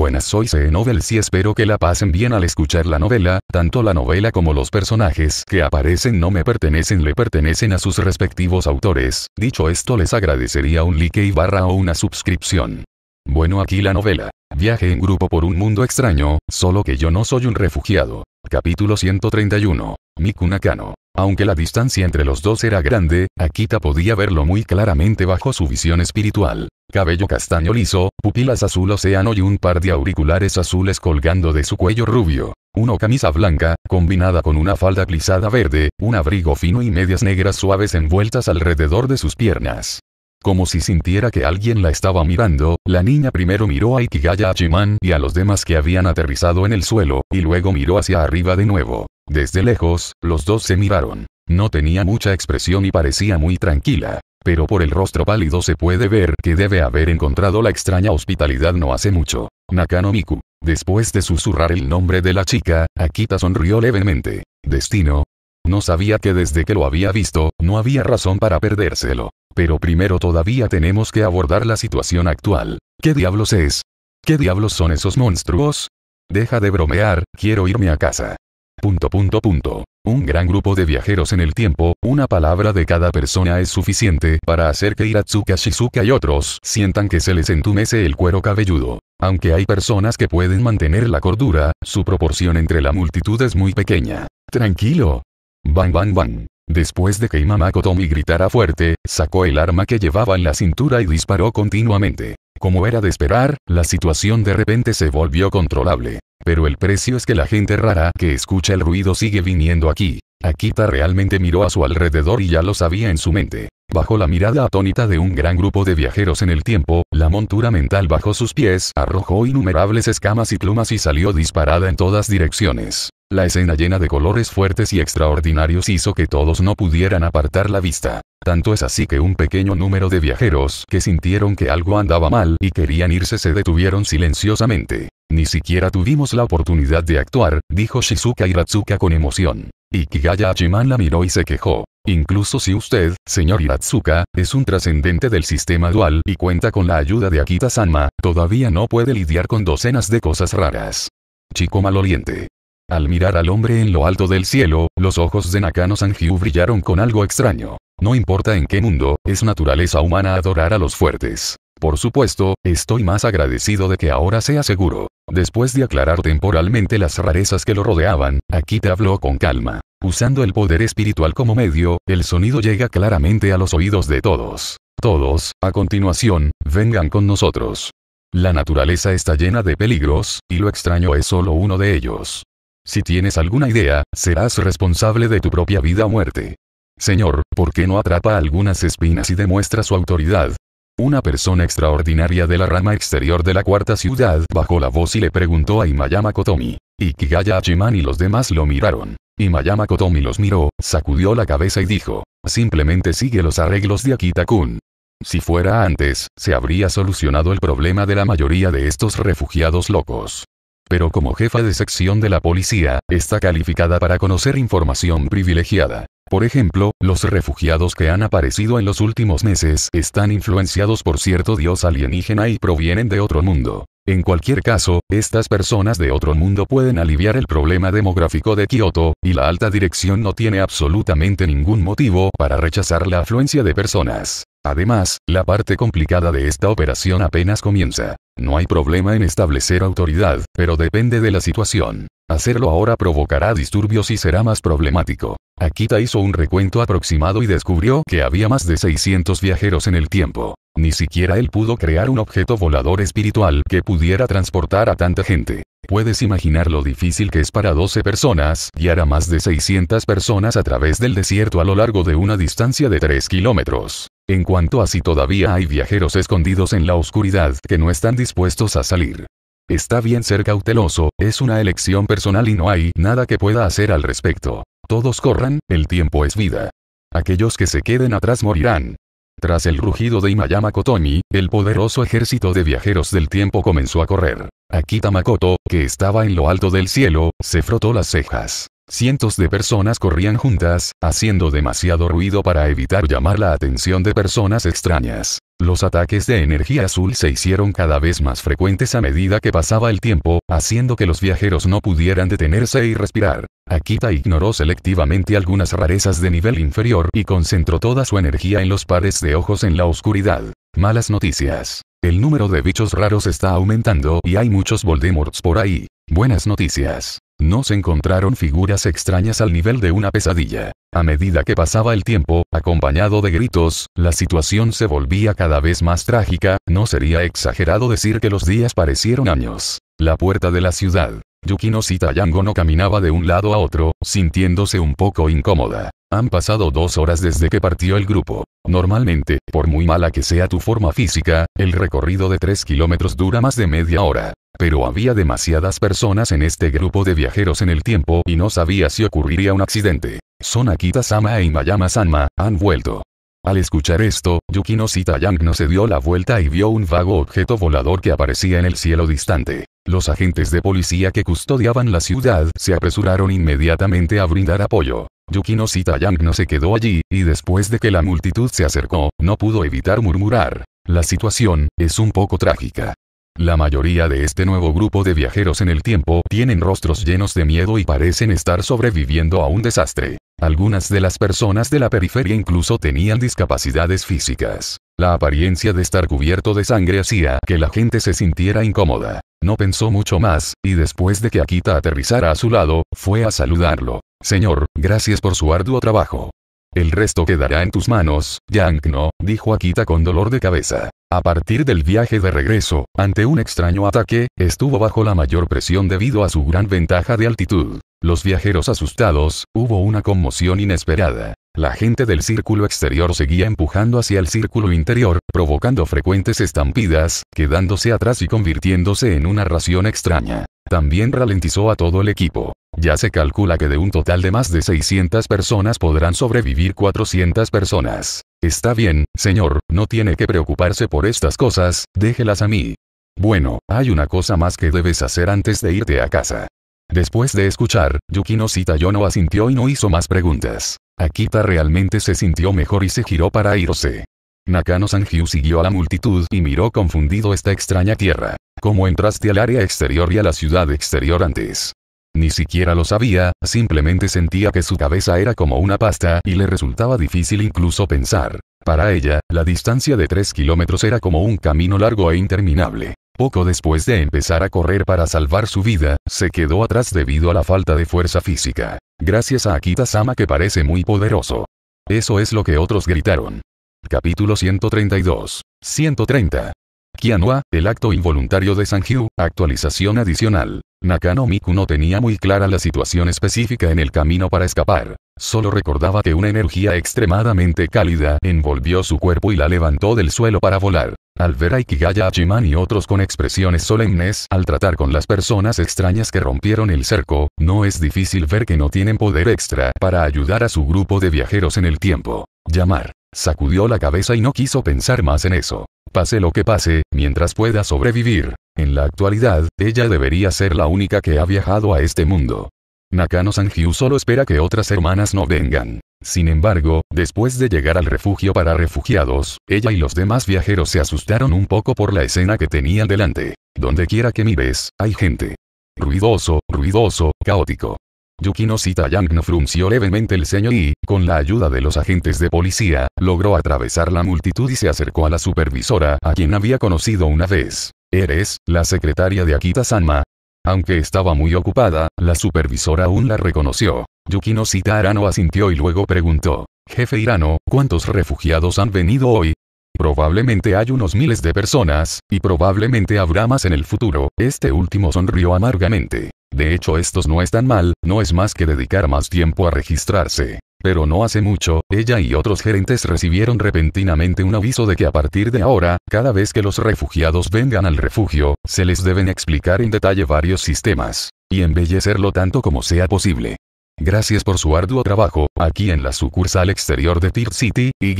buenas soy se novel. y espero que la pasen bien al escuchar la novela, tanto la novela como los personajes que aparecen no me pertenecen le pertenecen a sus respectivos autores, dicho esto les agradecería un like y barra o una suscripción. Bueno aquí la novela. Viaje en grupo por un mundo extraño, solo que yo no soy un refugiado. Capítulo 131. Mikunakano. Aunque la distancia entre los dos era grande, Akita podía verlo muy claramente bajo su visión espiritual cabello castaño liso, pupilas azul océano y un par de auriculares azules colgando de su cuello rubio. Una camisa blanca, combinada con una falda plisada verde, un abrigo fino y medias negras suaves envueltas alrededor de sus piernas. Como si sintiera que alguien la estaba mirando, la niña primero miró a Ikigaya Chiman y a los demás que habían aterrizado en el suelo, y luego miró hacia arriba de nuevo. Desde lejos, los dos se miraron. No tenía mucha expresión y parecía muy tranquila. Pero por el rostro pálido se puede ver que debe haber encontrado la extraña hospitalidad no hace mucho. Nakano Miku. Después de susurrar el nombre de la chica, Akita sonrió levemente. Destino. No sabía que desde que lo había visto, no había razón para perdérselo. Pero primero todavía tenemos que abordar la situación actual. ¿Qué diablos es? ¿Qué diablos son esos monstruos? Deja de bromear, quiero irme a casa. Punto punto punto un gran grupo de viajeros en el tiempo, una palabra de cada persona es suficiente para hacer que Hiratsuka Shizuka y otros sientan que se les entumece el cuero cabelludo. Aunque hay personas que pueden mantener la cordura, su proporción entre la multitud es muy pequeña. Tranquilo. Bang bang bang. Después de que Imamako Tommy gritara fuerte, sacó el arma que llevaba en la cintura y disparó continuamente. Como era de esperar, la situación de repente se volvió controlable. Pero el precio es que la gente rara que escucha el ruido sigue viniendo aquí. Akita realmente miró a su alrededor y ya lo sabía en su mente. Bajo la mirada atónita de un gran grupo de viajeros en el tiempo, la montura mental bajo sus pies arrojó innumerables escamas y plumas y salió disparada en todas direcciones. La escena llena de colores fuertes y extraordinarios hizo que todos no pudieran apartar la vista. Tanto es así que un pequeño número de viajeros que sintieron que algo andaba mal y querían irse se detuvieron silenciosamente. Ni siquiera tuvimos la oportunidad de actuar, dijo Shizuka Hiratsuka con emoción. Y Ikigaya Hachiman la miró y se quejó. Incluso si usted, señor Hiratsuka, es un trascendente del sistema dual y cuenta con la ayuda de Akita-sanma, todavía no puede lidiar con docenas de cosas raras. Chico maloliente. Al mirar al hombre en lo alto del cielo, los ojos de Nakano Sanjiu brillaron con algo extraño. No importa en qué mundo, es naturaleza humana adorar a los fuertes. Por supuesto, estoy más agradecido de que ahora sea seguro. Después de aclarar temporalmente las rarezas que lo rodeaban, Akita habló con calma. Usando el poder espiritual como medio, el sonido llega claramente a los oídos de todos. Todos, a continuación, vengan con nosotros. La naturaleza está llena de peligros, y lo extraño es solo uno de ellos. Si tienes alguna idea, serás responsable de tu propia vida o muerte. Señor, ¿por qué no atrapa algunas espinas y demuestra su autoridad? Una persona extraordinaria de la rama exterior de la cuarta ciudad bajó la voz y le preguntó a Imayama Kotomi. Ikigaya Hachiman y los demás lo miraron. Imayama Kotomi los miró, sacudió la cabeza y dijo, simplemente sigue los arreglos de Akita-kun. Si fuera antes, se habría solucionado el problema de la mayoría de estos refugiados locos pero como jefa de sección de la policía, está calificada para conocer información privilegiada. Por ejemplo, los refugiados que han aparecido en los últimos meses están influenciados por cierto dios alienígena y provienen de otro mundo. En cualquier caso, estas personas de otro mundo pueden aliviar el problema demográfico de Kioto, y la alta dirección no tiene absolutamente ningún motivo para rechazar la afluencia de personas. Además, la parte complicada de esta operación apenas comienza. No hay problema en establecer autoridad, pero depende de la situación. Hacerlo ahora provocará disturbios y será más problemático. Akita hizo un recuento aproximado y descubrió que había más de 600 viajeros en el tiempo. Ni siquiera él pudo crear un objeto volador espiritual que pudiera transportar a tanta gente. Puedes imaginar lo difícil que es para 12 personas guiar a más de 600 personas a través del desierto a lo largo de una distancia de 3 kilómetros. En cuanto a si todavía hay viajeros escondidos en la oscuridad que no están dispuestos a salir. Está bien ser cauteloso, es una elección personal y no hay nada que pueda hacer al respecto. Todos corran, el tiempo es vida. Aquellos que se queden atrás morirán. Tras el rugido de Imayama Kotomi, el poderoso ejército de viajeros del tiempo comenzó a correr. Akita Makoto, que estaba en lo alto del cielo, se frotó las cejas. Cientos de personas corrían juntas, haciendo demasiado ruido para evitar llamar la atención de personas extrañas. Los ataques de energía azul se hicieron cada vez más frecuentes a medida que pasaba el tiempo, haciendo que los viajeros no pudieran detenerse y respirar. Akita ignoró selectivamente algunas rarezas de nivel inferior y concentró toda su energía en los pares de ojos en la oscuridad. Malas noticias. El número de bichos raros está aumentando y hay muchos Voldemorts por ahí. Buenas noticias. No se encontraron figuras extrañas al nivel de una pesadilla. A medida que pasaba el tiempo, acompañado de gritos, la situación se volvía cada vez más trágica, no sería exagerado decir que los días parecieron años. La puerta de la ciudad. Yukino Sitayango no caminaba de un lado a otro, sintiéndose un poco incómoda. Han pasado dos horas desde que partió el grupo. Normalmente, por muy mala que sea tu forma física, el recorrido de 3 kilómetros dura más de media hora. Pero había demasiadas personas en este grupo de viajeros en el tiempo y no sabía si ocurriría un accidente. akita sama y e mayama sama han vuelto. Al escuchar esto, Yukino yang no se dio la vuelta y vio un vago objeto volador que aparecía en el cielo distante. Los agentes de policía que custodiaban la ciudad se apresuraron inmediatamente a brindar apoyo. Yukino Yang no se quedó allí, y después de que la multitud se acercó, no pudo evitar murmurar. La situación, es un poco trágica. La mayoría de este nuevo grupo de viajeros en el tiempo tienen rostros llenos de miedo y parecen estar sobreviviendo a un desastre. Algunas de las personas de la periferia incluso tenían discapacidades físicas. La apariencia de estar cubierto de sangre hacía que la gente se sintiera incómoda. No pensó mucho más, y después de que Akita aterrizara a su lado, fue a saludarlo. Señor, gracias por su arduo trabajo. El resto quedará en tus manos, Yankno, no, dijo Akita con dolor de cabeza. A partir del viaje de regreso, ante un extraño ataque, estuvo bajo la mayor presión debido a su gran ventaja de altitud. Los viajeros asustados, hubo una conmoción inesperada. La gente del círculo exterior seguía empujando hacia el círculo interior, provocando frecuentes estampidas, quedándose atrás y convirtiéndose en una ración extraña. También ralentizó a todo el equipo. Ya se calcula que de un total de más de 600 personas podrán sobrevivir 400 personas. Está bien, señor, no tiene que preocuparse por estas cosas, déjelas a mí. Bueno, hay una cosa más que debes hacer antes de irte a casa. Después de escuchar, Yukino no asintió y no hizo más preguntas. Akita realmente se sintió mejor y se giró para irse. Nakano Sanjiu siguió a la multitud y miró confundido esta extraña tierra. ¿Cómo entraste al área exterior y a la ciudad exterior antes? Ni siquiera lo sabía, simplemente sentía que su cabeza era como una pasta y le resultaba difícil incluso pensar. Para ella, la distancia de 3 kilómetros era como un camino largo e interminable. Poco después de empezar a correr para salvar su vida, se quedó atrás debido a la falta de fuerza física. Gracias a Akita-sama que parece muy poderoso. Eso es lo que otros gritaron. Capítulo 132. 130. Kianua, el acto involuntario de Sanju, actualización adicional. Nakano Miku no tenía muy clara la situación específica en el camino para escapar. Solo recordaba que una energía extremadamente cálida envolvió su cuerpo y la levantó del suelo para volar. Al ver a Ikigaya shiman y otros con expresiones solemnes al tratar con las personas extrañas que rompieron el cerco, no es difícil ver que no tienen poder extra para ayudar a su grupo de viajeros en el tiempo. Llamar. Sacudió la cabeza y no quiso pensar más en eso. Pase lo que pase, mientras pueda sobrevivir. En la actualidad, ella debería ser la única que ha viajado a este mundo. Nakano Sanjiu solo espera que otras hermanas no vengan. Sin embargo, después de llegar al refugio para refugiados, ella y los demás viajeros se asustaron un poco por la escena que tenían delante. Donde quiera que mires, hay gente. Ruidoso, ruidoso, caótico. Yukino Yang no frunció levemente el ceño y, con la ayuda de los agentes de policía, logró atravesar la multitud y se acercó a la supervisora, a quien había conocido una vez. Eres, la secretaria de Akita Sanma, aunque estaba muy ocupada, la supervisora aún la reconoció. Yukino Sita Arano asintió y luego preguntó, Jefe Irano, ¿cuántos refugiados han venido hoy? Probablemente hay unos miles de personas, y probablemente habrá más en el futuro, este último sonrió amargamente. De hecho estos no están mal, no es más que dedicar más tiempo a registrarse. Pero no hace mucho, ella y otros gerentes recibieron repentinamente un aviso de que a partir de ahora, cada vez que los refugiados vengan al refugio, se les deben explicar en detalle varios sistemas. Y embellecerlo tanto como sea posible. Gracias por su arduo trabajo, aquí en la sucursal exterior de Tier City, Y.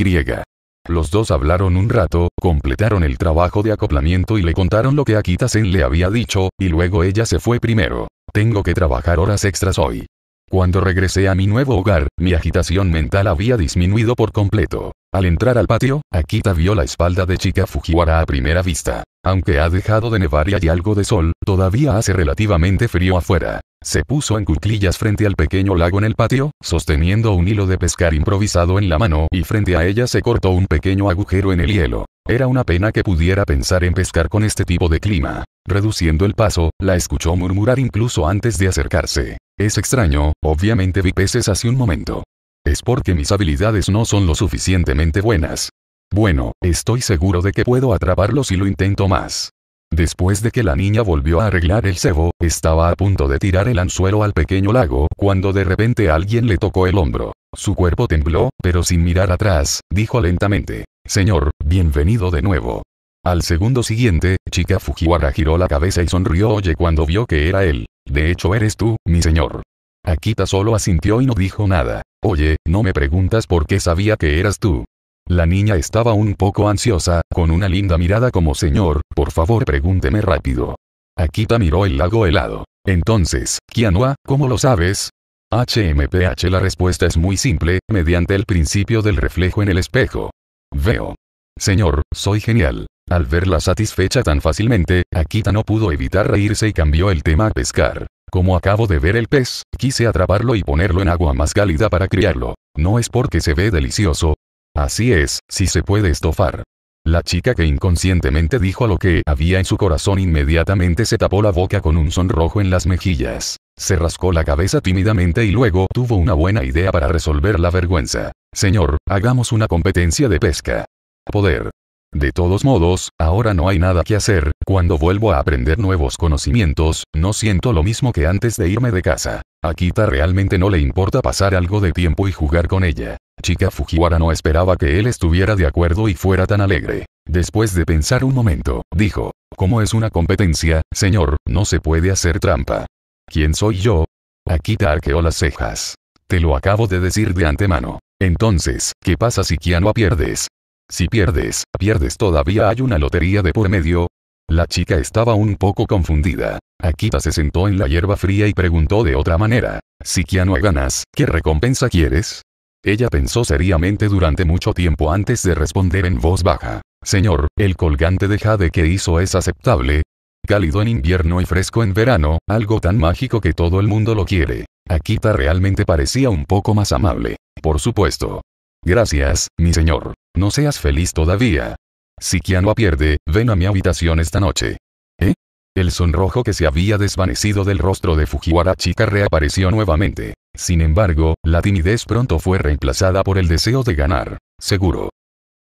Los dos hablaron un rato, completaron el trabajo de acoplamiento y le contaron lo que Akita-sen le había dicho, y luego ella se fue primero. Tengo que trabajar horas extras hoy. Cuando regresé a mi nuevo hogar, mi agitación mental había disminuido por completo. Al entrar al patio, Akita vio la espalda de Chica Fujiwara a primera vista. Aunque ha dejado de nevar y hay algo de sol, todavía hace relativamente frío afuera. Se puso en cuclillas frente al pequeño lago en el patio, sosteniendo un hilo de pescar improvisado en la mano y frente a ella se cortó un pequeño agujero en el hielo. Era una pena que pudiera pensar en pescar con este tipo de clima. Reduciendo el paso, la escuchó murmurar incluso antes de acercarse. Es extraño, obviamente vi peces hace un momento. Es porque mis habilidades no son lo suficientemente buenas. Bueno, estoy seguro de que puedo atraparlo si lo intento más. Después de que la niña volvió a arreglar el cebo, estaba a punto de tirar el anzuelo al pequeño lago, cuando de repente alguien le tocó el hombro. Su cuerpo tembló, pero sin mirar atrás, dijo lentamente. Señor, bienvenido de nuevo. Al segundo siguiente, Chica Fujiwara giró la cabeza y sonrió Oye cuando vio que era él. De hecho eres tú, mi señor. Akita solo asintió y no dijo nada. Oye, no me preguntas por qué sabía que eras tú. La niña estaba un poco ansiosa, con una linda mirada como señor, por favor pregúnteme rápido. Akita miró el lago helado. Entonces, Kianua, ¿cómo lo sabes? HMPH La respuesta es muy simple, mediante el principio del reflejo en el espejo. Veo. Señor, soy genial. Al verla satisfecha tan fácilmente, Akita no pudo evitar reírse y cambió el tema a pescar. Como acabo de ver el pez, quise atraparlo y ponerlo en agua más cálida para criarlo. No es porque se ve delicioso. Así es, si se puede estofar. La chica que inconscientemente dijo lo que había en su corazón inmediatamente se tapó la boca con un sonrojo en las mejillas. Se rascó la cabeza tímidamente y luego tuvo una buena idea para resolver la vergüenza. Señor, hagamos una competencia de pesca. Poder. De todos modos, ahora no hay nada que hacer, cuando vuelvo a aprender nuevos conocimientos, no siento lo mismo que antes de irme de casa. A Kita realmente no le importa pasar algo de tiempo y jugar con ella chica Fujiwara no esperaba que él estuviera de acuerdo y fuera tan alegre. Después de pensar un momento, dijo, ¿Cómo es una competencia, señor, no se puede hacer trampa. ¿Quién soy yo? Akita arqueó las cejas. Te lo acabo de decir de antemano. Entonces, ¿qué pasa si Kianoa pierdes? Si pierdes, pierdes todavía hay una lotería de por medio. La chica estaba un poco confundida. Akita se sentó en la hierba fría y preguntó de otra manera. Si Kianoa ganas, ¿qué recompensa quieres? Ella pensó seriamente durante mucho tiempo antes de responder en voz baja. Señor, el colgante de jade que hizo es aceptable. Cálido en invierno y fresco en verano, algo tan mágico que todo el mundo lo quiere. Akita realmente parecía un poco más amable. Por supuesto. Gracias, mi señor. No seas feliz todavía. Si Kianoa pierde, ven a mi habitación esta noche. ¿Eh? El sonrojo que se había desvanecido del rostro de Fujiwara chica reapareció nuevamente. Sin embargo, la timidez pronto fue reemplazada por el deseo de ganar. Seguro.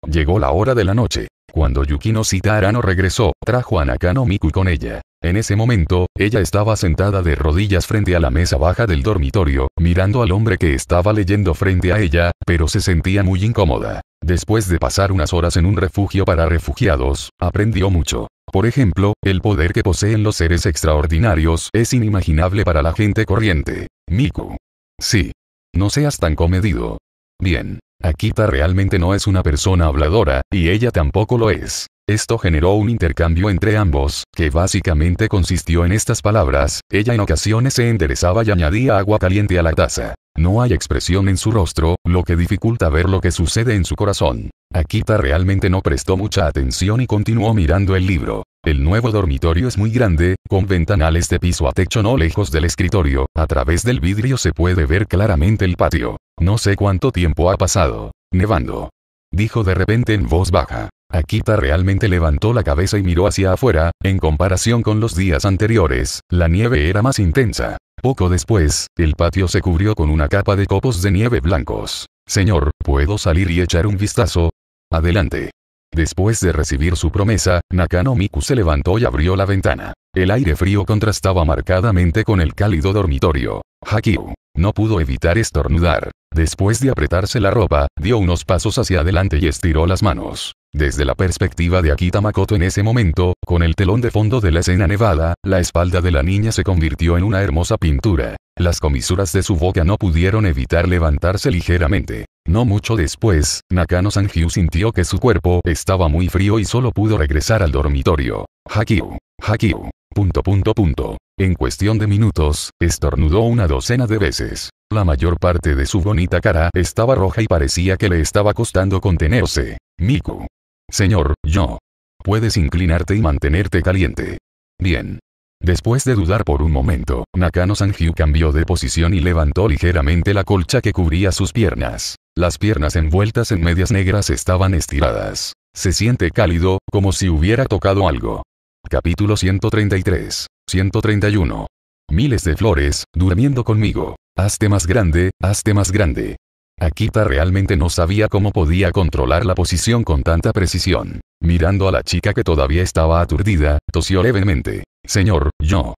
Llegó la hora de la noche. Cuando Yukino Sitarano regresó, trajo a Nakano Miku con ella. En ese momento, ella estaba sentada de rodillas frente a la mesa baja del dormitorio, mirando al hombre que estaba leyendo frente a ella, pero se sentía muy incómoda. Después de pasar unas horas en un refugio para refugiados, aprendió mucho. Por ejemplo, el poder que poseen los seres extraordinarios es inimaginable para la gente corriente. Miku, Sí. No seas tan comedido. Bien. Akita realmente no es una persona habladora, y ella tampoco lo es. Esto generó un intercambio entre ambos, que básicamente consistió en estas palabras, ella en ocasiones se enderezaba y añadía agua caliente a la taza. No hay expresión en su rostro, lo que dificulta ver lo que sucede en su corazón. Akita realmente no prestó mucha atención y continuó mirando el libro. El nuevo dormitorio es muy grande, con ventanales de piso a techo no lejos del escritorio, a través del vidrio se puede ver claramente el patio. No sé cuánto tiempo ha pasado. Nevando. Dijo de repente en voz baja. Akita realmente levantó la cabeza y miró hacia afuera, en comparación con los días anteriores, la nieve era más intensa. Poco después, el patio se cubrió con una capa de copos de nieve blancos. Señor, ¿puedo salir y echar un vistazo? Adelante. Después de recibir su promesa, Nakano Miku se levantó y abrió la ventana. El aire frío contrastaba marcadamente con el cálido dormitorio. Hakiu. No pudo evitar estornudar. Después de apretarse la ropa, dio unos pasos hacia adelante y estiró las manos. Desde la perspectiva de Akita Makoto en ese momento, con el telón de fondo de la escena nevada, la espalda de la niña se convirtió en una hermosa pintura. Las comisuras de su boca no pudieron evitar levantarse ligeramente. No mucho después, Nakano Sanjiu sintió que su cuerpo estaba muy frío y solo pudo regresar al dormitorio. Hakiu. Hakiu. Punto punto punto. En cuestión de minutos, estornudó una docena de veces. La mayor parte de su bonita cara estaba roja y parecía que le estaba costando contenerse. Miku. Señor, yo. Puedes inclinarte y mantenerte caliente. Bien. Después de dudar por un momento, Nakano Sanjiu cambió de posición y levantó ligeramente la colcha que cubría sus piernas. Las piernas envueltas en medias negras estaban estiradas. Se siente cálido, como si hubiera tocado algo. Capítulo 133. 131. Miles de flores, durmiendo conmigo. Hazte más grande, hazte más grande. Akita realmente no sabía cómo podía controlar la posición con tanta precisión. Mirando a la chica que todavía estaba aturdida, tosió levemente. Señor, yo.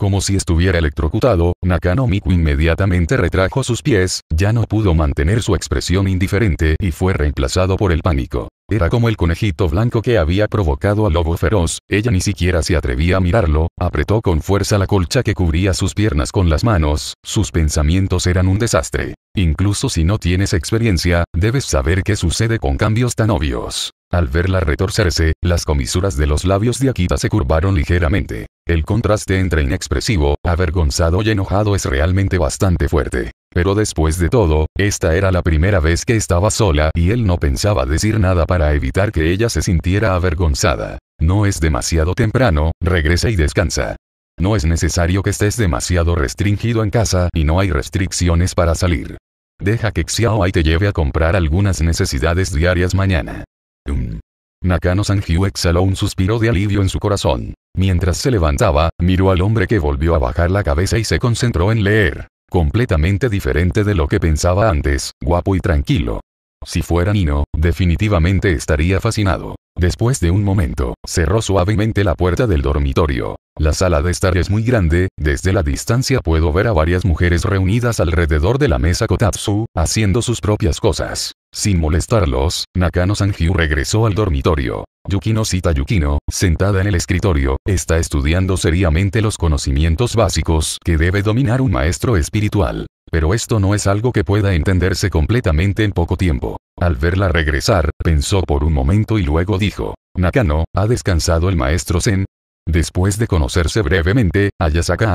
Como si estuviera electrocutado, Nakano Miku inmediatamente retrajo sus pies, ya no pudo mantener su expresión indiferente y fue reemplazado por el pánico. Era como el conejito blanco que había provocado al lobo feroz, ella ni siquiera se atrevía a mirarlo, apretó con fuerza la colcha que cubría sus piernas con las manos, sus pensamientos eran un desastre. Incluso si no tienes experiencia, debes saber qué sucede con cambios tan obvios. Al verla retorcerse, las comisuras de los labios de Akita se curvaron ligeramente. El contraste entre inexpresivo, avergonzado y enojado es realmente bastante fuerte. Pero después de todo, esta era la primera vez que estaba sola y él no pensaba decir nada para evitar que ella se sintiera avergonzada. No es demasiado temprano, regresa y descansa. No es necesario que estés demasiado restringido en casa y no hay restricciones para salir. Deja que Xiao Ai te lleve a comprar algunas necesidades diarias mañana. Um. Nakano Sanju exhaló un suspiro de alivio en su corazón. Mientras se levantaba, miró al hombre que volvió a bajar la cabeza y se concentró en leer. Completamente diferente de lo que pensaba antes, guapo y tranquilo. Si fuera Nino, definitivamente estaría fascinado. Después de un momento, cerró suavemente la puerta del dormitorio. La sala de estar es muy grande, desde la distancia puedo ver a varias mujeres reunidas alrededor de la mesa Kotatsu, haciendo sus propias cosas. Sin molestarlos, Nakano Sanjiu regresó al dormitorio. Yukino cita Yukino, sentada en el escritorio, está estudiando seriamente los conocimientos básicos que debe dominar un maestro espiritual. Pero esto no es algo que pueda entenderse completamente en poco tiempo. Al verla regresar, pensó por un momento y luego dijo, Nakano, ¿ha descansado el maestro Zen? Después de conocerse brevemente,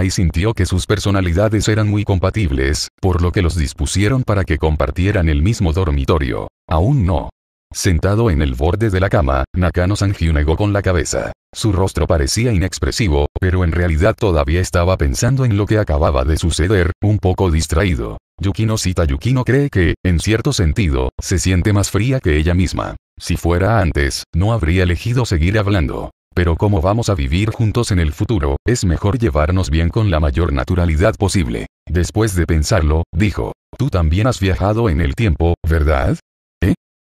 y sintió que sus personalidades eran muy compatibles, por lo que los dispusieron para que compartieran el mismo dormitorio. Aún no, Sentado en el borde de la cama, Nakano Sanji negó con la cabeza. Su rostro parecía inexpresivo, pero en realidad todavía estaba pensando en lo que acababa de suceder, un poco distraído. Yukino Sita Yukino cree que, en cierto sentido, se siente más fría que ella misma. Si fuera antes, no habría elegido seguir hablando. Pero como vamos a vivir juntos en el futuro, es mejor llevarnos bien con la mayor naturalidad posible. Después de pensarlo, dijo, Tú también has viajado en el tiempo, ¿verdad?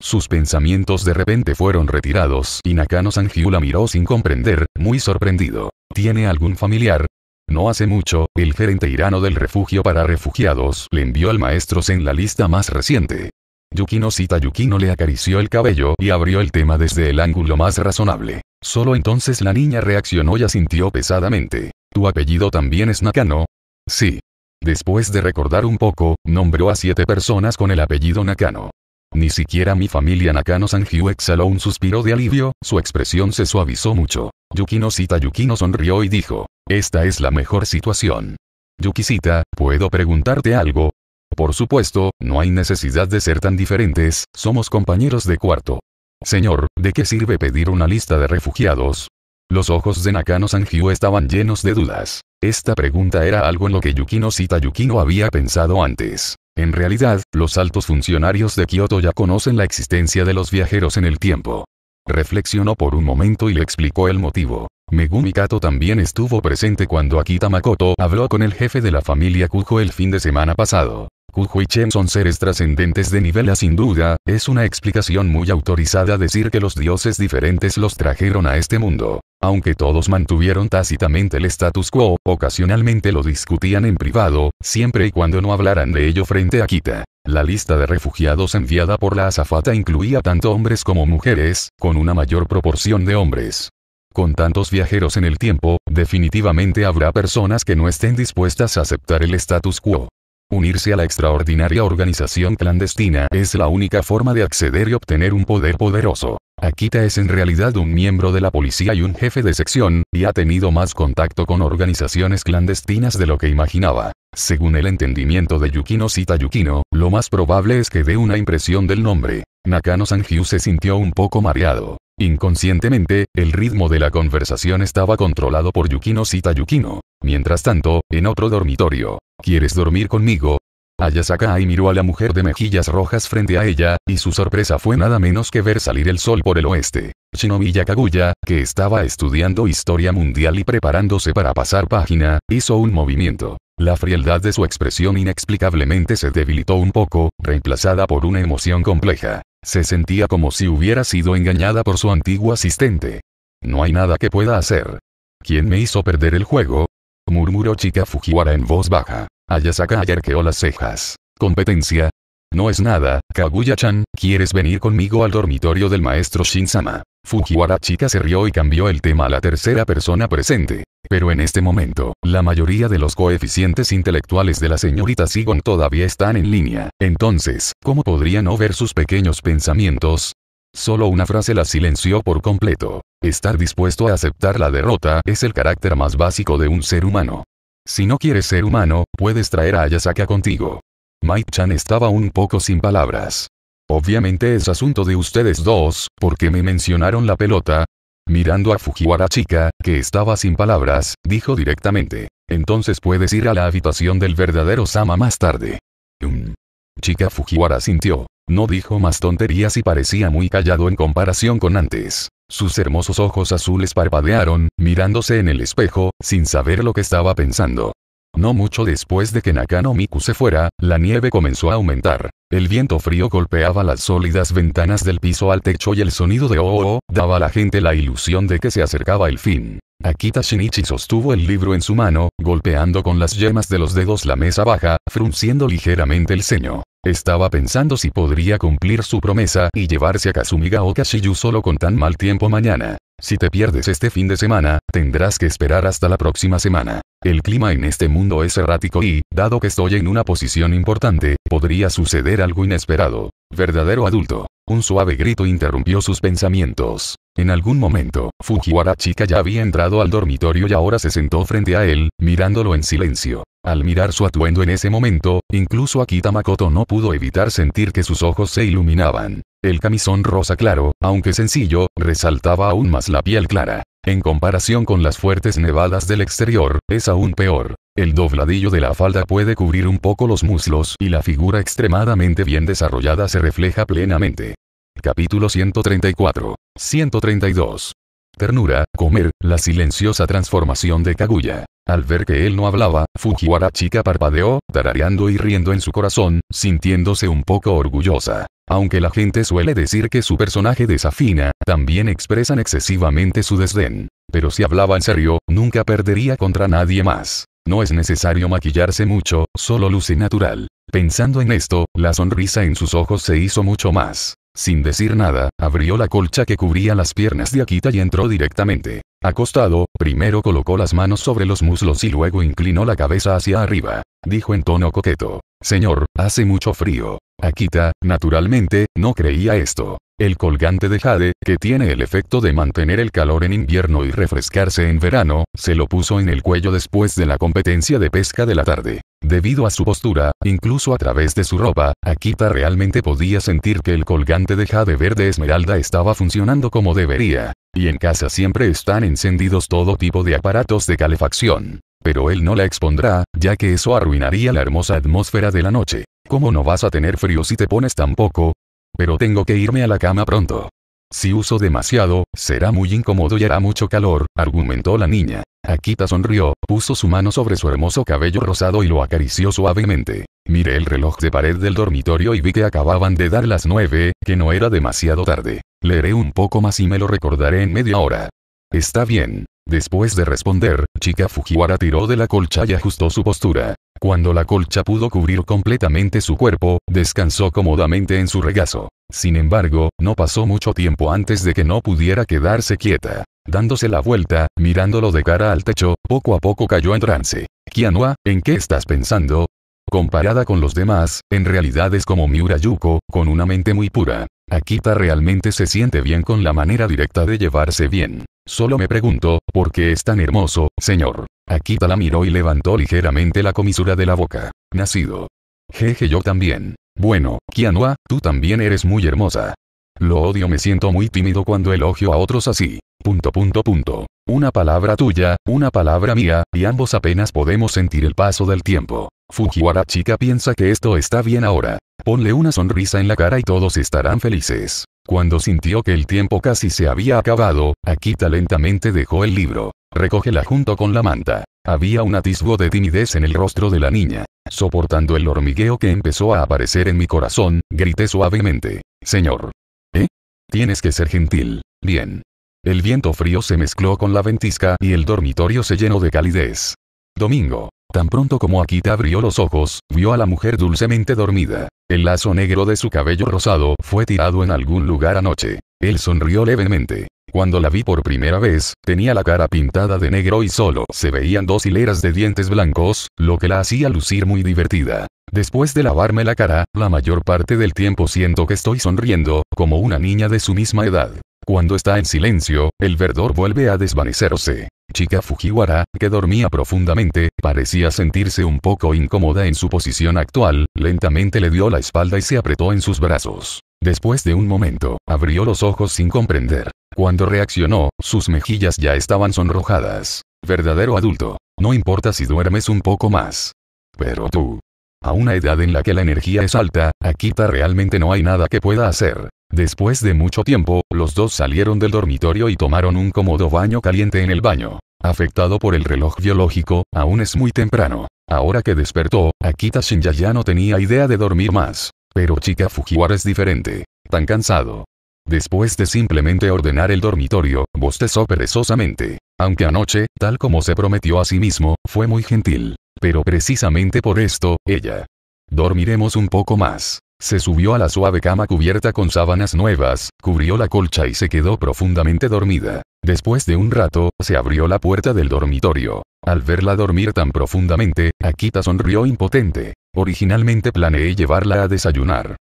Sus pensamientos de repente fueron retirados y Nakano Sanjiu la miró sin comprender, muy sorprendido. ¿Tiene algún familiar? No hace mucho, el gerente irano del refugio para refugiados le envió al maestro en la lista más reciente. Yukino Sita Yukino le acarició el cabello y abrió el tema desde el ángulo más razonable. Solo entonces la niña reaccionó y asintió pesadamente. ¿Tu apellido también es Nakano? Sí. Después de recordar un poco, nombró a siete personas con el apellido Nakano. Ni siquiera mi familia Nakano Sanjiu exhaló un suspiro de alivio, su expresión se suavizó mucho. Yukino Sita Yukino sonrió y dijo, esta es la mejor situación. Yukisita, ¿puedo preguntarte algo? Por supuesto, no hay necesidad de ser tan diferentes, somos compañeros de cuarto. Señor, ¿de qué sirve pedir una lista de refugiados? Los ojos de Nakano Sanjiu estaban llenos de dudas. Esta pregunta era algo en lo que Yukino Sita Yukino había pensado antes. En realidad, los altos funcionarios de Kioto ya conocen la existencia de los viajeros en el tiempo. Reflexionó por un momento y le explicó el motivo. Megumi Kato también estuvo presente cuando Akita Makoto habló con el jefe de la familia Kujo el fin de semana pasado. Kujo y Chen son seres trascendentes de nivel sin duda, es una explicación muy autorizada decir que los dioses diferentes los trajeron a este mundo. Aunque todos mantuvieron tácitamente el status quo, ocasionalmente lo discutían en privado, siempre y cuando no hablaran de ello frente a Kita. La lista de refugiados enviada por la azafata incluía tanto hombres como mujeres, con una mayor proporción de hombres. Con tantos viajeros en el tiempo, definitivamente habrá personas que no estén dispuestas a aceptar el status quo. Unirse a la extraordinaria organización clandestina es la única forma de acceder y obtener un poder poderoso. Akita es en realidad un miembro de la policía y un jefe de sección, y ha tenido más contacto con organizaciones clandestinas de lo que imaginaba. Según el entendimiento de Yukino Sita Yukino, lo más probable es que dé una impresión del nombre. Nakano Sanjiu se sintió un poco mareado. Inconscientemente, el ritmo de la conversación estaba controlado por Yukino Sita Yukino. Mientras tanto, en otro dormitorio. ¿Quieres dormir conmigo? Ayasaka miró a la mujer de mejillas rojas frente a ella, y su sorpresa fue nada menos que ver salir el sol por el oeste. Shinobi Yakaguya, que estaba estudiando historia mundial y preparándose para pasar página, hizo un movimiento. La frialdad de su expresión inexplicablemente se debilitó un poco, reemplazada por una emoción compleja. Se sentía como si hubiera sido engañada por su antiguo asistente. No hay nada que pueda hacer. ¿Quién me hizo perder el juego? murmuró Chica Fujiwara en voz baja. Ayasaka arqueó las cejas. ¿Competencia? No es nada, Kaguya-chan, ¿quieres venir conmigo al dormitorio del maestro Shinsama? Fujiwara chica se rió y cambió el tema a la tercera persona presente. Pero en este momento, la mayoría de los coeficientes intelectuales de la señorita Sigon todavía están en línea. Entonces, ¿cómo podría no ver sus pequeños pensamientos? Solo una frase la silenció por completo. Estar dispuesto a aceptar la derrota es el carácter más básico de un ser humano. Si no quieres ser humano, puedes traer a Ayasaka contigo. Maichan chan estaba un poco sin palabras. Obviamente es asunto de ustedes dos, porque me mencionaron la pelota. Mirando a Fujiwara chica, que estaba sin palabras, dijo directamente. Entonces puedes ir a la habitación del verdadero Sama más tarde. Um. Chica Fujiwara sintió. No dijo más tonterías y parecía muy callado en comparación con antes. Sus hermosos ojos azules parpadearon, mirándose en el espejo, sin saber lo que estaba pensando. No mucho después de que Nakano Miku se fuera, la nieve comenzó a aumentar. El viento frío golpeaba las sólidas ventanas del piso al techo y el sonido de oh, oh, oh" daba a la gente la ilusión de que se acercaba el fin. Akita Shinichi sostuvo el libro en su mano, golpeando con las yemas de los dedos la mesa baja, frunciendo ligeramente el ceño. Estaba pensando si podría cumplir su promesa y llevarse a Kazumiga o Kashiyu solo con tan mal tiempo mañana. Si te pierdes este fin de semana, tendrás que esperar hasta la próxima semana. El clima en este mundo es errático y, dado que estoy en una posición importante, podría suceder algo inesperado. Verdadero adulto. Un suave grito interrumpió sus pensamientos. En algún momento, Fujiwara Chica ya había entrado al dormitorio y ahora se sentó frente a él, mirándolo en silencio. Al mirar su atuendo en ese momento, incluso Akita Makoto no pudo evitar sentir que sus ojos se iluminaban. El camisón rosa claro, aunque sencillo, resaltaba aún más la piel clara. En comparación con las fuertes nevadas del exterior, es aún peor. El dobladillo de la falda puede cubrir un poco los muslos y la figura extremadamente bien desarrollada se refleja plenamente. Capítulo 134. 132. Ternura, comer, la silenciosa transformación de Kaguya. Al ver que él no hablaba, Fujiwara chica parpadeó, tarareando y riendo en su corazón, sintiéndose un poco orgullosa. Aunque la gente suele decir que su personaje desafina, también expresan excesivamente su desdén. Pero si hablaba en serio, nunca perdería contra nadie más. No es necesario maquillarse mucho, solo luce natural. Pensando en esto, la sonrisa en sus ojos se hizo mucho más. Sin decir nada, abrió la colcha que cubría las piernas de Akita y entró directamente. Acostado, primero colocó las manos sobre los muslos y luego inclinó la cabeza hacia arriba. Dijo en tono coqueto. Señor, hace mucho frío. Akita, naturalmente, no creía esto. El colgante de jade, que tiene el efecto de mantener el calor en invierno y refrescarse en verano, se lo puso en el cuello después de la competencia de pesca de la tarde. Debido a su postura, incluso a través de su ropa, Akita realmente podía sentir que el colgante de jade verde esmeralda estaba funcionando como debería. Y en casa siempre están encendidos todo tipo de aparatos de calefacción. Pero él no la expondrá, ya que eso arruinaría la hermosa atmósfera de la noche. ¿Cómo no vas a tener frío si te pones tan poco? Pero tengo que irme a la cama pronto. Si uso demasiado, será muy incómodo y hará mucho calor, argumentó la niña. Akita sonrió, puso su mano sobre su hermoso cabello rosado y lo acarició suavemente. Miré el reloj de pared del dormitorio y vi que acababan de dar las nueve, que no era demasiado tarde. Leeré un poco más y me lo recordaré en media hora. Está bien. Después de responder, Chica Fujiwara tiró de la colcha y ajustó su postura. Cuando la colcha pudo cubrir completamente su cuerpo, descansó cómodamente en su regazo. Sin embargo, no pasó mucho tiempo antes de que no pudiera quedarse quieta. Dándose la vuelta, mirándolo de cara al techo, poco a poco cayó en trance. Kianua, ¿en qué estás pensando? Comparada con los demás, en realidad es como Miura Yuko, con una mente muy pura. Akita realmente se siente bien con la manera directa de llevarse bien. Solo me pregunto, ¿por qué es tan hermoso, señor? Akita la miró y levantó ligeramente la comisura de la boca. Nacido. Jeje yo también. Bueno, Kianua, tú también eres muy hermosa. Lo odio me siento muy tímido cuando elogio a otros así. Punto punto punto. Una palabra tuya, una palabra mía, y ambos apenas podemos sentir el paso del tiempo. Fujiwara chica piensa que esto está bien ahora. Ponle una sonrisa en la cara y todos estarán felices. Cuando sintió que el tiempo casi se había acabado, Akita lentamente dejó el libro. Recógela junto con la manta. Había un atisbo de timidez en el rostro de la niña. Soportando el hormigueo que empezó a aparecer en mi corazón, grité suavemente. Señor. ¿Eh? Tienes que ser gentil. Bien. El viento frío se mezcló con la ventisca y el dormitorio se llenó de calidez. Domingo. Tan pronto como Akita abrió los ojos, vio a la mujer dulcemente dormida. El lazo negro de su cabello rosado fue tirado en algún lugar anoche. Él sonrió levemente. Cuando la vi por primera vez, tenía la cara pintada de negro y solo se veían dos hileras de dientes blancos, lo que la hacía lucir muy divertida. Después de lavarme la cara, la mayor parte del tiempo siento que estoy sonriendo, como una niña de su misma edad. Cuando está en silencio, el verdor vuelve a desvanecerse. Chica Fujiwara, que dormía profundamente, parecía sentirse un poco incómoda en su posición actual, lentamente le dio la espalda y se apretó en sus brazos. Después de un momento, abrió los ojos sin comprender. Cuando reaccionó, sus mejillas ya estaban sonrojadas. Verdadero adulto. No importa si duermes un poco más. Pero tú. A una edad en la que la energía es alta, Akita realmente no hay nada que pueda hacer. Después de mucho tiempo, los dos salieron del dormitorio y tomaron un cómodo baño caliente en el baño. Afectado por el reloj biológico, aún es muy temprano. Ahora que despertó, Akita Shinya ya no tenía idea de dormir más. Pero Chica Fujiwara es diferente. Tan cansado. Después de simplemente ordenar el dormitorio, bostezó perezosamente. Aunque anoche, tal como se prometió a sí mismo, fue muy gentil. Pero precisamente por esto, ella. Dormiremos un poco más. Se subió a la suave cama cubierta con sábanas nuevas, cubrió la colcha y se quedó profundamente dormida. Después de un rato, se abrió la puerta del dormitorio. Al verla dormir tan profundamente, Akita sonrió impotente. Originalmente planeé llevarla a desayunar.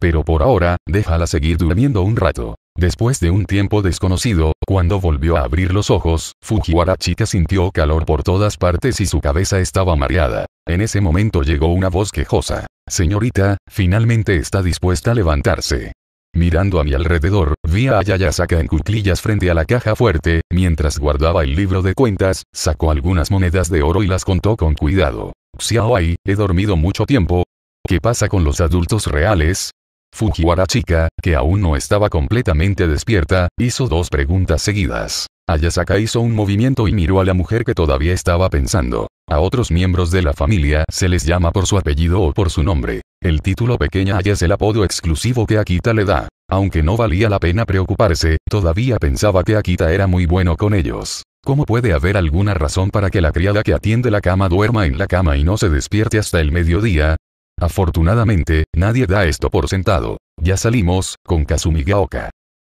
Pero por ahora, déjala seguir durmiendo un rato. Después de un tiempo desconocido, cuando volvió a abrir los ojos, Fujiwara Chika sintió calor por todas partes y su cabeza estaba mareada. En ese momento llegó una voz quejosa. Señorita, finalmente está dispuesta a levantarse. Mirando a mi alrededor, vi a Ayayasaka en cuclillas frente a la caja fuerte, mientras guardaba el libro de cuentas, sacó algunas monedas de oro y las contó con cuidado. Xiaoai, he dormido mucho tiempo. ¿Qué pasa con los adultos reales? Fujiwara Chica, que aún no estaba completamente despierta, hizo dos preguntas seguidas. Ayasaka hizo un movimiento y miró a la mujer que todavía estaba pensando. A otros miembros de la familia se les llama por su apellido o por su nombre. El título pequeña Ayas es el apodo exclusivo que Akita le da. Aunque no valía la pena preocuparse, todavía pensaba que Akita era muy bueno con ellos. ¿Cómo puede haber alguna razón para que la criada que atiende la cama duerma en la cama y no se despierte hasta el mediodía? Afortunadamente, nadie da esto por sentado. Ya salimos, con Kazumi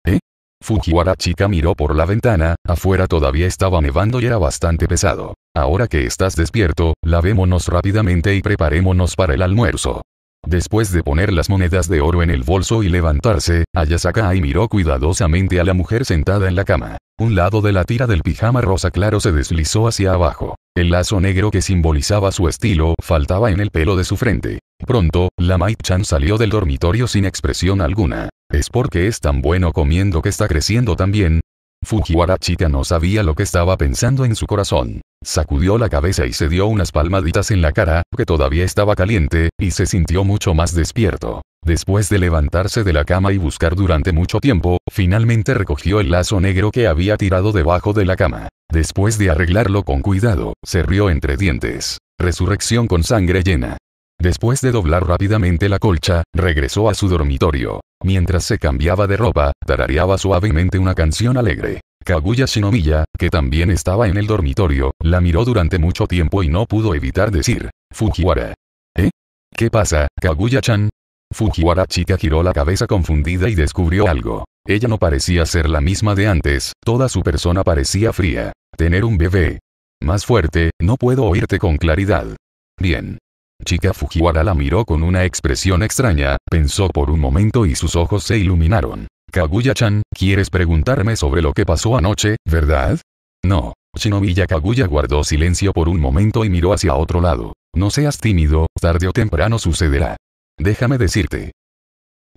¿Eh? Fujiwara chica miró por la ventana, afuera todavía estaba nevando y era bastante pesado. Ahora que estás despierto, lavémonos rápidamente y preparémonos para el almuerzo. Después de poner las monedas de oro en el bolso y levantarse, Ayasaka miró cuidadosamente a la mujer sentada en la cama. Un lado de la tira del pijama rosa claro se deslizó hacia abajo. El lazo negro que simbolizaba su estilo faltaba en el pelo de su frente. Pronto, la Mai-chan salió del dormitorio sin expresión alguna. ¿Es porque es tan bueno comiendo que está creciendo tan bien? Fujiwara chica no sabía lo que estaba pensando en su corazón. Sacudió la cabeza y se dio unas palmaditas en la cara, que todavía estaba caliente, y se sintió mucho más despierto. Después de levantarse de la cama y buscar durante mucho tiempo, finalmente recogió el lazo negro que había tirado debajo de la cama. Después de arreglarlo con cuidado, se rió entre dientes. Resurrección con sangre llena. Después de doblar rápidamente la colcha, regresó a su dormitorio. Mientras se cambiaba de ropa, tarareaba suavemente una canción alegre. Kaguya Shinomiya, que también estaba en el dormitorio, la miró durante mucho tiempo y no pudo evitar decir, Fujiwara. ¿Eh? ¿Qué pasa, Kaguya-chan? Fujiwara chica giró la cabeza confundida y descubrió algo. Ella no parecía ser la misma de antes, toda su persona parecía fría tener un bebé. Más fuerte, no puedo oírte con claridad. Bien. Chica Fujiwara la miró con una expresión extraña, pensó por un momento y sus ojos se iluminaron. Kaguya-chan, ¿quieres preguntarme sobre lo que pasó anoche, verdad? No. Shinobi Kaguya guardó silencio por un momento y miró hacia otro lado. No seas tímido, tarde o temprano sucederá. Déjame decirte.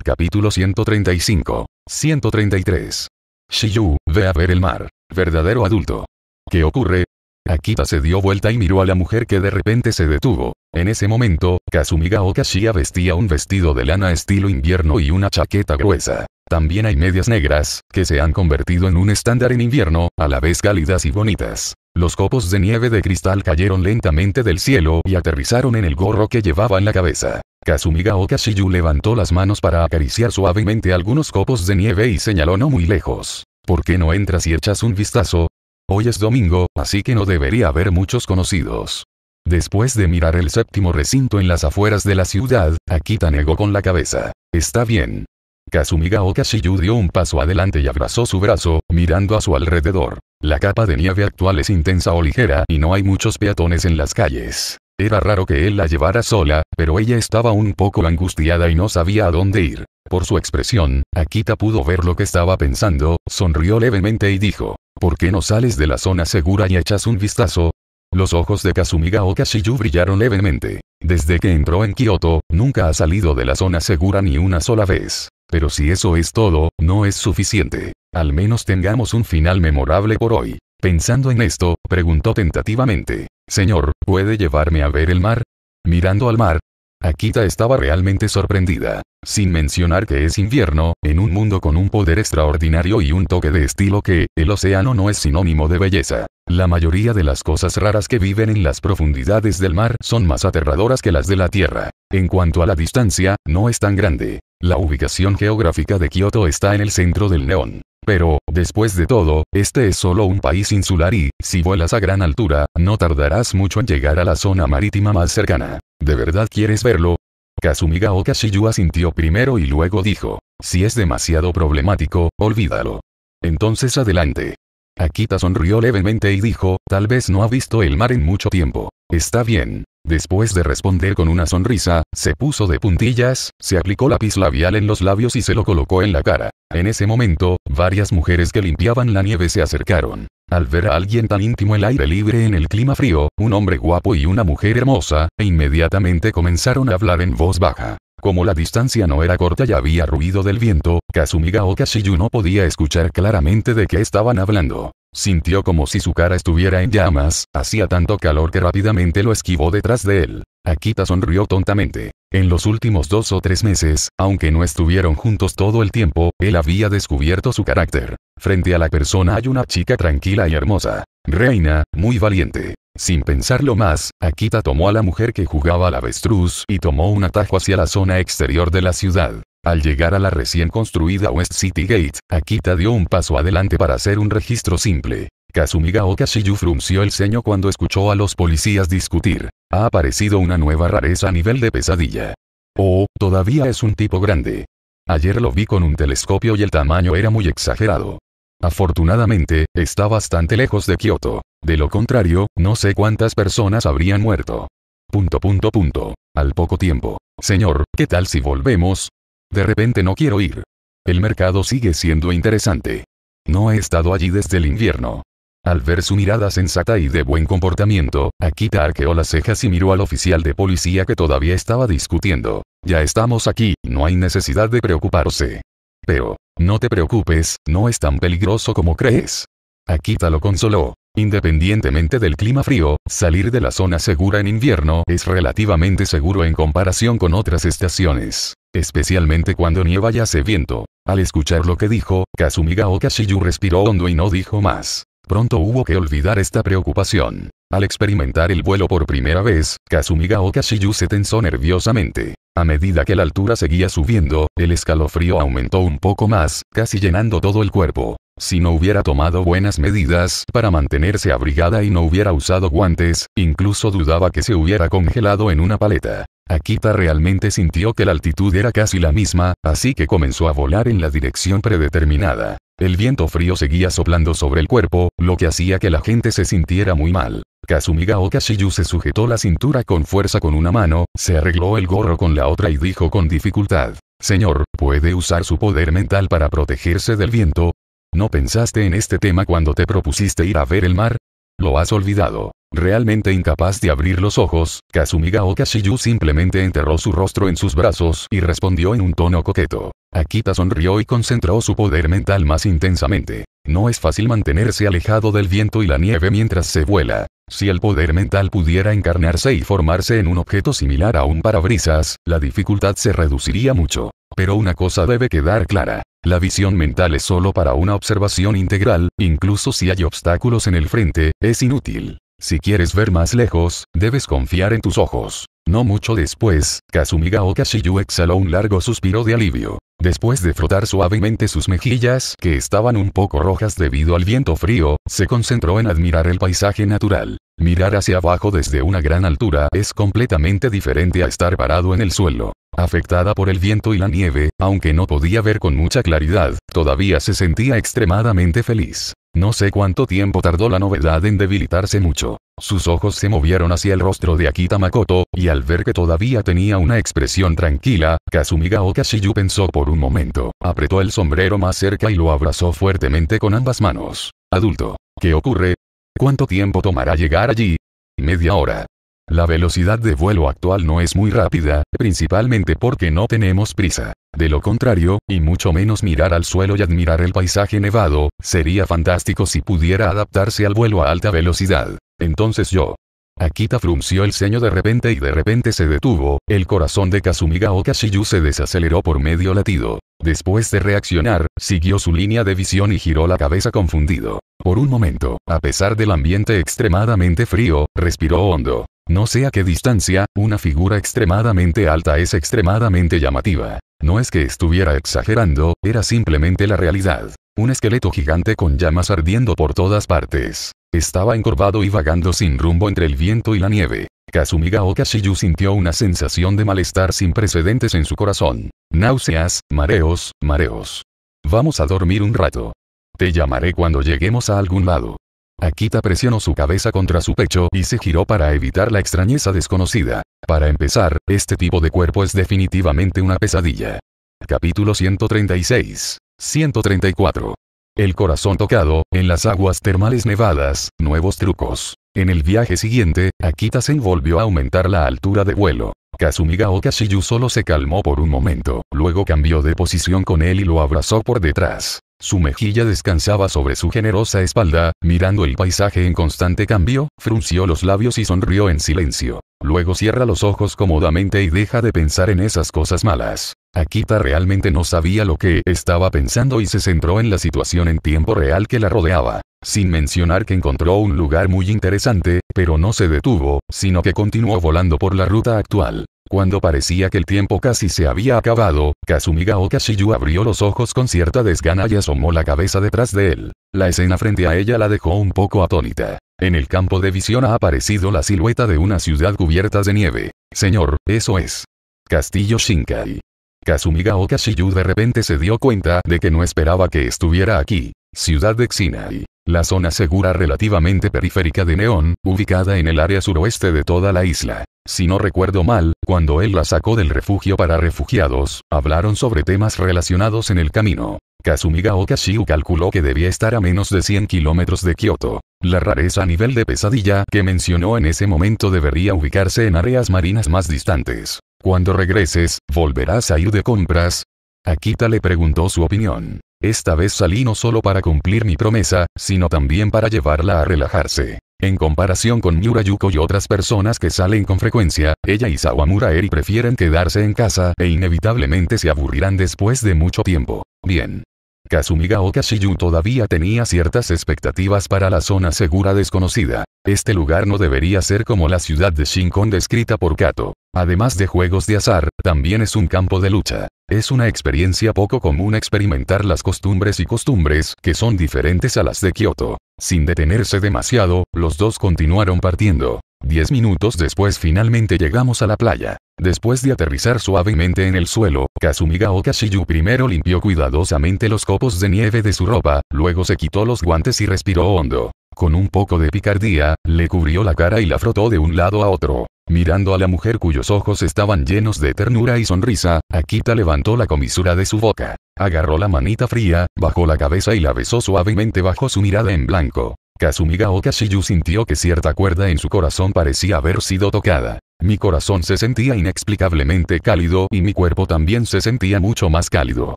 Capítulo 135. 133. Shiyu, ve a ver el mar. Verdadero adulto. ¿Qué ocurre? Akita se dio vuelta y miró a la mujer que de repente se detuvo. En ese momento, Kazumiga Okashia vestía un vestido de lana estilo invierno y una chaqueta gruesa. También hay medias negras, que se han convertido en un estándar en invierno, a la vez cálidas y bonitas. Los copos de nieve de cristal cayeron lentamente del cielo y aterrizaron en el gorro que llevaba en la cabeza. Kazumiga Okashiyu levantó las manos para acariciar suavemente algunos copos de nieve y señaló no muy lejos. ¿Por qué no entras y echas un vistazo? Hoy es domingo, así que no debería haber muchos conocidos. Después de mirar el séptimo recinto en las afueras de la ciudad, Akita negó con la cabeza. Está bien. Kazumiga Okashiyu dio un paso adelante y abrazó su brazo, mirando a su alrededor. La capa de nieve actual es intensa o ligera y no hay muchos peatones en las calles. Era raro que él la llevara sola, pero ella estaba un poco angustiada y no sabía a dónde ir. Por su expresión, Akita pudo ver lo que estaba pensando, sonrió levemente y dijo, ¿por qué no sales de la zona segura y echas un vistazo? Los ojos de Kazumiga Kashiyu brillaron levemente. Desde que entró en Kioto, nunca ha salido de la zona segura ni una sola vez. Pero si eso es todo, no es suficiente. Al menos tengamos un final memorable por hoy. Pensando en esto, preguntó tentativamente, Señor, ¿puede llevarme a ver el mar? Mirando al mar, Akita estaba realmente sorprendida. Sin mencionar que es invierno, en un mundo con un poder extraordinario y un toque de estilo que, el océano no es sinónimo de belleza. La mayoría de las cosas raras que viven en las profundidades del mar son más aterradoras que las de la Tierra. En cuanto a la distancia, no es tan grande. La ubicación geográfica de Kioto está en el centro del neón. Pero, después de todo, este es solo un país insular y, si vuelas a gran altura, no tardarás mucho en llegar a la zona marítima más cercana. ¿De verdad quieres verlo? Kazumiga Okashiyu asintió primero y luego dijo, si es demasiado problemático, olvídalo. Entonces adelante. Akita sonrió levemente y dijo, tal vez no ha visto el mar en mucho tiempo. Está bien. Después de responder con una sonrisa, se puso de puntillas, se aplicó lápiz labial en los labios y se lo colocó en la cara. En ese momento, varias mujeres que limpiaban la nieve se acercaron. Al ver a alguien tan íntimo el aire libre en el clima frío, un hombre guapo y una mujer hermosa, e inmediatamente comenzaron a hablar en voz baja. Como la distancia no era corta y había ruido del viento, Kazumiga Kashiyu no podía escuchar claramente de qué estaban hablando. Sintió como si su cara estuviera en llamas, hacía tanto calor que rápidamente lo esquivó detrás de él. Akita sonrió tontamente. En los últimos dos o tres meses, aunque no estuvieron juntos todo el tiempo, él había descubierto su carácter. Frente a la persona hay una chica tranquila y hermosa. Reina, muy valiente. Sin pensarlo más, Akita tomó a la mujer que jugaba al avestruz y tomó un atajo hacia la zona exterior de la ciudad. Al llegar a la recién construida West City Gate, Akita dio un paso adelante para hacer un registro simple. Kazumiga Okashiyu frunció el ceño cuando escuchó a los policías discutir. Ha aparecido una nueva rareza a nivel de pesadilla. Oh, todavía es un tipo grande. Ayer lo vi con un telescopio y el tamaño era muy exagerado. Afortunadamente, está bastante lejos de Kioto. De lo contrario, no sé cuántas personas habrían muerto. Punto punto punto. Al poco tiempo. Señor, ¿qué tal si volvemos? De repente no quiero ir. El mercado sigue siendo interesante. No he estado allí desde el invierno. Al ver su mirada sensata y de buen comportamiento, Akita arqueó las cejas y miró al oficial de policía que todavía estaba discutiendo. Ya estamos aquí, no hay necesidad de preocuparse. Pero, no te preocupes, no es tan peligroso como crees. Akita lo consoló. Independientemente del clima frío, salir de la zona segura en invierno es relativamente seguro en comparación con otras estaciones. Especialmente cuando nieva y hace viento. Al escuchar lo que dijo, Kazumiga Kashiyu respiró hondo y no dijo más. Pronto hubo que olvidar esta preocupación. Al experimentar el vuelo por primera vez, Kazumiga Kashiyu se tensó nerviosamente. A medida que la altura seguía subiendo, el escalofrío aumentó un poco más, casi llenando todo el cuerpo. Si no hubiera tomado buenas medidas para mantenerse abrigada y no hubiera usado guantes, incluso dudaba que se hubiera congelado en una paleta. Akita realmente sintió que la altitud era casi la misma, así que comenzó a volar en la dirección predeterminada. El viento frío seguía soplando sobre el cuerpo, lo que hacía que la gente se sintiera muy mal. Kazumiga Kashiyu se sujetó la cintura con fuerza con una mano, se arregló el gorro con la otra y dijo con dificultad, Señor, ¿puede usar su poder mental para protegerse del viento? ¿No pensaste en este tema cuando te propusiste ir a ver el mar? Lo has olvidado. Realmente incapaz de abrir los ojos, Kazumiga Okashiyu simplemente enterró su rostro en sus brazos y respondió en un tono coqueto. Akita sonrió y concentró su poder mental más intensamente. No es fácil mantenerse alejado del viento y la nieve mientras se vuela. Si el poder mental pudiera encarnarse y formarse en un objeto similar a un parabrisas, la dificultad se reduciría mucho. Pero una cosa debe quedar clara. La visión mental es solo para una observación integral, incluso si hay obstáculos en el frente, es inútil. Si quieres ver más lejos, debes confiar en tus ojos. No mucho después, Kazumiga Okashiyu exhaló un largo suspiro de alivio. Después de frotar suavemente sus mejillas, que estaban un poco rojas debido al viento frío, se concentró en admirar el paisaje natural. Mirar hacia abajo desde una gran altura es completamente diferente a estar parado en el suelo. Afectada por el viento y la nieve, aunque no podía ver con mucha claridad, todavía se sentía extremadamente feliz. No sé cuánto tiempo tardó la novedad en debilitarse mucho. Sus ojos se movieron hacia el rostro de Akita Makoto, y al ver que todavía tenía una expresión tranquila, Kazumiga Okashiyu pensó por un un momento, apretó el sombrero más cerca y lo abrazó fuertemente con ambas manos. Adulto. ¿Qué ocurre? ¿Cuánto tiempo tomará llegar allí? Media hora. La velocidad de vuelo actual no es muy rápida, principalmente porque no tenemos prisa. De lo contrario, y mucho menos mirar al suelo y admirar el paisaje nevado, sería fantástico si pudiera adaptarse al vuelo a alta velocidad. Entonces yo, Akita frunció el ceño de repente y de repente se detuvo, el corazón de Kazumiga Okashiyu se desaceleró por medio latido. Después de reaccionar, siguió su línea de visión y giró la cabeza confundido. Por un momento, a pesar del ambiente extremadamente frío, respiró hondo. No sé a qué distancia, una figura extremadamente alta es extremadamente llamativa. No es que estuviera exagerando, era simplemente la realidad. Un esqueleto gigante con llamas ardiendo por todas partes. Estaba encorvado y vagando sin rumbo entre el viento y la nieve. Kazumiga Okashiyu sintió una sensación de malestar sin precedentes en su corazón. Náuseas, mareos, mareos. Vamos a dormir un rato. Te llamaré cuando lleguemos a algún lado. Akita presionó su cabeza contra su pecho y se giró para evitar la extrañeza desconocida. Para empezar, este tipo de cuerpo es definitivamente una pesadilla. Capítulo 136. 134. El corazón tocado, en las aguas termales nevadas, nuevos trucos. En el viaje siguiente, Akita se envolvió a aumentar la altura de vuelo. Kazumiga Okashiyu solo se calmó por un momento, luego cambió de posición con él y lo abrazó por detrás. Su mejilla descansaba sobre su generosa espalda, mirando el paisaje en constante cambio, frunció los labios y sonrió en silencio. Luego cierra los ojos cómodamente y deja de pensar en esas cosas malas. Akita realmente no sabía lo que estaba pensando y se centró en la situación en tiempo real que la rodeaba. Sin mencionar que encontró un lugar muy interesante, pero no se detuvo, sino que continuó volando por la ruta actual. Cuando parecía que el tiempo casi se había acabado, Kazumiga Okashiyu abrió los ojos con cierta desgana y asomó la cabeza detrás de él. La escena frente a ella la dejó un poco atónita. En el campo de visión ha aparecido la silueta de una ciudad cubierta de nieve. Señor, eso es. Castillo Shinkai. Kazumiga Okashiyu de repente se dio cuenta de que no esperaba que estuviera aquí. Ciudad de Xinai. La zona segura relativamente periférica de Neón, ubicada en el área suroeste de toda la isla. Si no recuerdo mal, cuando él la sacó del refugio para refugiados, hablaron sobre temas relacionados en el camino. Kazumiga Okashiu calculó que debía estar a menos de 100 kilómetros de Kioto. La rareza a nivel de pesadilla que mencionó en ese momento debería ubicarse en áreas marinas más distantes. Cuando regreses, volverás a ir de compras. Akita le preguntó su opinión. Esta vez salí no solo para cumplir mi promesa, sino también para llevarla a relajarse. En comparación con Miura Yuko y otras personas que salen con frecuencia, ella y Sawamura Eri prefieren quedarse en casa e inevitablemente se aburrirán después de mucho tiempo. Bien. Kazumiga Kashiyu todavía tenía ciertas expectativas para la zona segura desconocida. Este lugar no debería ser como la ciudad de Shinkon descrita por Kato. Además de juegos de azar, también es un campo de lucha. Es una experiencia poco común experimentar las costumbres y costumbres que son diferentes a las de Kyoto. Sin detenerse demasiado, los dos continuaron partiendo. Diez minutos después finalmente llegamos a la playa. Después de aterrizar suavemente en el suelo, Kazumiga Okashiyu primero limpió cuidadosamente los copos de nieve de su ropa, luego se quitó los guantes y respiró hondo. Con un poco de picardía, le cubrió la cara y la frotó de un lado a otro. Mirando a la mujer cuyos ojos estaban llenos de ternura y sonrisa, Akita levantó la comisura de su boca. Agarró la manita fría, bajó la cabeza y la besó suavemente bajo su mirada en blanco. Kazumiga Okashiyu sintió que cierta cuerda en su corazón parecía haber sido tocada. Mi corazón se sentía inexplicablemente cálido y mi cuerpo también se sentía mucho más cálido.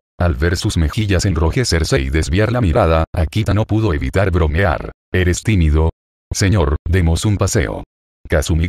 Al ver sus mejillas enrojecerse y desviar la mirada, Akita no pudo evitar bromear. ¿Eres tímido? Señor, demos un paseo.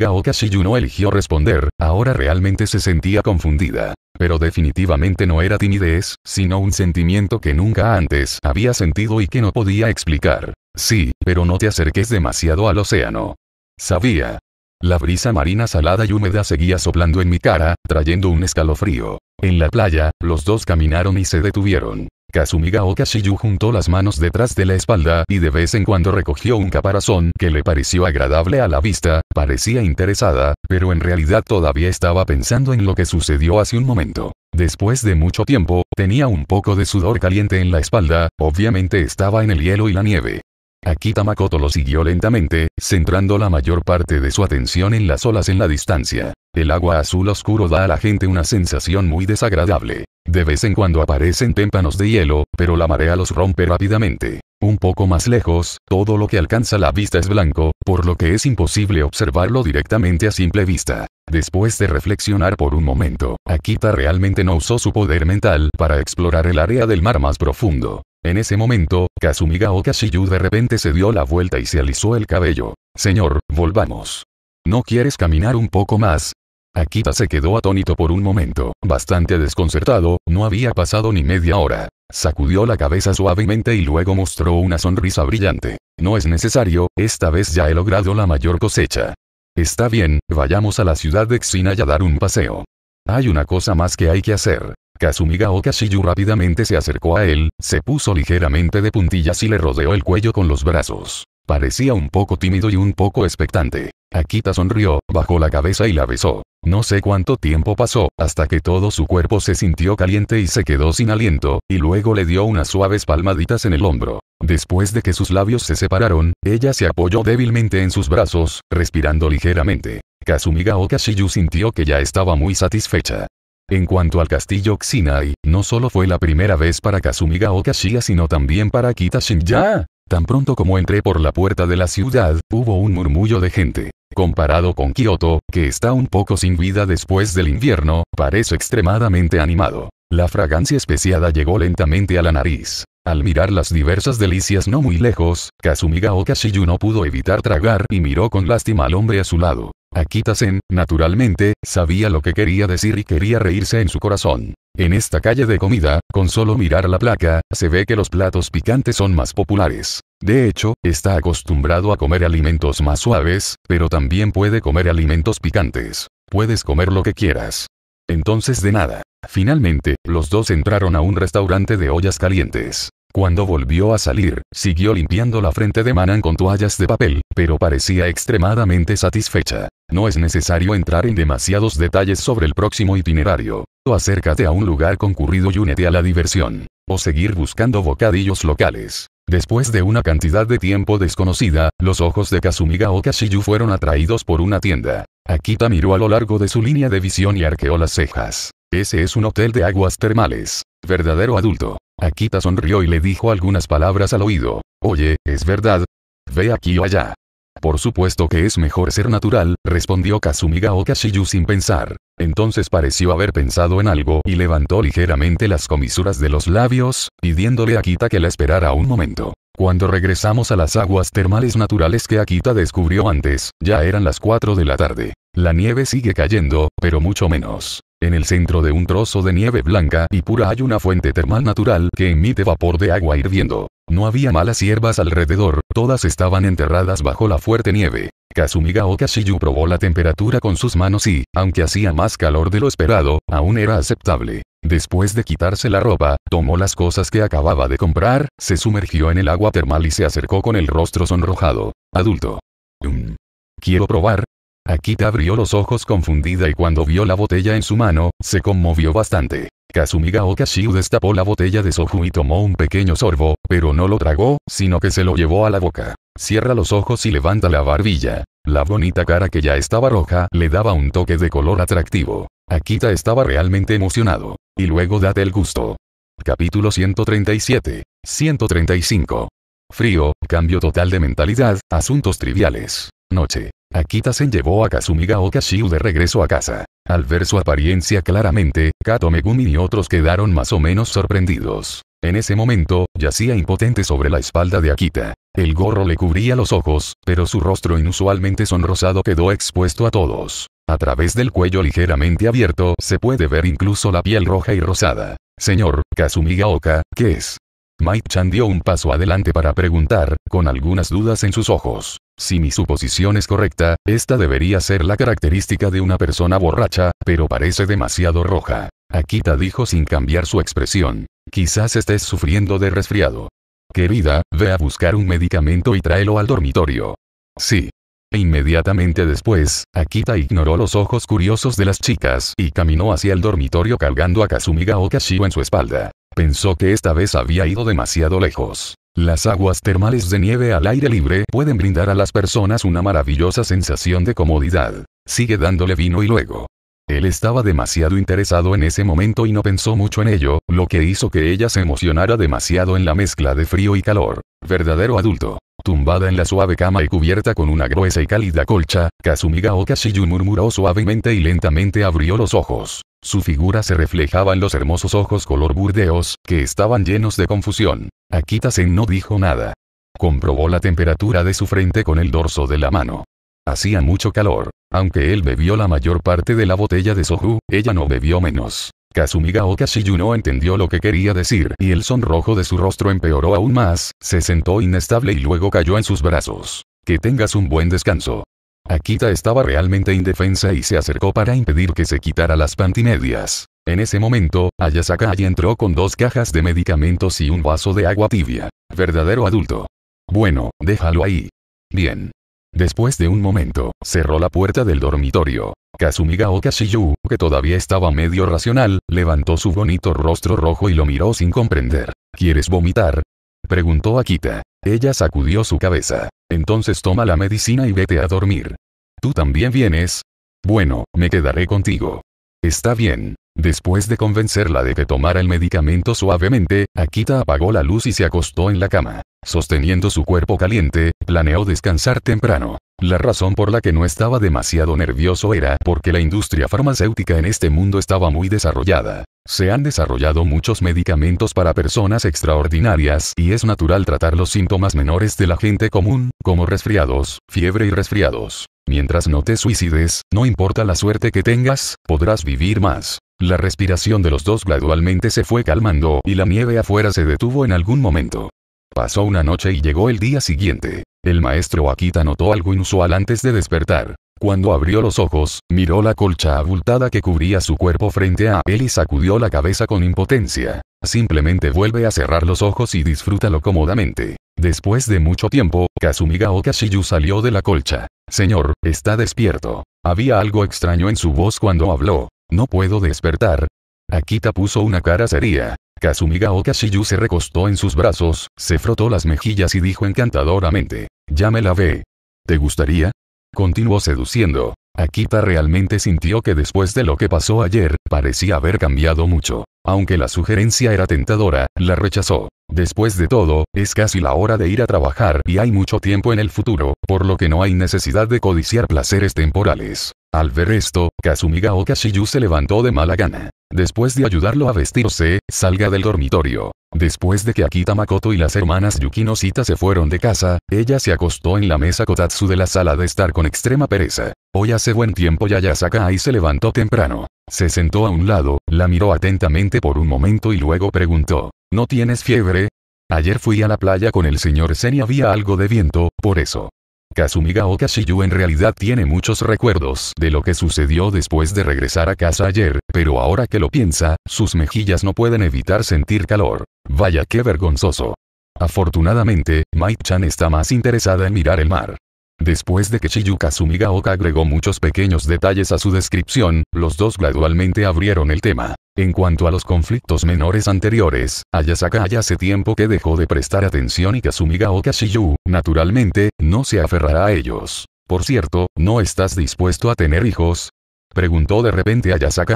Okashiyu no eligió responder, ahora realmente se sentía confundida. Pero definitivamente no era timidez, sino un sentimiento que nunca antes había sentido y que no podía explicar. Sí, pero no te acerques demasiado al océano. Sabía. La brisa marina salada y húmeda seguía soplando en mi cara, trayendo un escalofrío. En la playa, los dos caminaron y se detuvieron. Kazumiga Shiyu juntó las manos detrás de la espalda y de vez en cuando recogió un caparazón que le pareció agradable a la vista, parecía interesada, pero en realidad todavía estaba pensando en lo que sucedió hace un momento. Después de mucho tiempo, tenía un poco de sudor caliente en la espalda, obviamente estaba en el hielo y la nieve. Akita Makoto lo siguió lentamente, centrando la mayor parte de su atención en las olas en la distancia. El agua azul oscuro da a la gente una sensación muy desagradable. De vez en cuando aparecen témpanos de hielo, pero la marea los rompe rápidamente. Un poco más lejos, todo lo que alcanza la vista es blanco, por lo que es imposible observarlo directamente a simple vista. Después de reflexionar por un momento, Akita realmente no usó su poder mental para explorar el área del mar más profundo. En ese momento, Kazumigao Kashiyu de repente se dio la vuelta y se alisó el cabello. Señor, volvamos. ¿No quieres caminar un poco más? Akita se quedó atónito por un momento, bastante desconcertado, no había pasado ni media hora. Sacudió la cabeza suavemente y luego mostró una sonrisa brillante. No es necesario, esta vez ya he logrado la mayor cosecha. Está bien, vayamos a la ciudad de Xina a dar un paseo. Hay una cosa más que hay que hacer. Kazumiga Okashiyu rápidamente se acercó a él, se puso ligeramente de puntillas y le rodeó el cuello con los brazos. Parecía un poco tímido y un poco expectante. Akita sonrió, bajó la cabeza y la besó. No sé cuánto tiempo pasó, hasta que todo su cuerpo se sintió caliente y se quedó sin aliento, y luego le dio unas suaves palmaditas en el hombro. Después de que sus labios se separaron, ella se apoyó débilmente en sus brazos, respirando ligeramente. Kazumiga Okashiyu sintió que ya estaba muy satisfecha. En cuanto al castillo Xinai, no solo fue la primera vez para Kazumiga Okashia sino también para Kita Shinja. Ah. Tan pronto como entré por la puerta de la ciudad, hubo un murmullo de gente. Comparado con Kioto, que está un poco sin vida después del invierno, parece extremadamente animado. La fragancia especiada llegó lentamente a la nariz. Al mirar las diversas delicias no muy lejos, Kazumiga Okashiyu no pudo evitar tragar y miró con lástima al hombre a su lado. Akita-sen, naturalmente, sabía lo que quería decir y quería reírse en su corazón. En esta calle de comida, con solo mirar la placa, se ve que los platos picantes son más populares. De hecho, está acostumbrado a comer alimentos más suaves, pero también puede comer alimentos picantes. Puedes comer lo que quieras. Entonces de nada. Finalmente, los dos entraron a un restaurante de ollas calientes. Cuando volvió a salir, siguió limpiando la frente de Manan con toallas de papel, pero parecía extremadamente satisfecha. No es necesario entrar en demasiados detalles sobre el próximo itinerario. O acércate a un lugar concurrido y únete a la diversión. O seguir buscando bocadillos locales. Después de una cantidad de tiempo desconocida, los ojos de Kazumiga Kashiyu fueron atraídos por una tienda. Akita miró a lo largo de su línea de visión y arqueó las cejas. Ese es un hotel de aguas termales. Verdadero adulto. Akita sonrió y le dijo algunas palabras al oído. Oye, es verdad. Ve aquí o allá. Por supuesto que es mejor ser natural, respondió Kazumiga Okashiyu sin pensar. Entonces pareció haber pensado en algo y levantó ligeramente las comisuras de los labios, pidiéndole a Akita que la esperara un momento. Cuando regresamos a las aguas termales naturales que Akita descubrió antes, ya eran las 4 de la tarde. La nieve sigue cayendo, pero mucho menos. En el centro de un trozo de nieve blanca y pura hay una fuente termal natural que emite vapor de agua hirviendo. No había malas hierbas alrededor, todas estaban enterradas bajo la fuerte nieve. Kazumiga Okashiyu probó la temperatura con sus manos y, aunque hacía más calor de lo esperado, aún era aceptable. Después de quitarse la ropa, tomó las cosas que acababa de comprar, se sumergió en el agua termal y se acercó con el rostro sonrojado. Adulto. Mm. Quiero probar, Akita abrió los ojos confundida y cuando vio la botella en su mano, se conmovió bastante. Kazumiga Okashiu destapó la botella de Soju y tomó un pequeño sorbo, pero no lo tragó, sino que se lo llevó a la boca. Cierra los ojos y levanta la barbilla. La bonita cara que ya estaba roja le daba un toque de color atractivo. Akita estaba realmente emocionado. Y luego date el gusto. Capítulo 137. 135. Frío, cambio total de mentalidad, asuntos triviales. Noche. Akita se llevó a Kazumiga Shiu de regreso a casa. Al ver su apariencia claramente, Kato Megumi y otros quedaron más o menos sorprendidos. En ese momento, yacía impotente sobre la espalda de Akita. El gorro le cubría los ojos, pero su rostro inusualmente sonrosado quedó expuesto a todos. A través del cuello ligeramente abierto se puede ver incluso la piel roja y rosada. Señor, Kazumiga Oka, ¿qué es? Mike Chan dio un paso adelante para preguntar, con algunas dudas en sus ojos. Si mi suposición es correcta, esta debería ser la característica de una persona borracha, pero parece demasiado roja. Akita dijo sin cambiar su expresión. Quizás estés sufriendo de resfriado. Querida, ve a buscar un medicamento y tráelo al dormitorio. Sí. E inmediatamente después, Akita ignoró los ojos curiosos de las chicas y caminó hacia el dormitorio cargando a o Okashiwa en su espalda pensó que esta vez había ido demasiado lejos. Las aguas termales de nieve al aire libre pueden brindar a las personas una maravillosa sensación de comodidad. Sigue dándole vino y luego, él estaba demasiado interesado en ese momento y no pensó mucho en ello, lo que hizo que ella se emocionara demasiado en la mezcla de frío y calor. Verdadero adulto. Tumbada en la suave cama y cubierta con una gruesa y cálida colcha, Kazumiga Okashiyu murmuró suavemente y lentamente abrió los ojos. Su figura se reflejaba en los hermosos ojos color burdeos, que estaban llenos de confusión. Akita-sen no dijo nada. Comprobó la temperatura de su frente con el dorso de la mano. Hacía mucho calor. Aunque él bebió la mayor parte de la botella de soju, ella no bebió menos. Kazumiga Okashiyu no entendió lo que quería decir y el sonrojo de su rostro empeoró aún más, se sentó inestable y luego cayó en sus brazos. Que tengas un buen descanso. Akita estaba realmente indefensa y se acercó para impedir que se quitara las pantimedias. En ese momento, Ayasaka entró con dos cajas de medicamentos y un vaso de agua tibia. Verdadero adulto. Bueno, déjalo ahí. Bien. Después de un momento, cerró la puerta del dormitorio. Kazumiga Okashiyu, que todavía estaba medio racional, levantó su bonito rostro rojo y lo miró sin comprender. ¿Quieres vomitar? Preguntó Akita. Ella sacudió su cabeza. Entonces toma la medicina y vete a dormir. ¿Tú también vienes? Bueno, me quedaré contigo. Está bien. Después de convencerla de que tomara el medicamento suavemente, Akita apagó la luz y se acostó en la cama. Sosteniendo su cuerpo caliente, planeó descansar temprano. La razón por la que no estaba demasiado nervioso era porque la industria farmacéutica en este mundo estaba muy desarrollada. Se han desarrollado muchos medicamentos para personas extraordinarias y es natural tratar los síntomas menores de la gente común, como resfriados, fiebre y resfriados. Mientras no te suicides, no importa la suerte que tengas, podrás vivir más. La respiración de los dos gradualmente se fue calmando y la nieve afuera se detuvo en algún momento. Pasó una noche y llegó el día siguiente. El maestro Akita notó algo inusual antes de despertar. Cuando abrió los ojos, miró la colcha abultada que cubría su cuerpo frente a él y sacudió la cabeza con impotencia. Simplemente vuelve a cerrar los ojos y disfrútalo cómodamente. Después de mucho tiempo, Kazumiga Okashiyu salió de la colcha. Señor, está despierto. Había algo extraño en su voz cuando habló. No puedo despertar. Akita puso una cara seria. Kazumiga Okashiyu se recostó en sus brazos, se frotó las mejillas y dijo encantadoramente. Ya me la ve. ¿Te gustaría? Continuó seduciendo. Akita realmente sintió que después de lo que pasó ayer, parecía haber cambiado mucho. Aunque la sugerencia era tentadora, la rechazó. Después de todo, es casi la hora de ir a trabajar y hay mucho tiempo en el futuro, por lo que no hay necesidad de codiciar placeres temporales. Al ver esto, Kazumiga Okashiyu se levantó de mala gana. Después de ayudarlo a vestirse, salga del dormitorio. Después de que Akita Makoto y las hermanas Yukino se fueron de casa, ella se acostó en la mesa kotatsu de la sala de estar con extrema pereza. Hoy hace buen tiempo Yayasaka y se levantó temprano. Se sentó a un lado, la miró atentamente por un momento y luego preguntó, ¿No tienes fiebre? Ayer fui a la playa con el señor Zen y había algo de viento, por eso. Kazumiga Okashiyu en realidad tiene muchos recuerdos de lo que sucedió después de regresar a casa ayer, pero ahora que lo piensa, sus mejillas no pueden evitar sentir calor. Vaya qué vergonzoso. Afortunadamente, Mai-chan está más interesada en mirar el mar. Después de que Chiyu Kazumigaoka agregó muchos pequeños detalles a su descripción, los dos gradualmente abrieron el tema. En cuanto a los conflictos menores anteriores, Ayasaka ya hace tiempo que dejó de prestar atención y Kazumigaoka Shiyu, naturalmente, no se aferrará a ellos. Por cierto, ¿no estás dispuesto a tener hijos? Preguntó de repente Ayasaka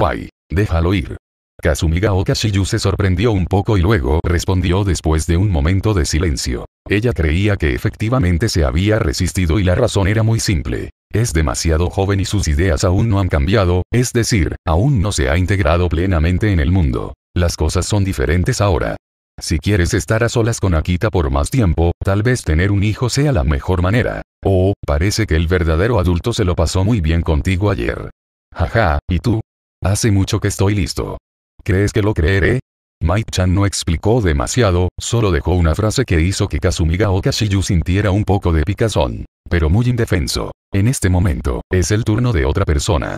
Déjalo ir. Kazumiga Okashiyu se sorprendió un poco y luego respondió después de un momento de silencio. Ella creía que efectivamente se había resistido y la razón era muy simple. Es demasiado joven y sus ideas aún no han cambiado, es decir, aún no se ha integrado plenamente en el mundo. Las cosas son diferentes ahora. Si quieres estar a solas con Akita por más tiempo, tal vez tener un hijo sea la mejor manera. Oh, parece que el verdadero adulto se lo pasó muy bien contigo ayer. Jaja, ¿y tú? Hace mucho que estoy listo. ¿Crees que lo creeré? Mike-chan no explicó demasiado, solo dejó una frase que hizo que Kazumiga Okashiyu sintiera un poco de picazón. Pero muy indefenso. En este momento, es el turno de otra persona.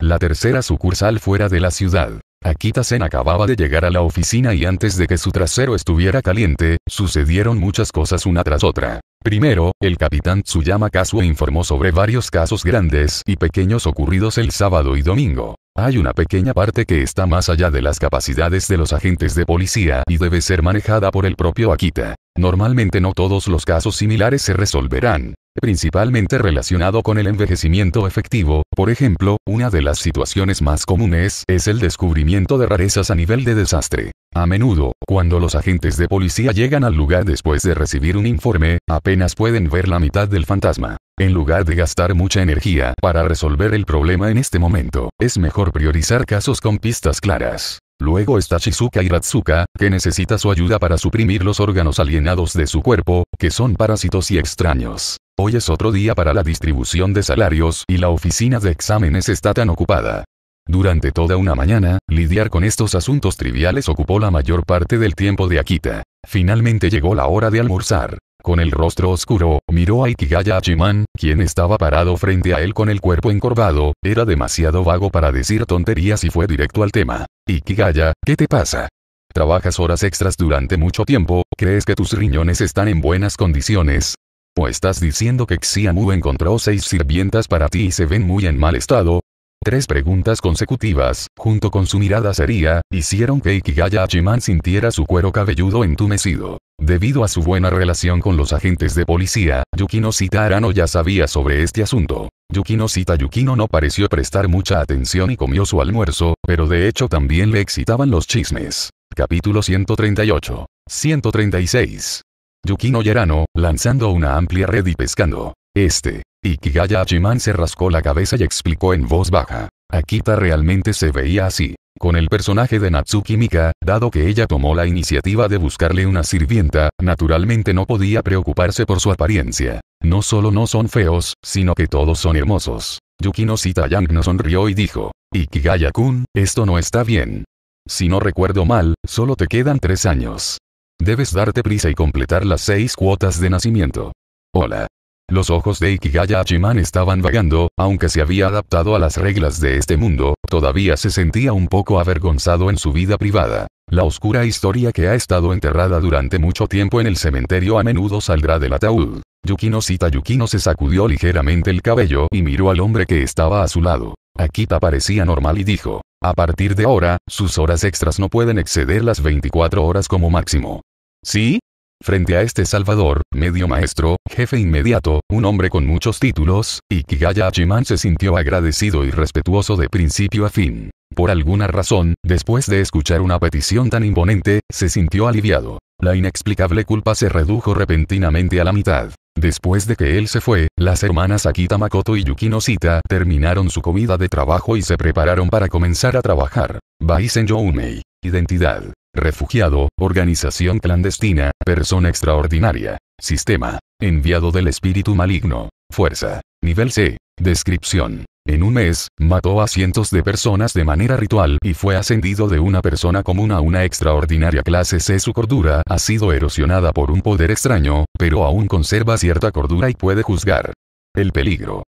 La tercera sucursal fuera de la ciudad. Akita-sen acababa de llegar a la oficina y antes de que su trasero estuviera caliente, sucedieron muchas cosas una tras otra. Primero, el capitán Tsuyama Kazuo informó sobre varios casos grandes y pequeños ocurridos el sábado y domingo. Hay una pequeña parte que está más allá de las capacidades de los agentes de policía y debe ser manejada por el propio Akita. Normalmente no todos los casos similares se resolverán, principalmente relacionado con el envejecimiento efectivo, por ejemplo, una de las situaciones más comunes es el descubrimiento de rarezas a nivel de desastre. A menudo, cuando los agentes de policía llegan al lugar después de recibir un informe, apenas pueden ver la mitad del fantasma. En lugar de gastar mucha energía para resolver el problema en este momento, es mejor priorizar casos con pistas claras. Luego está Shizuka y Ratsuka, que necesita su ayuda para suprimir los órganos alienados de su cuerpo, que son parásitos y extraños. Hoy es otro día para la distribución de salarios y la oficina de exámenes está tan ocupada. Durante toda una mañana, lidiar con estos asuntos triviales ocupó la mayor parte del tiempo de Akita. Finalmente llegó la hora de almorzar. Con el rostro oscuro, miró a Ikigaya Hachiman, quien estaba parado frente a él con el cuerpo encorvado, era demasiado vago para decir tonterías y fue directo al tema. Ikigaya, ¿qué te pasa? Trabajas horas extras durante mucho tiempo, ¿crees que tus riñones están en buenas condiciones? ¿O estás diciendo que Xiamu encontró seis sirvientas para ti y se ven muy en mal estado? Tres preguntas consecutivas, junto con su mirada seria, hicieron que Ikigaya Hachiman sintiera su cuero cabelludo entumecido. Debido a su buena relación con los agentes de policía, Yukino Sita Arano ya sabía sobre este asunto. Yukino Sita Yukino no pareció prestar mucha atención y comió su almuerzo, pero de hecho también le excitaban los chismes. Capítulo 138. 136. Yukino Yerano, lanzando una amplia red y pescando. Este, Ikigaya Achiman se rascó la cabeza y explicó en voz baja. Akita realmente se veía así, con el personaje de Natsuki Mika, dado que ella tomó la iniciativa de buscarle una sirvienta, naturalmente no podía preocuparse por su apariencia. No solo no son feos, sino que todos son hermosos. Yukino Yang no sonrió y dijo, Ikigaya-kun, esto no está bien. Si no recuerdo mal, solo te quedan tres años. Debes darte prisa y completar las seis cuotas de nacimiento. Hola, los ojos de Ikigaya Achiman estaban vagando, aunque se había adaptado a las reglas de este mundo, todavía se sentía un poco avergonzado en su vida privada. La oscura historia que ha estado enterrada durante mucho tiempo en el cementerio a menudo saldrá del ataúd. Yukino Sita Yukino se sacudió ligeramente el cabello y miró al hombre que estaba a su lado. Akita parecía normal y dijo, a partir de ahora, sus horas extras no pueden exceder las 24 horas como máximo. ¿Sí? Frente a este salvador, medio maestro, jefe inmediato, un hombre con muchos títulos, Ikigaya Achiman se sintió agradecido y respetuoso de principio a fin. Por alguna razón, después de escuchar una petición tan imponente, se sintió aliviado. La inexplicable culpa se redujo repentinamente a la mitad. Después de que él se fue, las hermanas Akita Makoto y Yukino Sita terminaron su comida de trabajo y se prepararon para comenzar a trabajar. Baisen Youmei. Identidad refugiado, organización clandestina, persona extraordinaria, sistema, enviado del espíritu maligno, fuerza, nivel C, descripción. En un mes, mató a cientos de personas de manera ritual y fue ascendido de una persona común a una extraordinaria clase C. Su cordura ha sido erosionada por un poder extraño, pero aún conserva cierta cordura y puede juzgar. El peligro.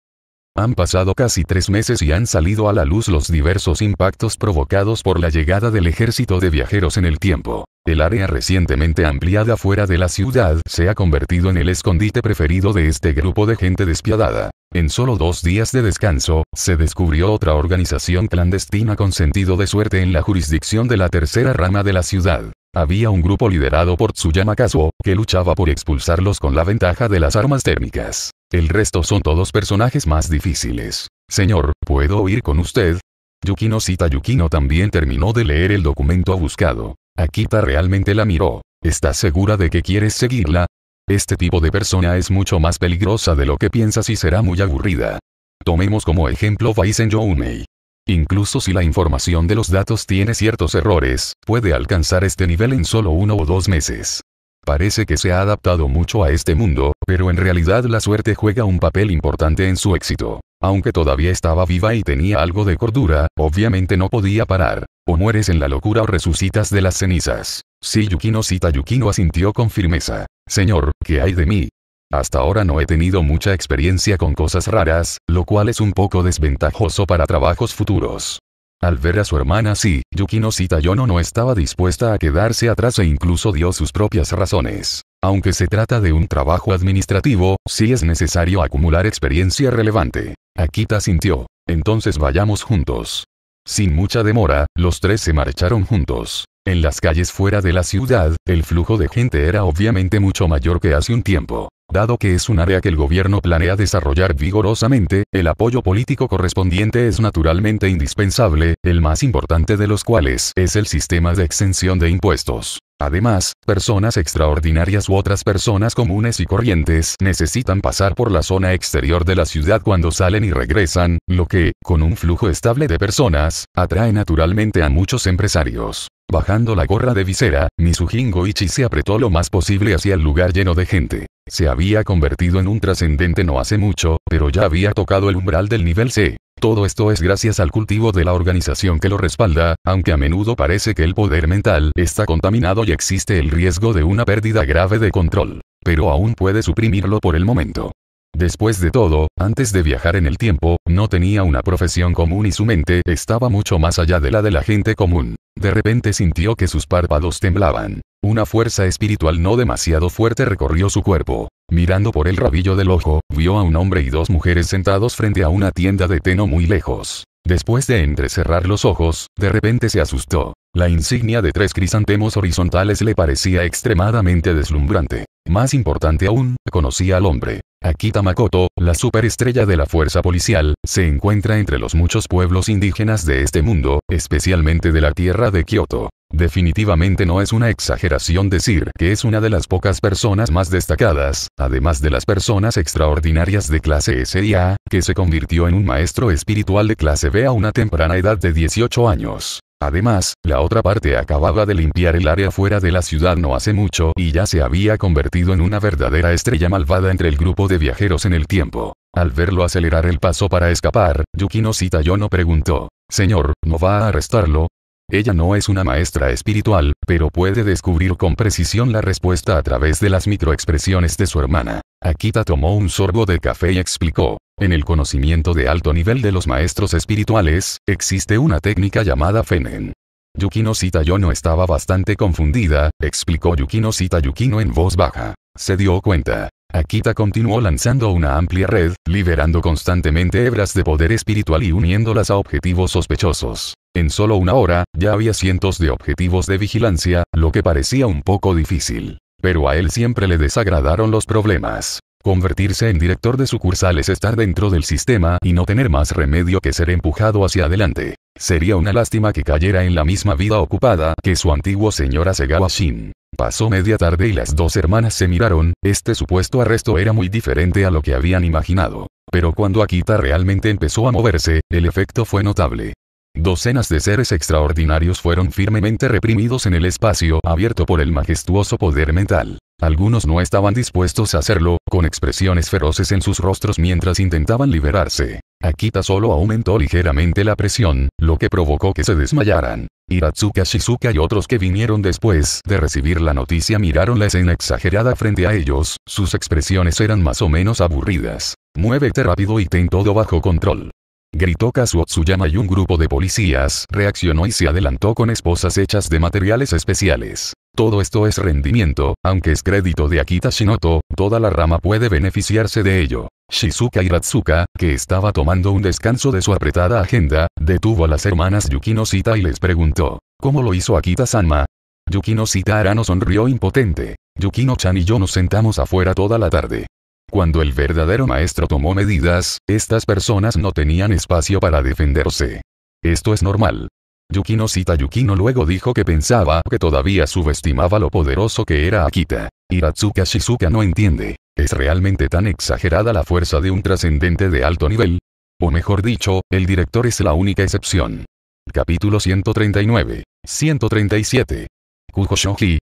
Han pasado casi tres meses y han salido a la luz los diversos impactos provocados por la llegada del ejército de viajeros en el tiempo. El área recientemente ampliada fuera de la ciudad se ha convertido en el escondite preferido de este grupo de gente despiadada. En solo dos días de descanso, se descubrió otra organización clandestina con sentido de suerte en la jurisdicción de la tercera rama de la ciudad. Había un grupo liderado por Tsuyama Kazuo, que luchaba por expulsarlos con la ventaja de las armas térmicas. El resto son todos personajes más difíciles. Señor, ¿puedo ir con usted? Yukino cita Yukino también terminó de leer el documento buscado. Akita realmente la miró. ¿Estás segura de que quieres seguirla? Este tipo de persona es mucho más peligrosa de lo que piensas y será muy aburrida. Tomemos como ejemplo Baisen Youmei. Incluso si la información de los datos tiene ciertos errores, puede alcanzar este nivel en solo uno o dos meses. Parece que se ha adaptado mucho a este mundo, pero en realidad la suerte juega un papel importante en su éxito. Aunque todavía estaba viva y tenía algo de cordura, obviamente no podía parar. O mueres en la locura o resucitas de las cenizas. Si Yukino cita Yukino asintió con firmeza. Señor, ¿qué hay de mí? Hasta ahora no he tenido mucha experiencia con cosas raras, lo cual es un poco desventajoso para trabajos futuros. Al ver a su hermana así, Yukino Sitayono no estaba dispuesta a quedarse atrás e incluso dio sus propias razones. Aunque se trata de un trabajo administrativo, sí es necesario acumular experiencia relevante. Akita sintió. Entonces vayamos juntos. Sin mucha demora, los tres se marcharon juntos. En las calles fuera de la ciudad, el flujo de gente era obviamente mucho mayor que hace un tiempo. Dado que es un área que el gobierno planea desarrollar vigorosamente, el apoyo político correspondiente es naturalmente indispensable, el más importante de los cuales es el sistema de exención de impuestos. Además, personas extraordinarias u otras personas comunes y corrientes necesitan pasar por la zona exterior de la ciudad cuando salen y regresan, lo que, con un flujo estable de personas, atrae naturalmente a muchos empresarios. Bajando la gorra de visera, Misujingo Ichi se apretó lo más posible hacia el lugar lleno de gente. Se había convertido en un trascendente no hace mucho, pero ya había tocado el umbral del nivel C. Todo esto es gracias al cultivo de la organización que lo respalda, aunque a menudo parece que el poder mental está contaminado y existe el riesgo de una pérdida grave de control. Pero aún puede suprimirlo por el momento. Después de todo, antes de viajar en el tiempo, no tenía una profesión común y su mente estaba mucho más allá de la de la gente común. De repente sintió que sus párpados temblaban. Una fuerza espiritual no demasiado fuerte recorrió su cuerpo. Mirando por el rabillo del ojo, vio a un hombre y dos mujeres sentados frente a una tienda de teno muy lejos. Después de entrecerrar los ojos, de repente se asustó. La insignia de tres crisantemos horizontales le parecía extremadamente deslumbrante. Más importante aún, conocía al hombre. Akita Makoto, la superestrella de la fuerza policial, se encuentra entre los muchos pueblos indígenas de este mundo, especialmente de la tierra de Kioto. Definitivamente no es una exageración decir que es una de las pocas personas más destacadas, además de las personas extraordinarias de clase S y A, que se convirtió en un maestro espiritual de clase B a una temprana edad de 18 años. Además, la otra parte acababa de limpiar el área fuera de la ciudad no hace mucho y ya se había convertido en una verdadera estrella malvada entre el grupo de viajeros en el tiempo. Al verlo acelerar el paso para escapar, Yukino no preguntó, Señor, ¿no va a arrestarlo? Ella no es una maestra espiritual, pero puede descubrir con precisión la respuesta a través de las microexpresiones de su hermana. Akita tomó un sorbo de café y explicó, en el conocimiento de alto nivel de los maestros espirituales, existe una técnica llamada Fenen. Yukino Yo no estaba bastante confundida, explicó Yukino Yukino en voz baja. Se dio cuenta. Akita continuó lanzando una amplia red, liberando constantemente hebras de poder espiritual y uniéndolas a objetivos sospechosos. En solo una hora, ya había cientos de objetivos de vigilancia, lo que parecía un poco difícil. Pero a él siempre le desagradaron los problemas. Convertirse en director de sucursales estar dentro del sistema y no tener más remedio que ser empujado hacia adelante. Sería una lástima que cayera en la misma vida ocupada que su antiguo señora Segawa Shin. Pasó media tarde y las dos hermanas se miraron, este supuesto arresto era muy diferente a lo que habían imaginado. Pero cuando Akita realmente empezó a moverse, el efecto fue notable. Docenas de seres extraordinarios fueron firmemente reprimidos en el espacio abierto por el majestuoso poder mental. Algunos no estaban dispuestos a hacerlo, con expresiones feroces en sus rostros mientras intentaban liberarse. Akita solo aumentó ligeramente la presión, lo que provocó que se desmayaran. Hiratsuka Shizuka y otros que vinieron después de recibir la noticia miraron la escena exagerada frente a ellos, sus expresiones eran más o menos aburridas. Muévete rápido y ten todo bajo control. Gritó Kazuo Tsuyama y un grupo de policías reaccionó y se adelantó con esposas hechas de materiales especiales. Todo esto es rendimiento, aunque es crédito de Akita Shinoto, toda la rama puede beneficiarse de ello. Shizuka Hiratsuka, que estaba tomando un descanso de su apretada agenda, detuvo a las hermanas Yukino Sita y les preguntó, ¿cómo lo hizo Akita-sanma? Yukino Sita Arano sonrió impotente. Yukino-chan y yo nos sentamos afuera toda la tarde. Cuando el verdadero maestro tomó medidas, estas personas no tenían espacio para defenderse. Esto es normal. Yukino cita Yukino luego dijo que pensaba que todavía subestimaba lo poderoso que era Akita. Hiratsuka Shizuka no entiende. ¿Es realmente tan exagerada la fuerza de un trascendente de alto nivel? O mejor dicho, el director es la única excepción. Capítulo 139. 137. Kujo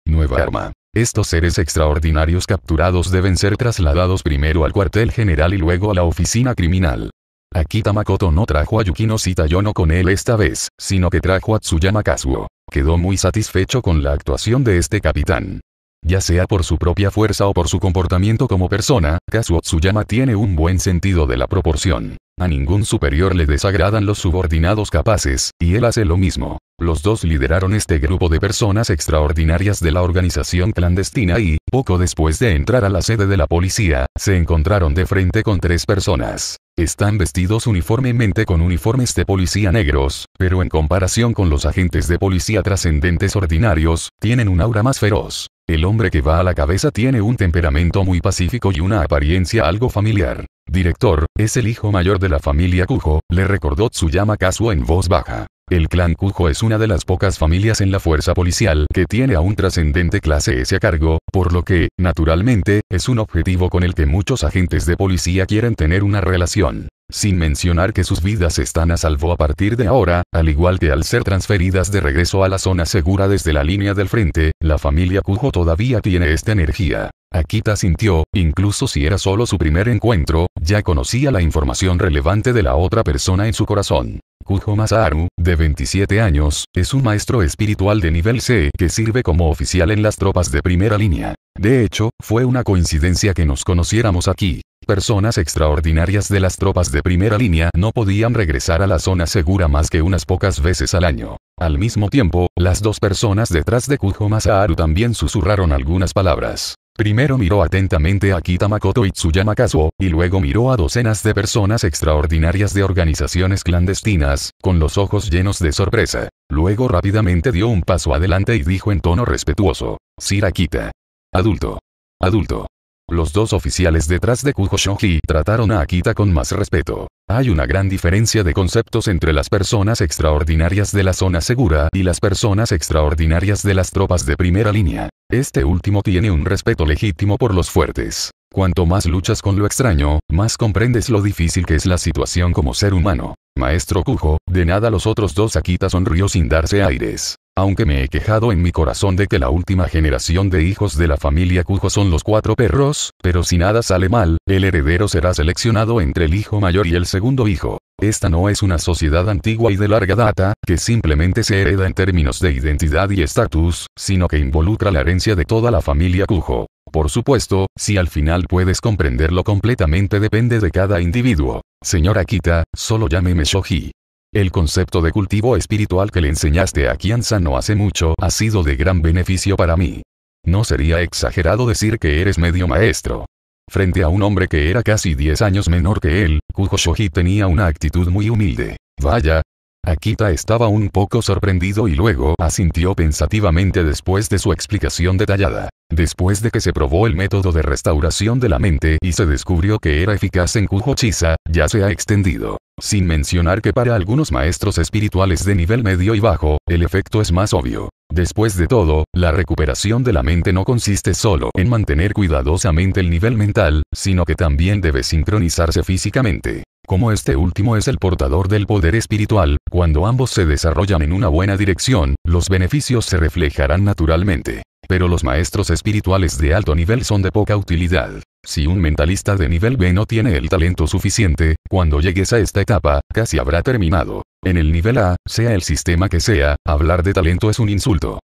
nueva arma. Estos seres extraordinarios capturados deben ser trasladados primero al cuartel general y luego a la oficina criminal. Aquí Tamakoto no trajo a Yukino Sitayono con él esta vez, sino que trajo a Tsuyama Kazuo. Quedó muy satisfecho con la actuación de este capitán. Ya sea por su propia fuerza o por su comportamiento como persona, Kazuo Tsuyama tiene un buen sentido de la proporción. A ningún superior le desagradan los subordinados capaces, y él hace lo mismo. Los dos lideraron este grupo de personas extraordinarias de la organización clandestina y, poco después de entrar a la sede de la policía, se encontraron de frente con tres personas. Están vestidos uniformemente con uniformes de policía negros, pero en comparación con los agentes de policía trascendentes ordinarios, tienen un aura más feroz. El hombre que va a la cabeza tiene un temperamento muy pacífico y una apariencia algo familiar. Director, es el hijo mayor de la familia Kujo, le recordó Tsuyama Kazuo en voz baja. El clan Cujo es una de las pocas familias en la fuerza policial que tiene a un trascendente clase S a cargo, por lo que, naturalmente, es un objetivo con el que muchos agentes de policía quieren tener una relación. Sin mencionar que sus vidas están a salvo a partir de ahora, al igual que al ser transferidas de regreso a la zona segura desde la línea del frente, la familia Cujo todavía tiene esta energía. Akita sintió, incluso si era solo su primer encuentro, ya conocía la información relevante de la otra persona en su corazón. Kujo Masaharu, de 27 años, es un maestro espiritual de nivel C que sirve como oficial en las tropas de primera línea. De hecho, fue una coincidencia que nos conociéramos aquí. Personas extraordinarias de las tropas de primera línea no podían regresar a la zona segura más que unas pocas veces al año. Al mismo tiempo, las dos personas detrás de Kujo Masaharu también susurraron algunas palabras. Primero miró atentamente a Kitamakoto y Tsuyama Kazuo, y luego miró a docenas de personas extraordinarias de organizaciones clandestinas, con los ojos llenos de sorpresa. Luego rápidamente dio un paso adelante y dijo en tono respetuoso, Sirakita. Adulto. Adulto. Los dos oficiales detrás de Kujo Shoji trataron a Akita con más respeto. Hay una gran diferencia de conceptos entre las personas extraordinarias de la zona segura y las personas extraordinarias de las tropas de primera línea. Este último tiene un respeto legítimo por los fuertes. Cuanto más luchas con lo extraño, más comprendes lo difícil que es la situación como ser humano. Maestro Kujo, de nada los otros dos Akita sonrió sin darse aires. Aunque me he quejado en mi corazón de que la última generación de hijos de la familia Cujo son los cuatro perros, pero si nada sale mal, el heredero será seleccionado entre el hijo mayor y el segundo hijo. Esta no es una sociedad antigua y de larga data, que simplemente se hereda en términos de identidad y estatus, sino que involucra la herencia de toda la familia Cujo. Por supuesto, si al final puedes comprenderlo completamente depende de cada individuo. Señora Kita, solo llámeme Shoji. El concepto de cultivo espiritual que le enseñaste a Kianza no hace mucho ha sido de gran beneficio para mí. No sería exagerado decir que eres medio maestro. Frente a un hombre que era casi 10 años menor que él, Kujo Shoji tenía una actitud muy humilde. Vaya. Akita estaba un poco sorprendido y luego asintió pensativamente después de su explicación detallada. Después de que se probó el método de restauración de la mente y se descubrió que era eficaz en Kujochisa, ya se ha extendido. Sin mencionar que para algunos maestros espirituales de nivel medio y bajo, el efecto es más obvio. Después de todo, la recuperación de la mente no consiste solo en mantener cuidadosamente el nivel mental, sino que también debe sincronizarse físicamente. Como este último es el portador del poder espiritual, cuando ambos se desarrollan en una buena dirección, los beneficios se reflejarán naturalmente. Pero los maestros espirituales de alto nivel son de poca utilidad. Si un mentalista de nivel B no tiene el talento suficiente, cuando llegues a esta etapa, casi habrá terminado. En el nivel A, sea el sistema que sea, hablar de talento es un insulto.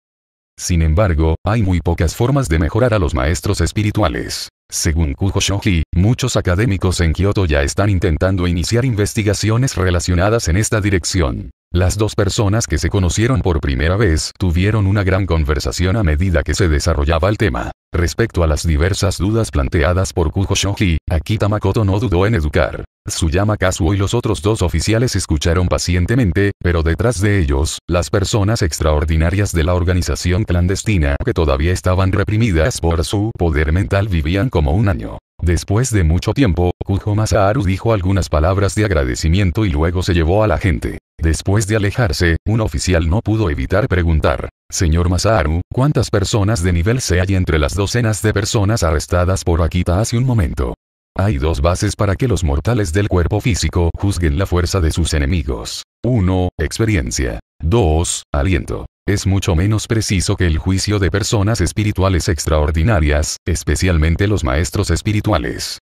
Sin embargo, hay muy pocas formas de mejorar a los maestros espirituales. Según Kujo Shoji, muchos académicos en Kioto ya están intentando iniciar investigaciones relacionadas en esta dirección. Las dos personas que se conocieron por primera vez tuvieron una gran conversación a medida que se desarrollaba el tema. Respecto a las diversas dudas planteadas por Kujo Shoji, Akita Makoto no dudó en educar. Suyama Kazuo y los otros dos oficiales escucharon pacientemente, pero detrás de ellos, las personas extraordinarias de la organización clandestina que todavía estaban reprimidas por su poder mental vivían como un año. Después de mucho tiempo, Kujo Masaharu dijo algunas palabras de agradecimiento y luego se llevó a la gente. Después de alejarse, un oficial no pudo evitar preguntar, Señor Masaru, ¿cuántas personas de nivel se hay entre las docenas de personas arrestadas por Akita hace un momento? Hay dos bases para que los mortales del cuerpo físico juzguen la fuerza de sus enemigos. 1. Experiencia. 2. Aliento. Es mucho menos preciso que el juicio de personas espirituales extraordinarias, especialmente los maestros espirituales.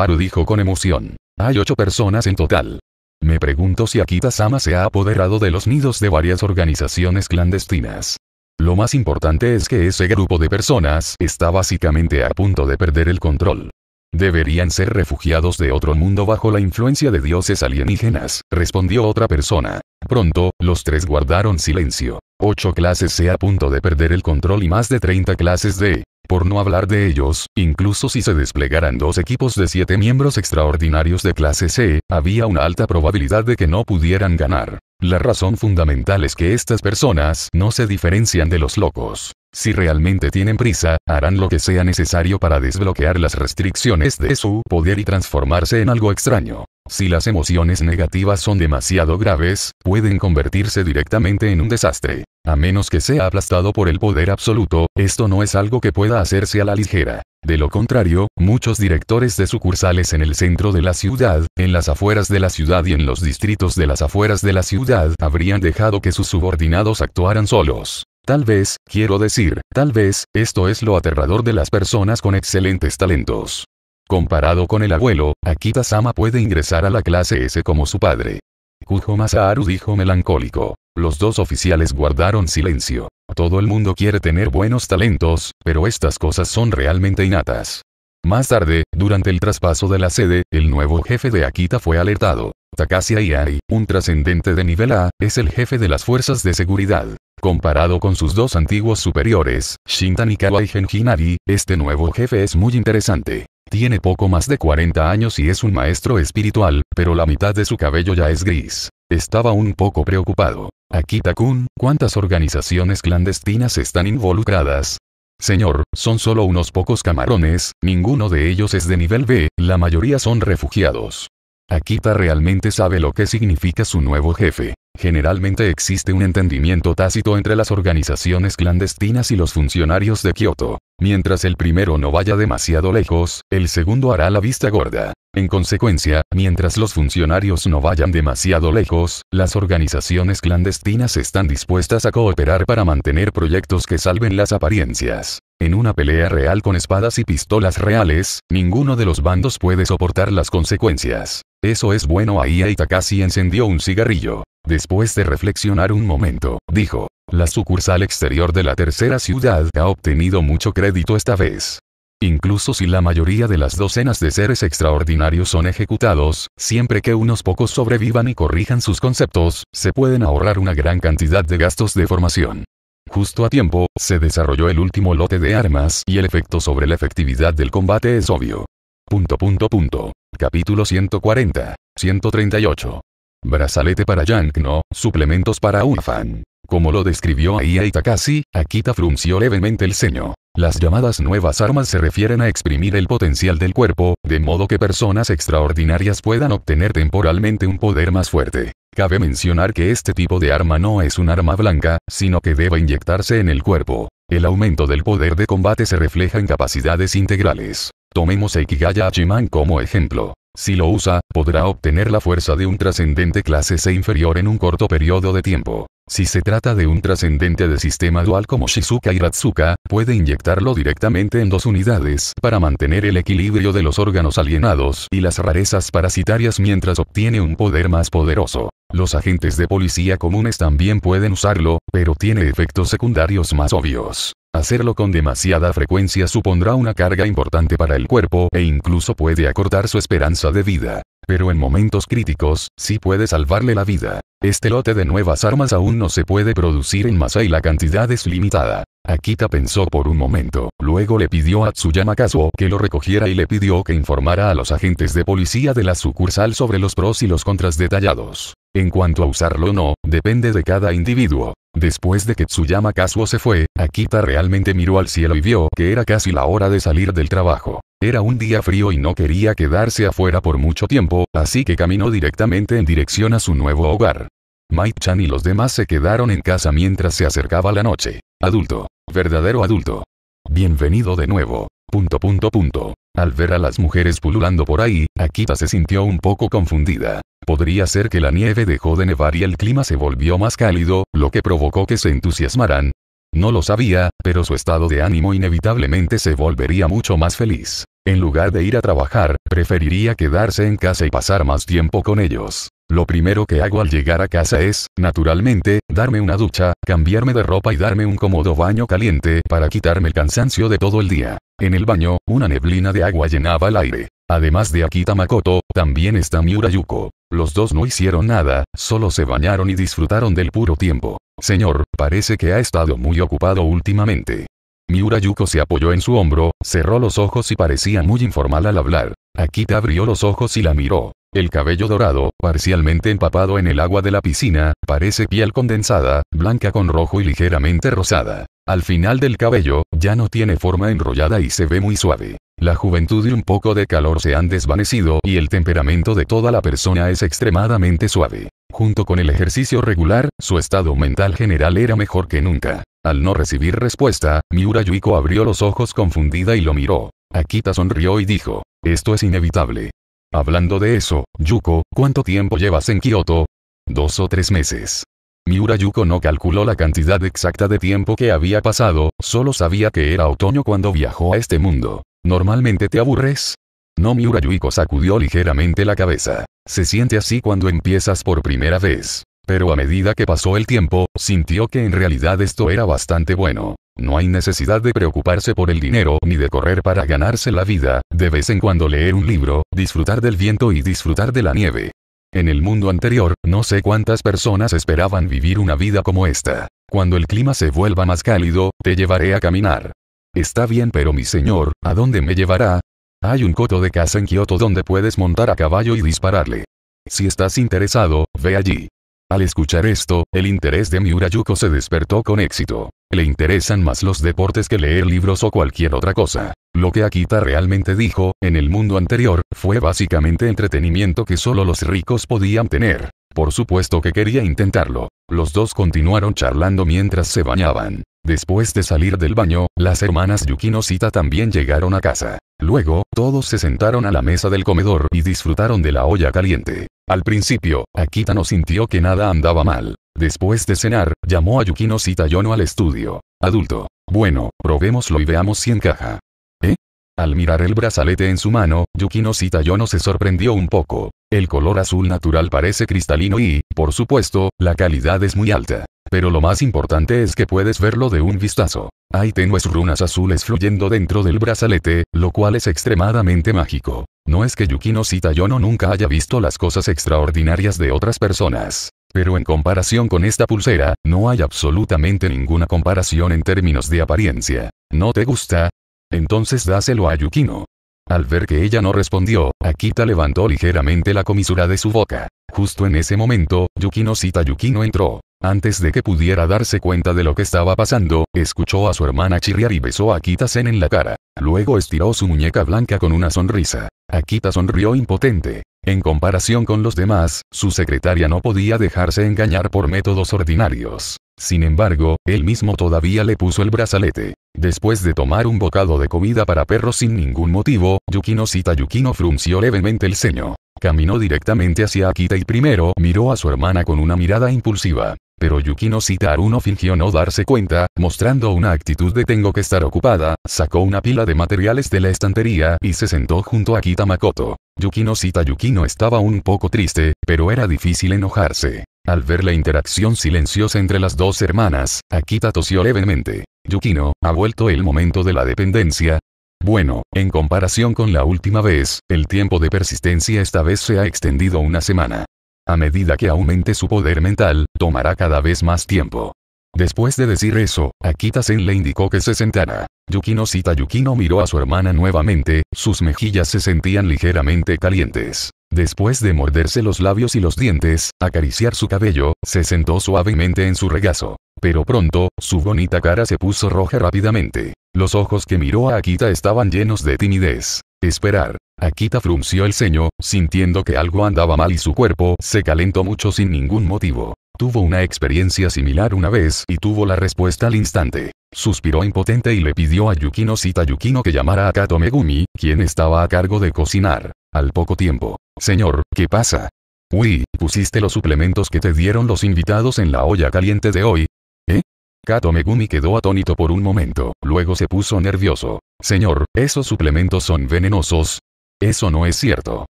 aru dijo con emoción. Hay ocho personas en total. Me pregunto si Akita-sama se ha apoderado de los nidos de varias organizaciones clandestinas. Lo más importante es que ese grupo de personas está básicamente a punto de perder el control. Deberían ser refugiados de otro mundo bajo la influencia de dioses alienígenas, respondió otra persona. Pronto, los tres guardaron silencio. 8 clases C a punto de perder el control y más de 30 clases D. Por no hablar de ellos, incluso si se desplegaran dos equipos de siete miembros extraordinarios de clase C, había una alta probabilidad de que no pudieran ganar. La razón fundamental es que estas personas no se diferencian de los locos. Si realmente tienen prisa, harán lo que sea necesario para desbloquear las restricciones de su poder y transformarse en algo extraño. Si las emociones negativas son demasiado graves, pueden convertirse directamente en un desastre. A menos que sea aplastado por el poder absoluto, esto no es algo que pueda hacerse a la ligera. De lo contrario, muchos directores de sucursales en el centro de la ciudad, en las afueras de la ciudad y en los distritos de las afueras de la ciudad habrían dejado que sus subordinados actuaran solos. Tal vez, quiero decir, tal vez, esto es lo aterrador de las personas con excelentes talentos. Comparado con el abuelo, Akita-sama puede ingresar a la clase S como su padre. Kujo Masaharu dijo melancólico. Los dos oficiales guardaron silencio. Todo el mundo quiere tener buenos talentos, pero estas cosas son realmente innatas. Más tarde, durante el traspaso de la sede, el nuevo jefe de Akita fue alertado. Takashi Aiari, un trascendente de nivel A, es el jefe de las fuerzas de seguridad. Comparado con sus dos antiguos superiores, Shintanikawa y Genjinari, este nuevo jefe es muy interesante. Tiene poco más de 40 años y es un maestro espiritual, pero la mitad de su cabello ya es gris. Estaba un poco preocupado. Akita-kun, ¿cuántas organizaciones clandestinas están involucradas? Señor, son solo unos pocos camarones, ninguno de ellos es de nivel B, la mayoría son refugiados. Akita realmente sabe lo que significa su nuevo jefe. Generalmente existe un entendimiento tácito entre las organizaciones clandestinas y los funcionarios de Kioto. Mientras el primero no vaya demasiado lejos, el segundo hará la vista gorda. En consecuencia, mientras los funcionarios no vayan demasiado lejos, las organizaciones clandestinas están dispuestas a cooperar para mantener proyectos que salven las apariencias. En una pelea real con espadas y pistolas reales, ninguno de los bandos puede soportar las consecuencias. Eso es bueno ahí Aitakasi encendió un cigarrillo. Después de reflexionar un momento, dijo, la sucursal exterior de la tercera ciudad ha obtenido mucho crédito esta vez. Incluso si la mayoría de las docenas de seres extraordinarios son ejecutados, siempre que unos pocos sobrevivan y corrijan sus conceptos, se pueden ahorrar una gran cantidad de gastos de formación. Justo a tiempo, se desarrolló el último lote de armas y el efecto sobre la efectividad del combate es obvio. Punto punto punto. Capítulo 140. 138. Brazalete para Yankno, suplementos para Ulfan. Como lo describió Aya Itakashi, Akita frunció levemente el ceño. Las llamadas nuevas armas se refieren a exprimir el potencial del cuerpo, de modo que personas extraordinarias puedan obtener temporalmente un poder más fuerte. Cabe mencionar que este tipo de arma no es un arma blanca, sino que debe inyectarse en el cuerpo. El aumento del poder de combate se refleja en capacidades integrales. Tomemos a Ikigaya Achiman como ejemplo. Si lo usa, podrá obtener la fuerza de un trascendente clase C inferior en un corto periodo de tiempo. Si se trata de un trascendente de sistema dual como Shizuka y Ratsuka, puede inyectarlo directamente en dos unidades para mantener el equilibrio de los órganos alienados y las rarezas parasitarias mientras obtiene un poder más poderoso. Los agentes de policía comunes también pueden usarlo, pero tiene efectos secundarios más obvios. Hacerlo con demasiada frecuencia supondrá una carga importante para el cuerpo e incluso puede acortar su esperanza de vida pero en momentos críticos, sí puede salvarle la vida. Este lote de nuevas armas aún no se puede producir en masa y la cantidad es limitada. Akita pensó por un momento, luego le pidió a Tsuyama Kazuo que lo recogiera y le pidió que informara a los agentes de policía de la sucursal sobre los pros y los contras detallados. En cuanto a usarlo o no, depende de cada individuo. Después de que Tsuyama Kazuo se fue, Akita realmente miró al cielo y vio que era casi la hora de salir del trabajo. Era un día frío y no quería quedarse afuera por mucho tiempo, así que caminó directamente en dirección a su nuevo hogar. Mike-chan y los demás se quedaron en casa mientras se acercaba la noche. Adulto. Verdadero adulto. Bienvenido de nuevo. Punto punto punto. Al ver a las mujeres pululando por ahí, Akita se sintió un poco confundida. Podría ser que la nieve dejó de nevar y el clima se volvió más cálido, lo que provocó que se entusiasmaran, no lo sabía, pero su estado de ánimo inevitablemente se volvería mucho más feliz. En lugar de ir a trabajar, preferiría quedarse en casa y pasar más tiempo con ellos. Lo primero que hago al llegar a casa es, naturalmente, darme una ducha, cambiarme de ropa y darme un cómodo baño caliente para quitarme el cansancio de todo el día. En el baño, una neblina de agua llenaba el aire. Además de Akita Makoto, también está Miura Yuko. Los dos no hicieron nada, solo se bañaron y disfrutaron del puro tiempo. Señor, parece que ha estado muy ocupado últimamente. Miura Yuko se apoyó en su hombro, cerró los ojos y parecía muy informal al hablar. Akita abrió los ojos y la miró. El cabello dorado, parcialmente empapado en el agua de la piscina, parece piel condensada, blanca con rojo y ligeramente rosada. Al final del cabello, ya no tiene forma enrollada y se ve muy suave. La juventud y un poco de calor se han desvanecido y el temperamento de toda la persona es extremadamente suave. Junto con el ejercicio regular, su estado mental general era mejor que nunca. Al no recibir respuesta, Miura Yuiko abrió los ojos confundida y lo miró. Akita sonrió y dijo, esto es inevitable. Hablando de eso, Yuko, ¿cuánto tiempo llevas en Kioto? Dos o tres meses. Miura Yuko no calculó la cantidad exacta de tiempo que había pasado, solo sabía que era otoño cuando viajó a este mundo. ¿Normalmente te aburres? No Miura Yuiko sacudió ligeramente la cabeza. Se siente así cuando empiezas por primera vez. Pero a medida que pasó el tiempo, sintió que en realidad esto era bastante bueno. No hay necesidad de preocuparse por el dinero ni de correr para ganarse la vida, de vez en cuando leer un libro, disfrutar del viento y disfrutar de la nieve. En el mundo anterior, no sé cuántas personas esperaban vivir una vida como esta. Cuando el clima se vuelva más cálido, te llevaré a caminar. Está bien, pero mi señor, ¿a dónde me llevará? Hay un coto de caza en Kioto donde puedes montar a caballo y dispararle. Si estás interesado, ve allí. Al escuchar esto, el interés de Miura Yuko se despertó con éxito. Le interesan más los deportes que leer libros o cualquier otra cosa. Lo que Akita realmente dijo, en el mundo anterior, fue básicamente entretenimiento que solo los ricos podían tener. Por supuesto que quería intentarlo. Los dos continuaron charlando mientras se bañaban. Después de salir del baño, las hermanas Yukino Sita también llegaron a casa. Luego, todos se sentaron a la mesa del comedor y disfrutaron de la olla caliente. Al principio, Akita no sintió que nada andaba mal. Después de cenar, llamó a Yukino Sitayono al estudio. Adulto. Bueno, probémoslo y veamos si encaja. ¿Eh? Al mirar el brazalete en su mano, Yukino Yono se sorprendió un poco. El color azul natural parece cristalino y, por supuesto, la calidad es muy alta. Pero lo más importante es que puedes verlo de un vistazo. Hay tenues runas azules fluyendo dentro del brazalete, lo cual es extremadamente mágico. No es que Yukino Sitayono nunca haya visto las cosas extraordinarias de otras personas. Pero en comparación con esta pulsera, no hay absolutamente ninguna comparación en términos de apariencia. ¿No te gusta? Entonces dáselo a Yukino. Al ver que ella no respondió, Akita levantó ligeramente la comisura de su boca. Justo en ese momento, Yukino Yukino entró. Antes de que pudiera darse cuenta de lo que estaba pasando, escuchó a su hermana chirriar y besó a Akita-sen en la cara. Luego estiró su muñeca blanca con una sonrisa. Akita sonrió impotente. En comparación con los demás, su secretaria no podía dejarse engañar por métodos ordinarios. Sin embargo, él mismo todavía le puso el brazalete. Después de tomar un bocado de comida para perros sin ningún motivo, Yukino Yukino frunció levemente el ceño. Caminó directamente hacia Akita y primero miró a su hermana con una mirada impulsiva. Pero Yukino Sitaru no fingió no darse cuenta, mostrando una actitud de tengo que estar ocupada, sacó una pila de materiales de la estantería y se sentó junto a Akita Makoto. Yukino Sita Yukino estaba un poco triste, pero era difícil enojarse. Al ver la interacción silenciosa entre las dos hermanas, Akita tosió levemente. Yukino, ha vuelto el momento de la dependencia, bueno, en comparación con la última vez, el tiempo de persistencia esta vez se ha extendido una semana. A medida que aumente su poder mental, tomará cada vez más tiempo. Después de decir eso, Akita-sen le indicó que se sentara. Yukino Sita Yukino miró a su hermana nuevamente, sus mejillas se sentían ligeramente calientes. Después de morderse los labios y los dientes, acariciar su cabello, se sentó suavemente en su regazo. Pero pronto, su bonita cara se puso roja rápidamente. Los ojos que miró a Akita estaban llenos de timidez. Esperar. Akita frunció el ceño, sintiendo que algo andaba mal y su cuerpo se calentó mucho sin ningún motivo. Tuvo una experiencia similar una vez y tuvo la respuesta al instante. Suspiró impotente y le pidió a Yukino Sita Yukino que llamara a Kato Megumi, quien estaba a cargo de cocinar. Al poco tiempo. Señor, ¿qué pasa? Uy, ¿pusiste los suplementos que te dieron los invitados en la olla caliente de hoy? ¿Eh? Kato Megumi quedó atónito por un momento, luego se puso nervioso. Señor, esos suplementos son venenosos. Eso no es cierto.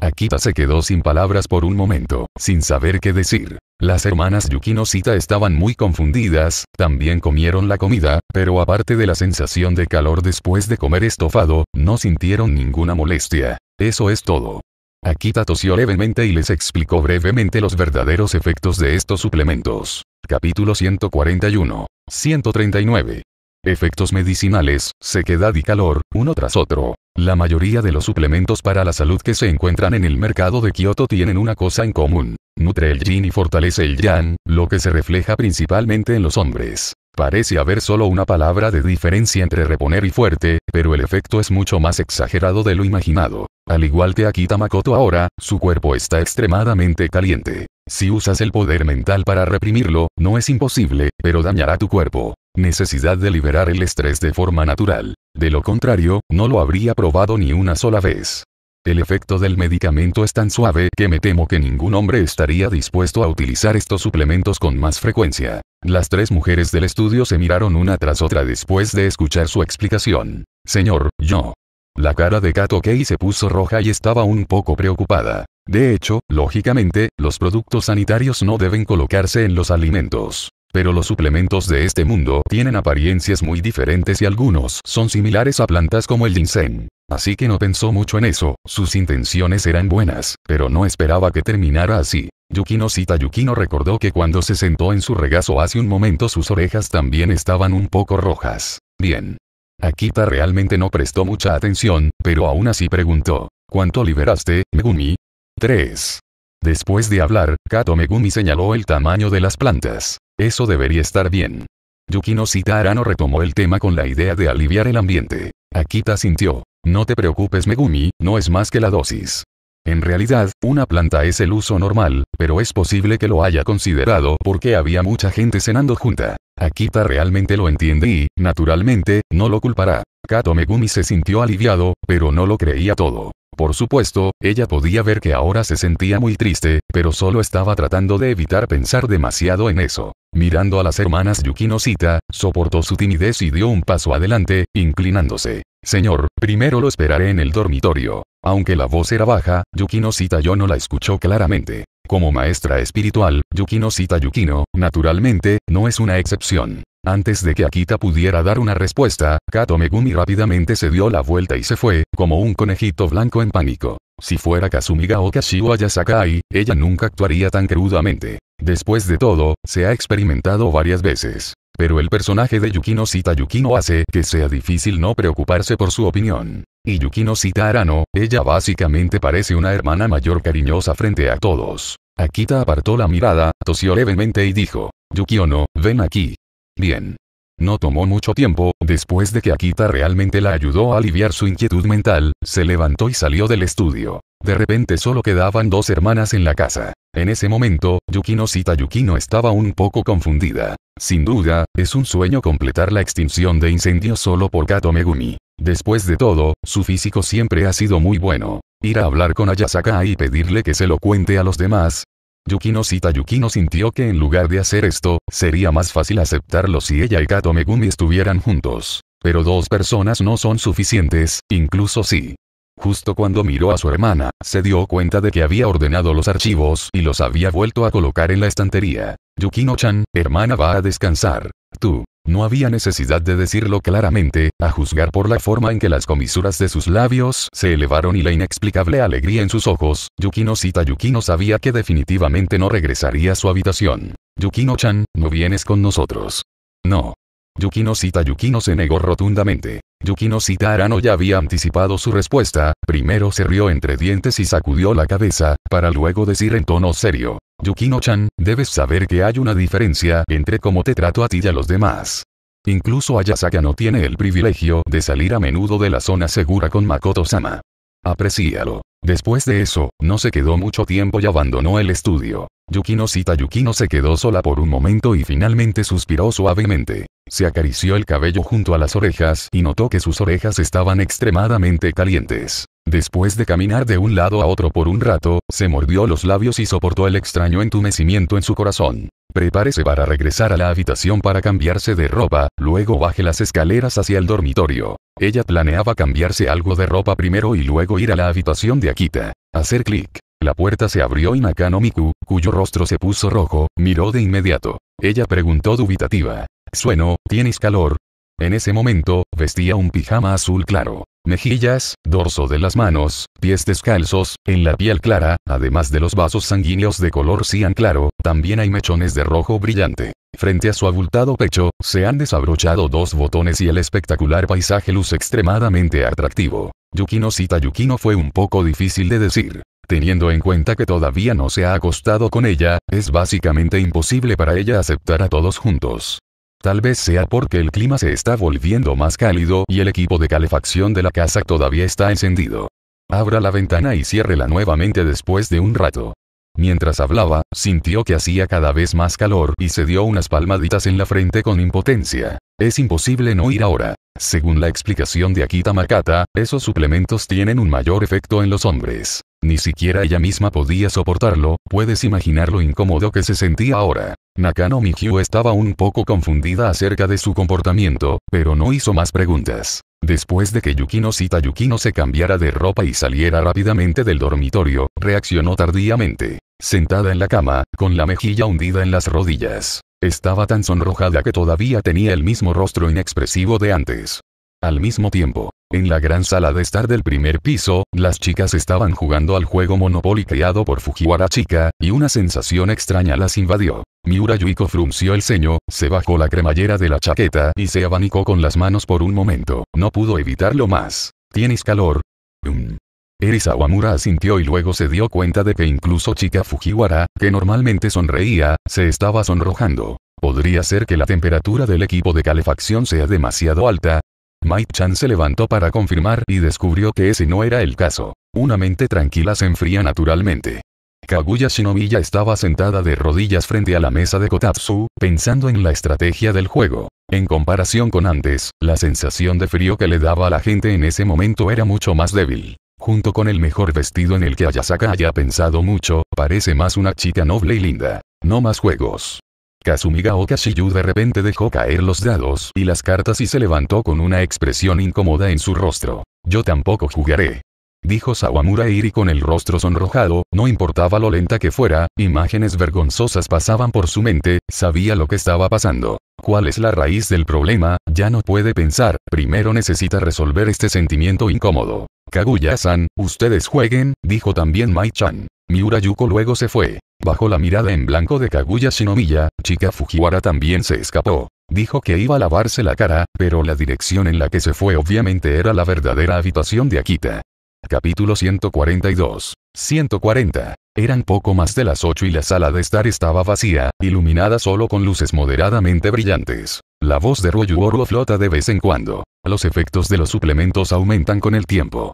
Akita se quedó sin palabras por un momento, sin saber qué decir. Las hermanas Yukino Sita estaban muy confundidas, también comieron la comida, pero aparte de la sensación de calor después de comer estofado, no sintieron ninguna molestia. Eso es todo. Akita tosió levemente y les explicó brevemente los verdaderos efectos de estos suplementos. Capítulo 141. 139. Efectos medicinales, sequedad y calor, uno tras otro. La mayoría de los suplementos para la salud que se encuentran en el mercado de Kioto tienen una cosa en común. Nutre el yin y fortalece el yang, lo que se refleja principalmente en los hombres. Parece haber solo una palabra de diferencia entre reponer y fuerte, pero el efecto es mucho más exagerado de lo imaginado. Al igual que Akita Makoto ahora, su cuerpo está extremadamente caliente. Si usas el poder mental para reprimirlo, no es imposible, pero dañará tu cuerpo. Necesidad de liberar el estrés de forma natural. De lo contrario, no lo habría probado ni una sola vez. El efecto del medicamento es tan suave que me temo que ningún hombre estaría dispuesto a utilizar estos suplementos con más frecuencia. Las tres mujeres del estudio se miraron una tras otra después de escuchar su explicación. Señor, yo. La cara de Kato Kei se puso roja y estaba un poco preocupada. De hecho, lógicamente, los productos sanitarios no deben colocarse en los alimentos. Pero los suplementos de este mundo tienen apariencias muy diferentes y algunos son similares a plantas como el ginseng. Así que no pensó mucho en eso, sus intenciones eran buenas, pero no esperaba que terminara así. Yukino Sita Yukino recordó que cuando se sentó en su regazo hace un momento sus orejas también estaban un poco rojas. Bien. Akita realmente no prestó mucha atención, pero aún así preguntó. ¿Cuánto liberaste, Megumi? 3. Después de hablar, Kato Megumi señaló el tamaño de las plantas. Eso debería estar bien. Yukino Sita Arano retomó el tema con la idea de aliviar el ambiente. Akita sintió. No te preocupes Megumi, no es más que la dosis. En realidad, una planta es el uso normal, pero es posible que lo haya considerado porque había mucha gente cenando junta. Akita realmente lo entiende y, naturalmente, no lo culpará. Kato Megumi se sintió aliviado, pero no lo creía todo. Por supuesto, ella podía ver que ahora se sentía muy triste, pero solo estaba tratando de evitar pensar demasiado en eso. Mirando a las hermanas Yukinosita soportó su timidez y dio un paso adelante, inclinándose. Señor, primero lo esperaré en el dormitorio. Aunque la voz era baja, Yukinosita yo no la escuchó claramente. Como maestra espiritual, Yukino cita Yukino, naturalmente, no es una excepción. Antes de que Akita pudiera dar una respuesta, Kato Megumi rápidamente se dio la vuelta y se fue, como un conejito blanco en pánico. Si fuera Kazumiga o Kashiwa Yasakai, ella nunca actuaría tan crudamente. Después de todo, se ha experimentado varias veces. Pero el personaje de Yukino Sita Yukino hace que sea difícil no preocuparse por su opinión. Y Yukino Sita Arano, ella básicamente parece una hermana mayor cariñosa frente a todos. Akita apartó la mirada, tosió levemente y dijo, Yukiono, ven aquí. Bien. No tomó mucho tiempo, después de que Akita realmente la ayudó a aliviar su inquietud mental, se levantó y salió del estudio. De repente solo quedaban dos hermanas en la casa. En ese momento, Yukino Sita Yukino estaba un poco confundida. Sin duda, es un sueño completar la extinción de incendios solo por Kato Megumi. Después de todo, su físico siempre ha sido muy bueno. Ir a hablar con Ayasaka y pedirle que se lo cuente a los demás, Yukino Sita Yukino sintió que en lugar de hacer esto, sería más fácil aceptarlo si ella y Kato Megumi estuvieran juntos. Pero dos personas no son suficientes, incluso si. Justo cuando miró a su hermana, se dio cuenta de que había ordenado los archivos y los había vuelto a colocar en la estantería. Yukino-chan, hermana va a descansar. Tú. No había necesidad de decirlo claramente, a juzgar por la forma en que las comisuras de sus labios se elevaron y la inexplicable alegría en sus ojos, Yukino Sita Yukino sabía que definitivamente no regresaría a su habitación. Yukino-chan, no vienes con nosotros. No. Yukino Sita Yukino se negó rotundamente. Yukino Sita Arano ya había anticipado su respuesta, primero se rió entre dientes y sacudió la cabeza, para luego decir en tono serio, Yukino-chan, debes saber que hay una diferencia entre cómo te trato a ti y a los demás. Incluso Ayasaka no tiene el privilegio de salir a menudo de la zona segura con Makoto-sama. Aprecíalo. Después de eso, no se quedó mucho tiempo y abandonó el estudio. Yukino sita Yukino se quedó sola por un momento y finalmente suspiró suavemente. Se acarició el cabello junto a las orejas y notó que sus orejas estaban extremadamente calientes. Después de caminar de un lado a otro por un rato, se mordió los labios y soportó el extraño entumecimiento en su corazón. Prepárese para regresar a la habitación para cambiarse de ropa, luego baje las escaleras hacia el dormitorio. Ella planeaba cambiarse algo de ropa primero y luego ir a la habitación de Akita. Hacer clic. La puerta se abrió y Nakano Miku, cuyo rostro se puso rojo, miró de inmediato. Ella preguntó dubitativa. Sueno, ¿tienes calor? En ese momento, vestía un pijama azul claro. Mejillas, dorso de las manos, pies descalzos, en la piel clara, además de los vasos sanguíneos de color cian claro, también hay mechones de rojo brillante. Frente a su abultado pecho, se han desabrochado dos botones y el espectacular paisaje luz extremadamente atractivo. Yukino cita Yukino fue un poco difícil de decir. Teniendo en cuenta que todavía no se ha acostado con ella, es básicamente imposible para ella aceptar a todos juntos. Tal vez sea porque el clima se está volviendo más cálido y el equipo de calefacción de la casa todavía está encendido. Abra la ventana y ciérrela nuevamente después de un rato. Mientras hablaba, sintió que hacía cada vez más calor y se dio unas palmaditas en la frente con impotencia. Es imposible no ir ahora. Según la explicación de Akita Makata, esos suplementos tienen un mayor efecto en los hombres. Ni siquiera ella misma podía soportarlo, puedes imaginar lo incómodo que se sentía ahora. Nakano Mikyu estaba un poco confundida acerca de su comportamiento, pero no hizo más preguntas. Después de que Yukino Sita Yukino se cambiara de ropa y saliera rápidamente del dormitorio, reaccionó tardíamente. Sentada en la cama, con la mejilla hundida en las rodillas. Estaba tan sonrojada que todavía tenía el mismo rostro inexpresivo de antes. Al mismo tiempo, en la gran sala de estar del primer piso, las chicas estaban jugando al juego Monopoly creado por Fujiwara Chica, y una sensación extraña las invadió. Miura Yuiko frunció el ceño, se bajó la cremallera de la chaqueta y se abanicó con las manos por un momento. No pudo evitarlo más. ¿Tienes calor? Eri um". Eris asintió y luego se dio cuenta de que incluso Chica Fujiwara, que normalmente sonreía, se estaba sonrojando. Podría ser que la temperatura del equipo de calefacción sea demasiado alta, Mike Chan se levantó para confirmar y descubrió que ese no era el caso. Una mente tranquila se enfría naturalmente. Kaguya Shinobi estaba sentada de rodillas frente a la mesa de Kotatsu, pensando en la estrategia del juego. En comparación con antes, la sensación de frío que le daba a la gente en ese momento era mucho más débil. Junto con el mejor vestido en el que Ayasaka haya pensado mucho, parece más una chica noble y linda. No más juegos. Kazumigaoka Kashiyu de repente dejó caer los dados y las cartas y se levantó con una expresión incómoda en su rostro. Yo tampoco jugaré. Dijo Sawamura Iri con el rostro sonrojado, no importaba lo lenta que fuera, imágenes vergonzosas pasaban por su mente, sabía lo que estaba pasando. ¿Cuál es la raíz del problema? Ya no puede pensar, primero necesita resolver este sentimiento incómodo. Kaguya-san, ustedes jueguen, dijo también Mai-chan. Miura Yuko luego se fue. Bajo la mirada en blanco de Kaguya Shinomiya, Chica Fujiwara también se escapó. Dijo que iba a lavarse la cara, pero la dirección en la que se fue obviamente era la verdadera habitación de Akita. Capítulo 142. 140. Eran poco más de las 8 y la sala de estar estaba vacía, iluminada solo con luces moderadamente brillantes. La voz de Royu Oro flota de vez en cuando. Los efectos de los suplementos aumentan con el tiempo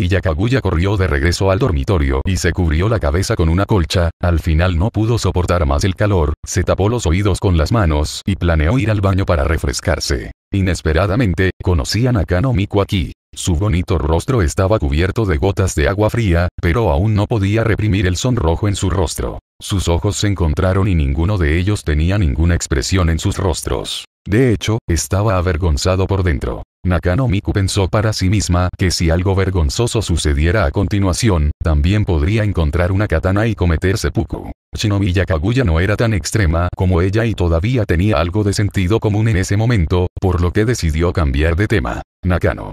y Kaguya corrió de regreso al dormitorio y se cubrió la cabeza con una colcha, al final no pudo soportar más el calor, se tapó los oídos con las manos y planeó ir al baño para refrescarse. Inesperadamente, conocían a Kanomiku aquí. Su bonito rostro estaba cubierto de gotas de agua fría, pero aún no podía reprimir el sonrojo en su rostro. Sus ojos se encontraron y ninguno de ellos tenía ninguna expresión en sus rostros. De hecho, estaba avergonzado por dentro. Nakano Miku pensó para sí misma que si algo vergonzoso sucediera a continuación, también podría encontrar una katana y cometer seppuku. Shinomiya Yakaguya no era tan extrema como ella y todavía tenía algo de sentido común en ese momento, por lo que decidió cambiar de tema. Nakano,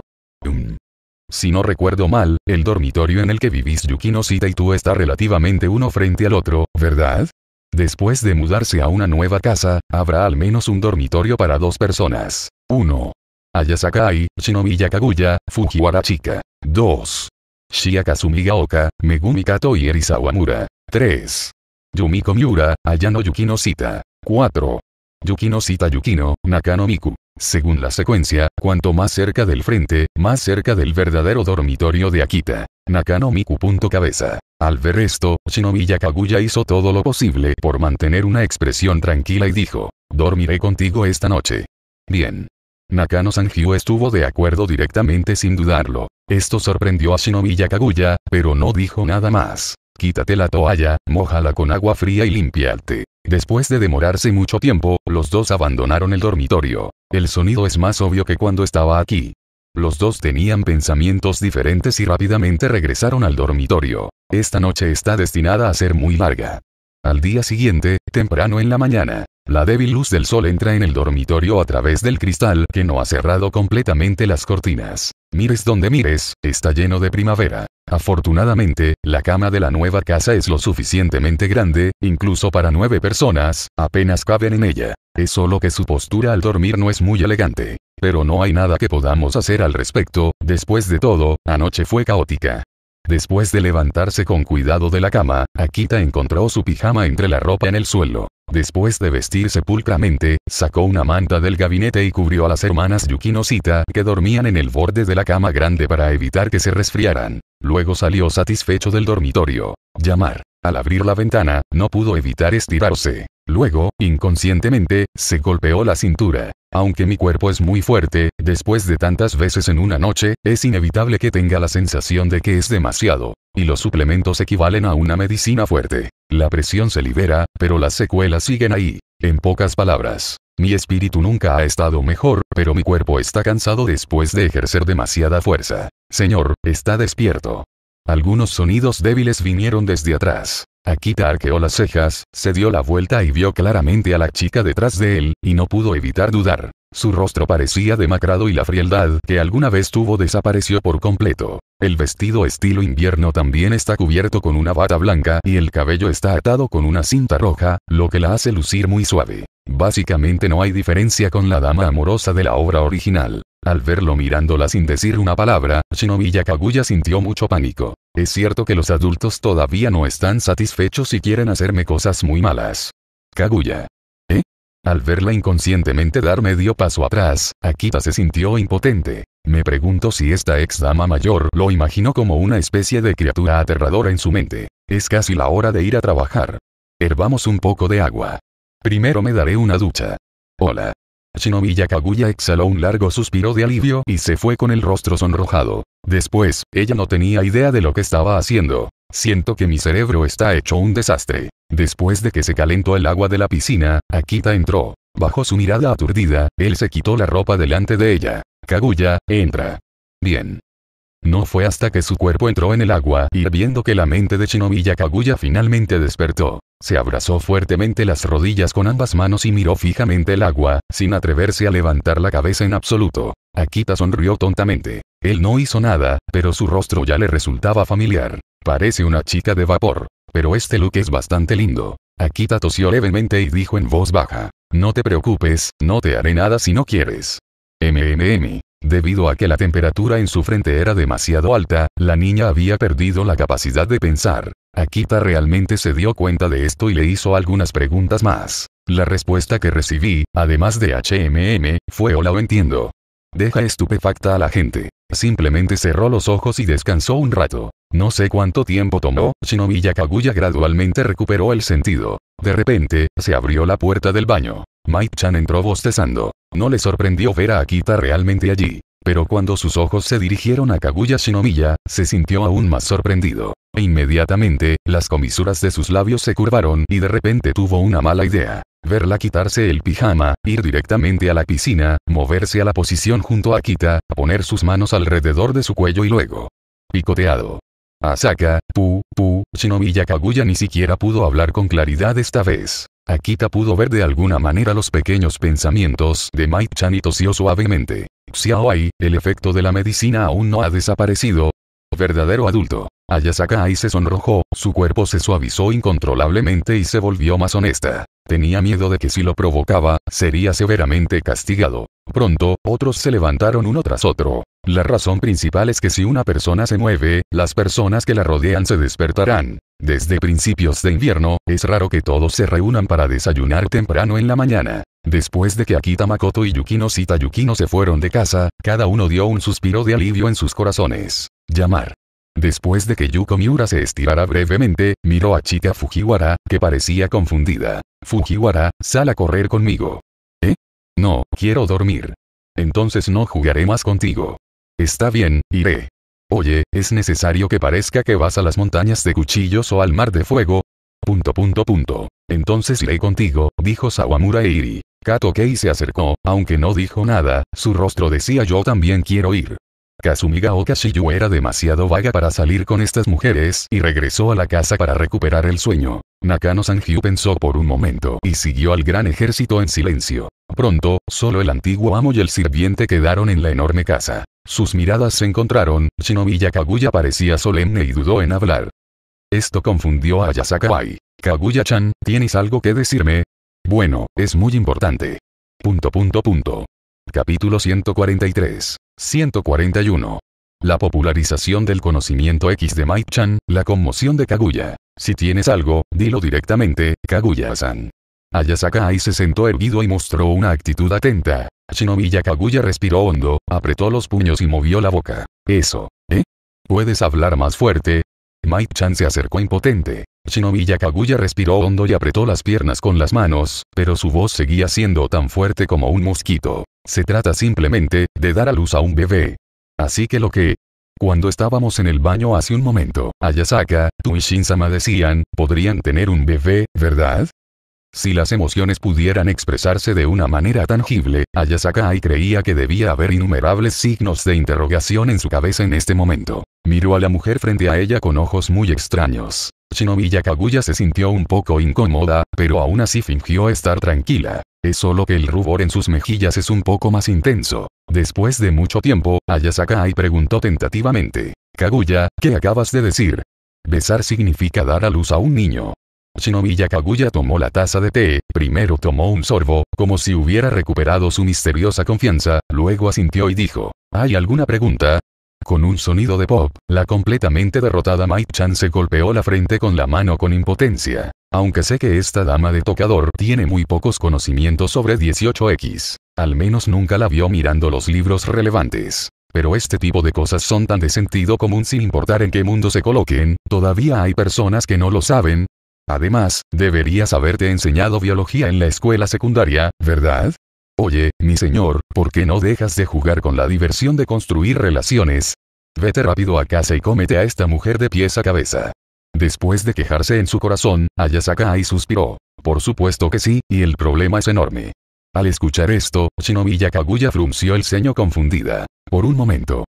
si no recuerdo mal, el dormitorio en el que vivís Yukino Sita y tú está relativamente uno frente al otro, ¿verdad? Después de mudarse a una nueva casa, habrá al menos un dormitorio para dos personas. 1. Ayasakai, Shinomi Yakaguya, Fujiwara Chika. 2. Shia Gaoka, Megumi Kato y Eri Sawamura 3. Yumiko Miura, Ayano Yukino Sita. 4. Yukino Sita Yukino, Nakano Miku. Según la secuencia, cuanto más cerca del frente, más cerca del verdadero dormitorio de Akita. Nakano Miku. Cabeza. Al ver esto, Shinobi Kaguya hizo todo lo posible por mantener una expresión tranquila y dijo, dormiré contigo esta noche. Bien. Nakano Sanjiu estuvo de acuerdo directamente sin dudarlo. Esto sorprendió a Shinobi Kaguya, pero no dijo nada más. Quítate la toalla, mojala con agua fría y limpiarte. Después de demorarse mucho tiempo, los dos abandonaron el dormitorio. El sonido es más obvio que cuando estaba aquí. Los dos tenían pensamientos diferentes y rápidamente regresaron al dormitorio. Esta noche está destinada a ser muy larga. Al día siguiente, temprano en la mañana, la débil luz del sol entra en el dormitorio a través del cristal que no ha cerrado completamente las cortinas. Mires donde mires, está lleno de primavera. Afortunadamente, la cama de la nueva casa es lo suficientemente grande, incluso para nueve personas, apenas caben en ella. Es solo que su postura al dormir no es muy elegante. Pero no hay nada que podamos hacer al respecto, después de todo, anoche fue caótica. Después de levantarse con cuidado de la cama, Akita encontró su pijama entre la ropa en el suelo. Después de vestirse pulcramente, sacó una manta del gabinete y cubrió a las hermanas Yukino que dormían en el borde de la cama grande para evitar que se resfriaran. Luego salió satisfecho del dormitorio. Llamar. Al abrir la ventana, no pudo evitar estirarse. Luego, inconscientemente, se golpeó la cintura. Aunque mi cuerpo es muy fuerte, después de tantas veces en una noche, es inevitable que tenga la sensación de que es demasiado. Y los suplementos equivalen a una medicina fuerte. La presión se libera, pero las secuelas siguen ahí. En pocas palabras, mi espíritu nunca ha estado mejor, pero mi cuerpo está cansado después de ejercer demasiada fuerza. Señor, está despierto. Algunos sonidos débiles vinieron desde atrás. Akita arqueó las cejas, se dio la vuelta y vio claramente a la chica detrás de él, y no pudo evitar dudar. Su rostro parecía demacrado y la frialdad que alguna vez tuvo desapareció por completo. El vestido estilo invierno también está cubierto con una bata blanca y el cabello está atado con una cinta roja, lo que la hace lucir muy suave. Básicamente no hay diferencia con la dama amorosa de la obra original. Al verlo mirándola sin decir una palabra, shinomiya kaguya sintió mucho pánico. Es cierto que los adultos todavía no están satisfechos y quieren hacerme cosas muy malas. Kaguya. ¿Eh? Al verla inconscientemente dar medio paso atrás, Akita se sintió impotente. Me pregunto si esta ex dama mayor lo imaginó como una especie de criatura aterradora en su mente. Es casi la hora de ir a trabajar. Hervamos un poco de agua. Primero me daré una ducha. Hola. Shinobi Yakaguya exhaló un largo suspiro de alivio y se fue con el rostro sonrojado. Después, ella no tenía idea de lo que estaba haciendo. Siento que mi cerebro está hecho un desastre. Después de que se calentó el agua de la piscina, Akita entró. Bajo su mirada aturdida, él se quitó la ropa delante de ella. Kaguya, entra. Bien. No fue hasta que su cuerpo entró en el agua y viendo que la mente de Shinomiya Kaguya finalmente despertó. Se abrazó fuertemente las rodillas con ambas manos y miró fijamente el agua, sin atreverse a levantar la cabeza en absoluto. Akita sonrió tontamente. Él no hizo nada, pero su rostro ya le resultaba familiar. Parece una chica de vapor. Pero este look es bastante lindo. Akita tosió levemente y dijo en voz baja. No te preocupes, no te haré nada si no quieres. MMM. Debido a que la temperatura en su frente era demasiado alta, la niña había perdido la capacidad de pensar. Akita realmente se dio cuenta de esto y le hizo algunas preguntas más. La respuesta que recibí, además de HMM, fue o entiendo. Deja estupefacta a la gente. Simplemente cerró los ojos y descansó un rato. No sé cuánto tiempo tomó, Shinobi Yakaguya gradualmente recuperó el sentido. De repente, se abrió la puerta del baño. Mike-chan entró bostezando. No le sorprendió ver a Akita realmente allí. Pero cuando sus ojos se dirigieron a Kaguya Shinomiya, se sintió aún más sorprendido. E inmediatamente, las comisuras de sus labios se curvaron y de repente tuvo una mala idea. Verla quitarse el pijama, ir directamente a la piscina, moverse a la posición junto a Akita, poner sus manos alrededor de su cuello y luego. Picoteado. Asaka, Pu, Pu, Shinomiya Kaguya ni siquiera pudo hablar con claridad esta vez. Akita pudo ver de alguna manera los pequeños pensamientos de Mike Chan y tosió suavemente. Xiao el efecto de la medicina aún no ha desaparecido. Verdadero adulto. Ayasaka Ai se sonrojó, su cuerpo se suavizó incontrolablemente y se volvió más honesta. Tenía miedo de que si lo provocaba, sería severamente castigado. Pronto, otros se levantaron uno tras otro. La razón principal es que si una persona se mueve, las personas que la rodean se despertarán. Desde principios de invierno, es raro que todos se reúnan para desayunar temprano en la mañana. Después de que Akita Makoto y Yukino Sita Yukino se fueron de casa, cada uno dio un suspiro de alivio en sus corazones. Llamar. Después de que Yuko Miura se estirara brevemente, miró a Chika Fujiwara, que parecía confundida. Fujiwara, sal a correr conmigo. ¿Eh? No, quiero dormir. Entonces no jugaré más contigo. Está bien, iré. Oye, ¿es necesario que parezca que vas a las montañas de cuchillos o al mar de fuego? Punto punto punto. Entonces iré contigo, dijo Sawamura e Iri. Kato Kei se acercó, aunque no dijo nada, su rostro decía yo también quiero ir. Kazumiga Okashiyu era demasiado vaga para salir con estas mujeres y regresó a la casa para recuperar el sueño. Nakano Sanjiu pensó por un momento y siguió al gran ejército en silencio. Pronto, solo el antiguo amo y el sirviente quedaron en la enorme casa. Sus miradas se encontraron, Shinomiya Kaguya parecía solemne y dudó en hablar. Esto confundió a Yasakawai. Kaguya-chan, ¿tienes algo que decirme? Bueno, es muy importante. Punto punto punto. Capítulo 143. 141. La popularización del conocimiento X de Mai-chan, la conmoción de Kaguya. Si tienes algo, dilo directamente, Kaguya-san. Ai se sentó erguido y mostró una actitud atenta, Shinomi Yakaguya respiró hondo, apretó los puños y movió la boca. Eso. ¿Eh? ¿Puedes hablar más fuerte? Mike Chan se acercó impotente. Shinomi Yakaguya respiró hondo y apretó las piernas con las manos, pero su voz seguía siendo tan fuerte como un mosquito. Se trata simplemente, de dar a luz a un bebé. Así que lo que... Cuando estábamos en el baño hace un momento, Ayasaka, tú y Shinsama decían, podrían tener un bebé, ¿verdad? Si las emociones pudieran expresarse de una manera tangible, Ayasakai creía que debía haber innumerables signos de interrogación en su cabeza en este momento. Miró a la mujer frente a ella con ojos muy extraños. Shinobi Kaguya se sintió un poco incómoda, pero aún así fingió estar tranquila. Es solo que el rubor en sus mejillas es un poco más intenso. Después de mucho tiempo, Ayasakai preguntó tentativamente. Kaguya, ¿qué acabas de decir? Besar significa dar a luz a un niño. Shinomi Kaguya tomó la taza de té, primero tomó un sorbo, como si hubiera recuperado su misteriosa confianza, luego asintió y dijo, ¿hay alguna pregunta? Con un sonido de pop, la completamente derrotada Mike chan se golpeó la frente con la mano con impotencia. Aunque sé que esta dama de tocador tiene muy pocos conocimientos sobre 18X. Al menos nunca la vio mirando los libros relevantes. Pero este tipo de cosas son tan de sentido común sin importar en qué mundo se coloquen, todavía hay personas que no lo saben, Además, deberías haberte enseñado biología en la escuela secundaria, ¿verdad? Oye, mi señor, ¿por qué no dejas de jugar con la diversión de construir relaciones? Vete rápido a casa y cómete a esta mujer de pies a cabeza. Después de quejarse en su corazón, Ayasaka y suspiró. Por supuesto que sí, y el problema es enorme. Al escuchar esto, Shinomiya Kaguya frunció el ceño confundida. Por un momento,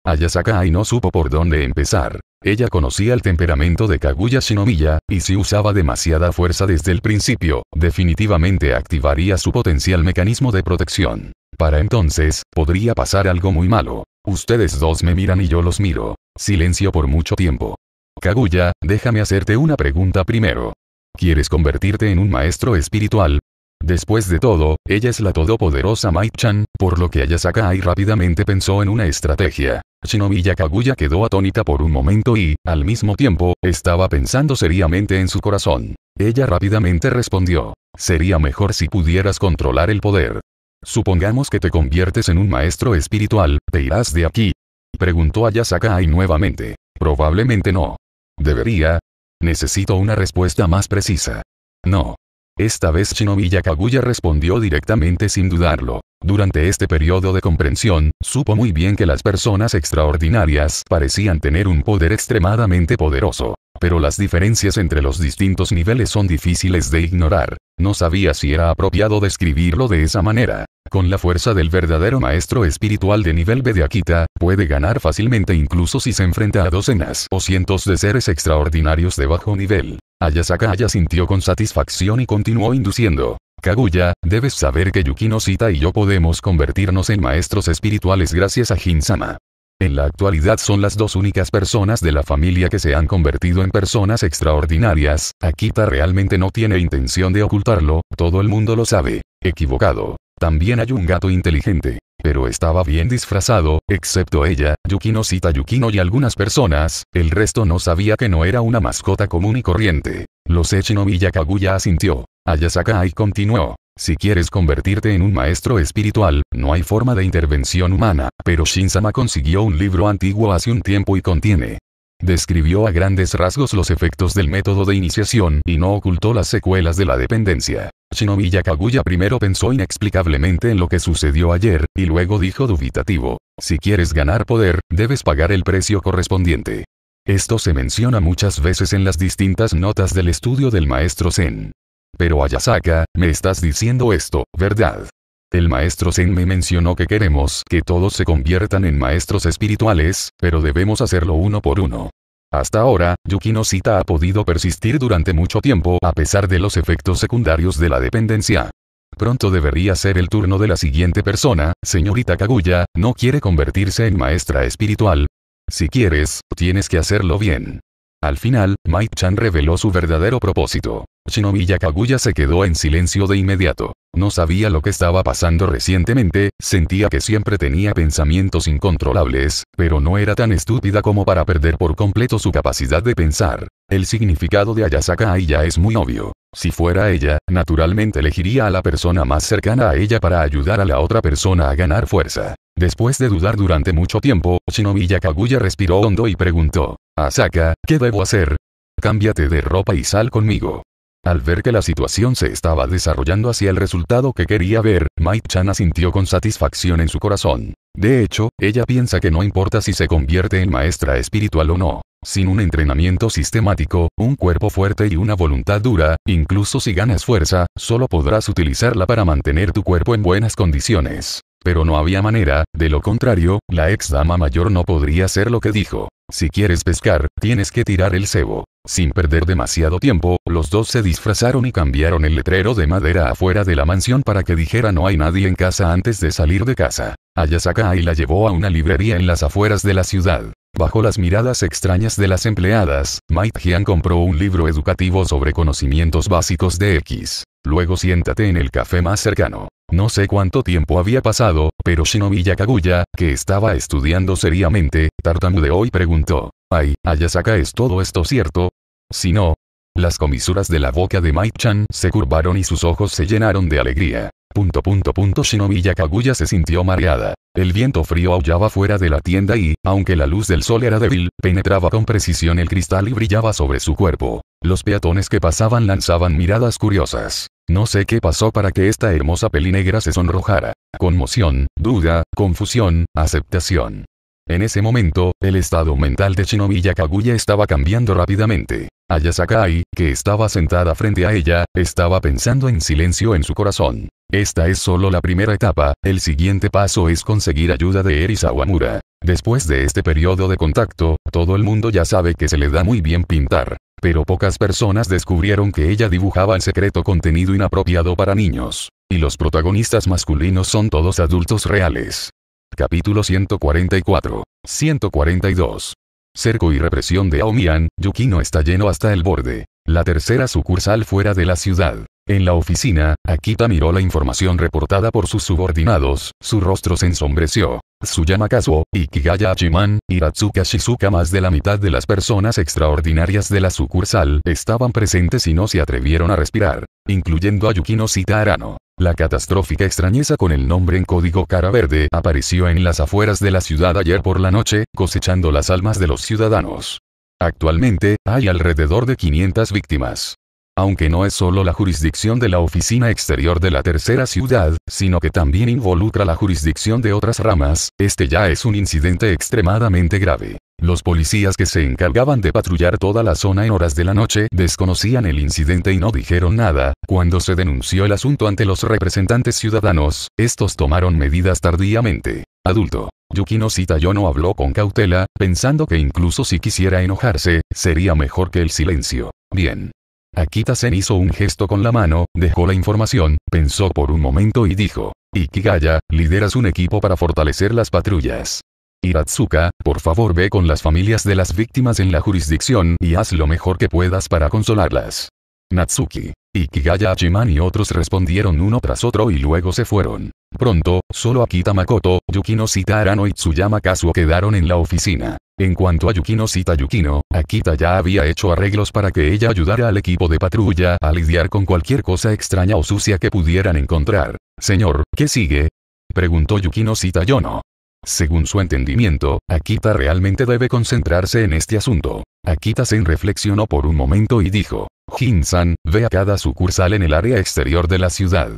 y no supo por dónde empezar. Ella conocía el temperamento de Kaguya Shinomiya, y si usaba demasiada fuerza desde el principio, definitivamente activaría su potencial mecanismo de protección. Para entonces, podría pasar algo muy malo. Ustedes dos me miran y yo los miro. Silencio por mucho tiempo. Kaguya, déjame hacerte una pregunta primero. ¿Quieres convertirte en un maestro espiritual? Después de todo, ella es la todopoderosa Mai-chan, por lo que Ayasaka rápidamente pensó en una estrategia. Shinobi Yakaguya quedó atónita por un momento y, al mismo tiempo, estaba pensando seriamente en su corazón. Ella rápidamente respondió. Sería mejor si pudieras controlar el poder. Supongamos que te conviertes en un maestro espiritual, ¿te irás de aquí? Preguntó Ayasaka nuevamente. Probablemente no. ¿Debería? Necesito una respuesta más precisa. No. Esta vez Shinobi Yakaguya respondió directamente sin dudarlo. Durante este periodo de comprensión, supo muy bien que las personas extraordinarias parecían tener un poder extremadamente poderoso. Pero las diferencias entre los distintos niveles son difíciles de ignorar. No sabía si era apropiado describirlo de esa manera, con la fuerza del verdadero maestro espiritual de nivel B de Akita, puede ganar fácilmente incluso si se enfrenta a docenas o cientos de seres extraordinarios de bajo nivel. Ayasaka ya sintió con satisfacción y continuó induciendo. Kaguya, debes saber que Yukino y yo podemos convertirnos en maestros espirituales gracias a Hinsama. En la actualidad son las dos únicas personas de la familia que se han convertido en personas extraordinarias, Akita realmente no tiene intención de ocultarlo, todo el mundo lo sabe. Equivocado. También hay un gato inteligente. Pero estaba bien disfrazado, excepto ella, Yukino Sita Yukino y algunas personas, el resto no sabía que no era una mascota común y corriente. Los y Yakaguya asintió. Ayasaka y continuó. Si quieres convertirte en un maestro espiritual, no hay forma de intervención humana, pero Shinsama consiguió un libro antiguo hace un tiempo y contiene Describió a grandes rasgos los efectos del método de iniciación y no ocultó las secuelas de la dependencia. Shinobi Yakaguya primero pensó inexplicablemente en lo que sucedió ayer, y luego dijo dubitativo, si quieres ganar poder, debes pagar el precio correspondiente. Esto se menciona muchas veces en las distintas notas del estudio del maestro Zen. Pero Ayasaka, me estás diciendo esto, ¿verdad? El maestro Zen me mencionó que queremos que todos se conviertan en maestros espirituales, pero debemos hacerlo uno por uno. Hasta ahora, Yukino ha podido persistir durante mucho tiempo a pesar de los efectos secundarios de la dependencia. Pronto debería ser el turno de la siguiente persona, señorita Kaguya, no quiere convertirse en maestra espiritual. Si quieres, tienes que hacerlo bien. Al final, mai Chan reveló su verdadero propósito. Shinobi Kaguya se quedó en silencio de inmediato. No sabía lo que estaba pasando recientemente, sentía que siempre tenía pensamientos incontrolables, pero no era tan estúpida como para perder por completo su capacidad de pensar. El significado de Ayasaka Aiya es muy obvio. Si fuera ella, naturalmente elegiría a la persona más cercana a ella para ayudar a la otra persona a ganar fuerza. Después de dudar durante mucho tiempo, Shinobi Kaguya respiró hondo y preguntó, Asaka, ¿qué debo hacer? Cámbiate de ropa y sal conmigo. Al ver que la situación se estaba desarrollando hacia el resultado que quería ver, Mai Chana sintió con satisfacción en su corazón. De hecho, ella piensa que no importa si se convierte en maestra espiritual o no. Sin un entrenamiento sistemático, un cuerpo fuerte y una voluntad dura, incluso si ganas fuerza, solo podrás utilizarla para mantener tu cuerpo en buenas condiciones. Pero no había manera, de lo contrario, la ex dama mayor no podría hacer lo que dijo. Si quieres pescar, tienes que tirar el cebo. Sin perder demasiado tiempo, los dos se disfrazaron y cambiaron el letrero de madera afuera de la mansión para que dijera no hay nadie en casa antes de salir de casa. Ayasaka y la llevó a una librería en las afueras de la ciudad. Bajo las miradas extrañas de las empleadas, Mike compró un libro educativo sobre conocimientos básicos de X. Luego siéntate en el café más cercano. No sé cuánto tiempo había pasado, pero Shinomi Yakaguya, que estaba estudiando seriamente, tartamudeó y preguntó. Ay, Ayasaka es todo esto cierto? Si no. Las comisuras de la boca de Mai-chan se curvaron y sus ojos se llenaron de alegría. Punto punto punto Yakaguya se sintió mareada. El viento frío aullaba fuera de la tienda y, aunque la luz del sol era débil, penetraba con precisión el cristal y brillaba sobre su cuerpo. Los peatones que pasaban lanzaban miradas curiosas. No sé qué pasó para que esta hermosa pelinegra se sonrojara. Conmoción, duda, confusión, aceptación. En ese momento, el estado mental de y Kaguya estaba cambiando rápidamente. Ayasakai, que estaba sentada frente a ella, estaba pensando en silencio en su corazón. Esta es solo la primera etapa, el siguiente paso es conseguir ayuda de Eri Sawamura. Después de este periodo de contacto, todo el mundo ya sabe que se le da muy bien pintar. Pero pocas personas descubrieron que ella dibujaba en secreto contenido inapropiado para niños. Y los protagonistas masculinos son todos adultos reales. Capítulo 144. 142 cerco y represión de Aomian, Yukino está lleno hasta el borde. La tercera sucursal fuera de la ciudad. En la oficina, Akita miró la información reportada por sus subordinados, su rostro se ensombreció. Tsuyama Kazuo, Ikigaya Hachiman, Hiratsuka Shizuka más de la mitad de las personas extraordinarias de la sucursal estaban presentes y no se atrevieron a respirar, incluyendo a Yukino Sita Arano. La catastrófica extrañeza con el nombre en código cara verde apareció en las afueras de la ciudad ayer por la noche, cosechando las almas de los ciudadanos. Actualmente, hay alrededor de 500 víctimas aunque no es solo la jurisdicción de la oficina exterior de la tercera ciudad, sino que también involucra la jurisdicción de otras ramas, este ya es un incidente extremadamente grave. Los policías que se encargaban de patrullar toda la zona en horas de la noche desconocían el incidente y no dijeron nada. Cuando se denunció el asunto ante los representantes ciudadanos, estos tomaron medidas tardíamente. Adulto. Yukino no habló con cautela, pensando que incluso si quisiera enojarse, sería mejor que el silencio. Bien. Akita Sen hizo un gesto con la mano, dejó la información, pensó por un momento y dijo. Ikigaya, lideras un equipo para fortalecer las patrullas. Hiratsuka, por favor ve con las familias de las víctimas en la jurisdicción y haz lo mejor que puedas para consolarlas. Natsuki, Ikigaya Achiman y otros respondieron uno tras otro y luego se fueron. Pronto, solo Akita Makoto, Yukino Sita Arano y Tsuyama Kazuo quedaron en la oficina. En cuanto a Yukino Sita Yukino, Akita ya había hecho arreglos para que ella ayudara al equipo de patrulla a lidiar con cualquier cosa extraña o sucia que pudieran encontrar. Señor, ¿qué sigue? Preguntó Yukino Sita Yono. Según su entendimiento, Akita realmente debe concentrarse en este asunto. Akita-sen reflexionó por un momento y dijo, Jin-san, ve a cada sucursal en el área exterior de la ciudad.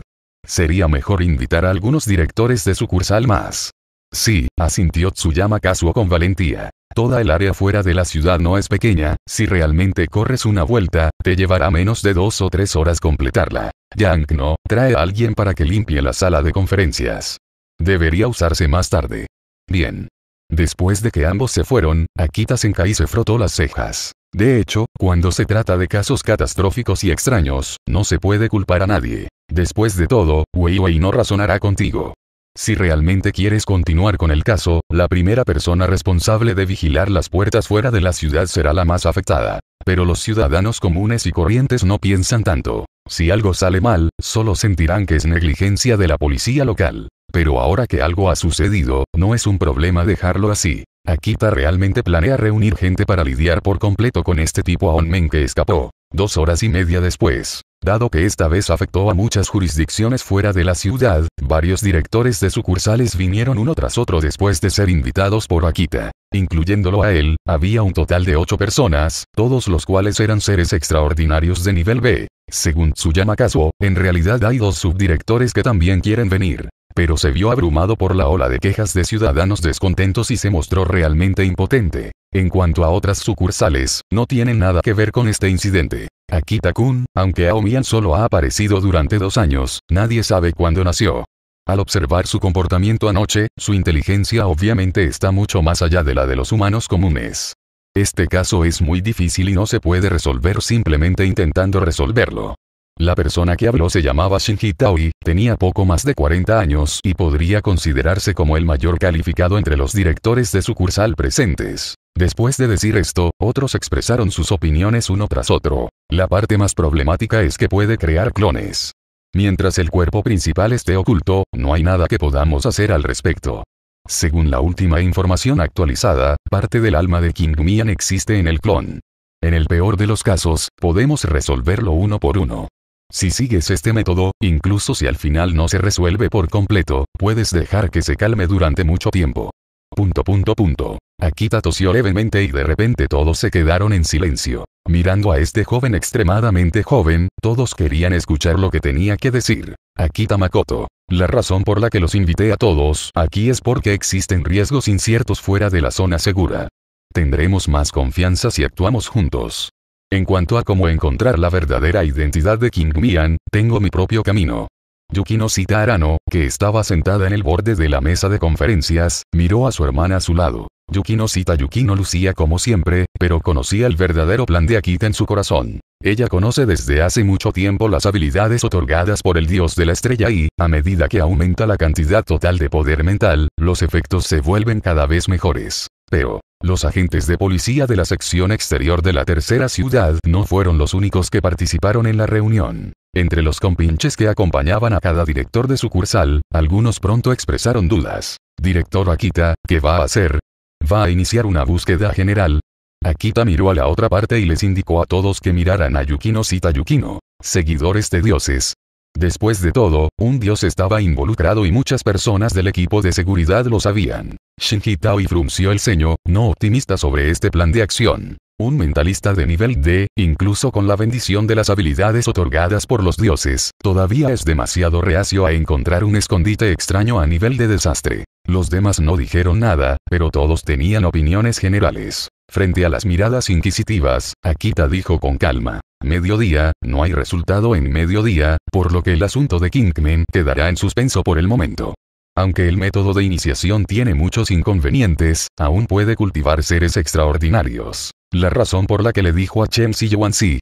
Sería mejor invitar a algunos directores de sucursal más. Sí, asintió Tsuyama Kazuo con valentía. Toda el área fuera de la ciudad no es pequeña, si realmente corres una vuelta, te llevará menos de dos o tres horas completarla. Yang no, trae a alguien para que limpie la sala de conferencias. Debería usarse más tarde. Bien. Después de que ambos se fueron, Akita Senkai se frotó las cejas. De hecho, cuando se trata de casos catastróficos y extraños, no se puede culpar a nadie. Después de todo, Wei no razonará contigo. Si realmente quieres continuar con el caso, la primera persona responsable de vigilar las puertas fuera de la ciudad será la más afectada. Pero los ciudadanos comunes y corrientes no piensan tanto. Si algo sale mal, solo sentirán que es negligencia de la policía local. Pero ahora que algo ha sucedido, no es un problema dejarlo así. Akita realmente planea reunir gente para lidiar por completo con este tipo a Onmen que escapó. Dos horas y media después, dado que esta vez afectó a muchas jurisdicciones fuera de la ciudad, varios directores de sucursales vinieron uno tras otro después de ser invitados por Akita. Incluyéndolo a él, había un total de ocho personas, todos los cuales eran seres extraordinarios de nivel B. Según Tsuyama Kazuo, en realidad hay dos subdirectores que también quieren venir pero se vio abrumado por la ola de quejas de ciudadanos descontentos y se mostró realmente impotente. En cuanto a otras sucursales, no tienen nada que ver con este incidente. Aquí Takun, aunque Aomian solo ha aparecido durante dos años, nadie sabe cuándo nació. Al observar su comportamiento anoche, su inteligencia obviamente está mucho más allá de la de los humanos comunes. Este caso es muy difícil y no se puede resolver simplemente intentando resolverlo. La persona que habló se llamaba Shinji Taui, tenía poco más de 40 años y podría considerarse como el mayor calificado entre los directores de sucursal presentes. Después de decir esto, otros expresaron sus opiniones uno tras otro. La parte más problemática es que puede crear clones. Mientras el cuerpo principal esté oculto, no hay nada que podamos hacer al respecto. Según la última información actualizada, parte del alma de King Mian existe en el clon. En el peor de los casos, podemos resolverlo uno por uno. Si sigues este método, incluso si al final no se resuelve por completo, puedes dejar que se calme durante mucho tiempo. Punto punto punto. Akita tosió levemente y de repente todos se quedaron en silencio. Mirando a este joven extremadamente joven, todos querían escuchar lo que tenía que decir. Akita Makoto. La razón por la que los invité a todos aquí es porque existen riesgos inciertos fuera de la zona segura. Tendremos más confianza si actuamos juntos. En cuanto a cómo encontrar la verdadera identidad de King Mian, tengo mi propio camino. Yukino cita Arano, que estaba sentada en el borde de la mesa de conferencias, miró a su hermana a su lado. Yukino cita Yukino lucía como siempre, pero conocía el verdadero plan de Akita en su corazón. Ella conoce desde hace mucho tiempo las habilidades otorgadas por el dios de la estrella y, a medida que aumenta la cantidad total de poder mental, los efectos se vuelven cada vez mejores. Pero, los agentes de policía de la sección exterior de la tercera ciudad no fueron los únicos que participaron en la reunión. Entre los compinches que acompañaban a cada director de sucursal, algunos pronto expresaron dudas. Director Akita, ¿qué va a hacer? ¿Va a iniciar una búsqueda general? Akita miró a la otra parte y les indicó a todos que miraran a Yukino y Yukino, seguidores de dioses, Después de todo, un dios estaba involucrado y muchas personas del equipo de seguridad lo sabían. Shinji y frunció el ceño, no optimista sobre este plan de acción un mentalista de nivel D, incluso con la bendición de las habilidades otorgadas por los dioses, todavía es demasiado reacio a encontrar un escondite extraño a nivel de desastre. Los demás no dijeron nada, pero todos tenían opiniones generales. Frente a las miradas inquisitivas, Akita dijo con calma. Mediodía, no hay resultado en mediodía, por lo que el asunto de Kingman quedará en suspenso por el momento. Aunque el método de iniciación tiene muchos inconvenientes, aún puede cultivar seres extraordinarios. La razón por la que le dijo a Chen Si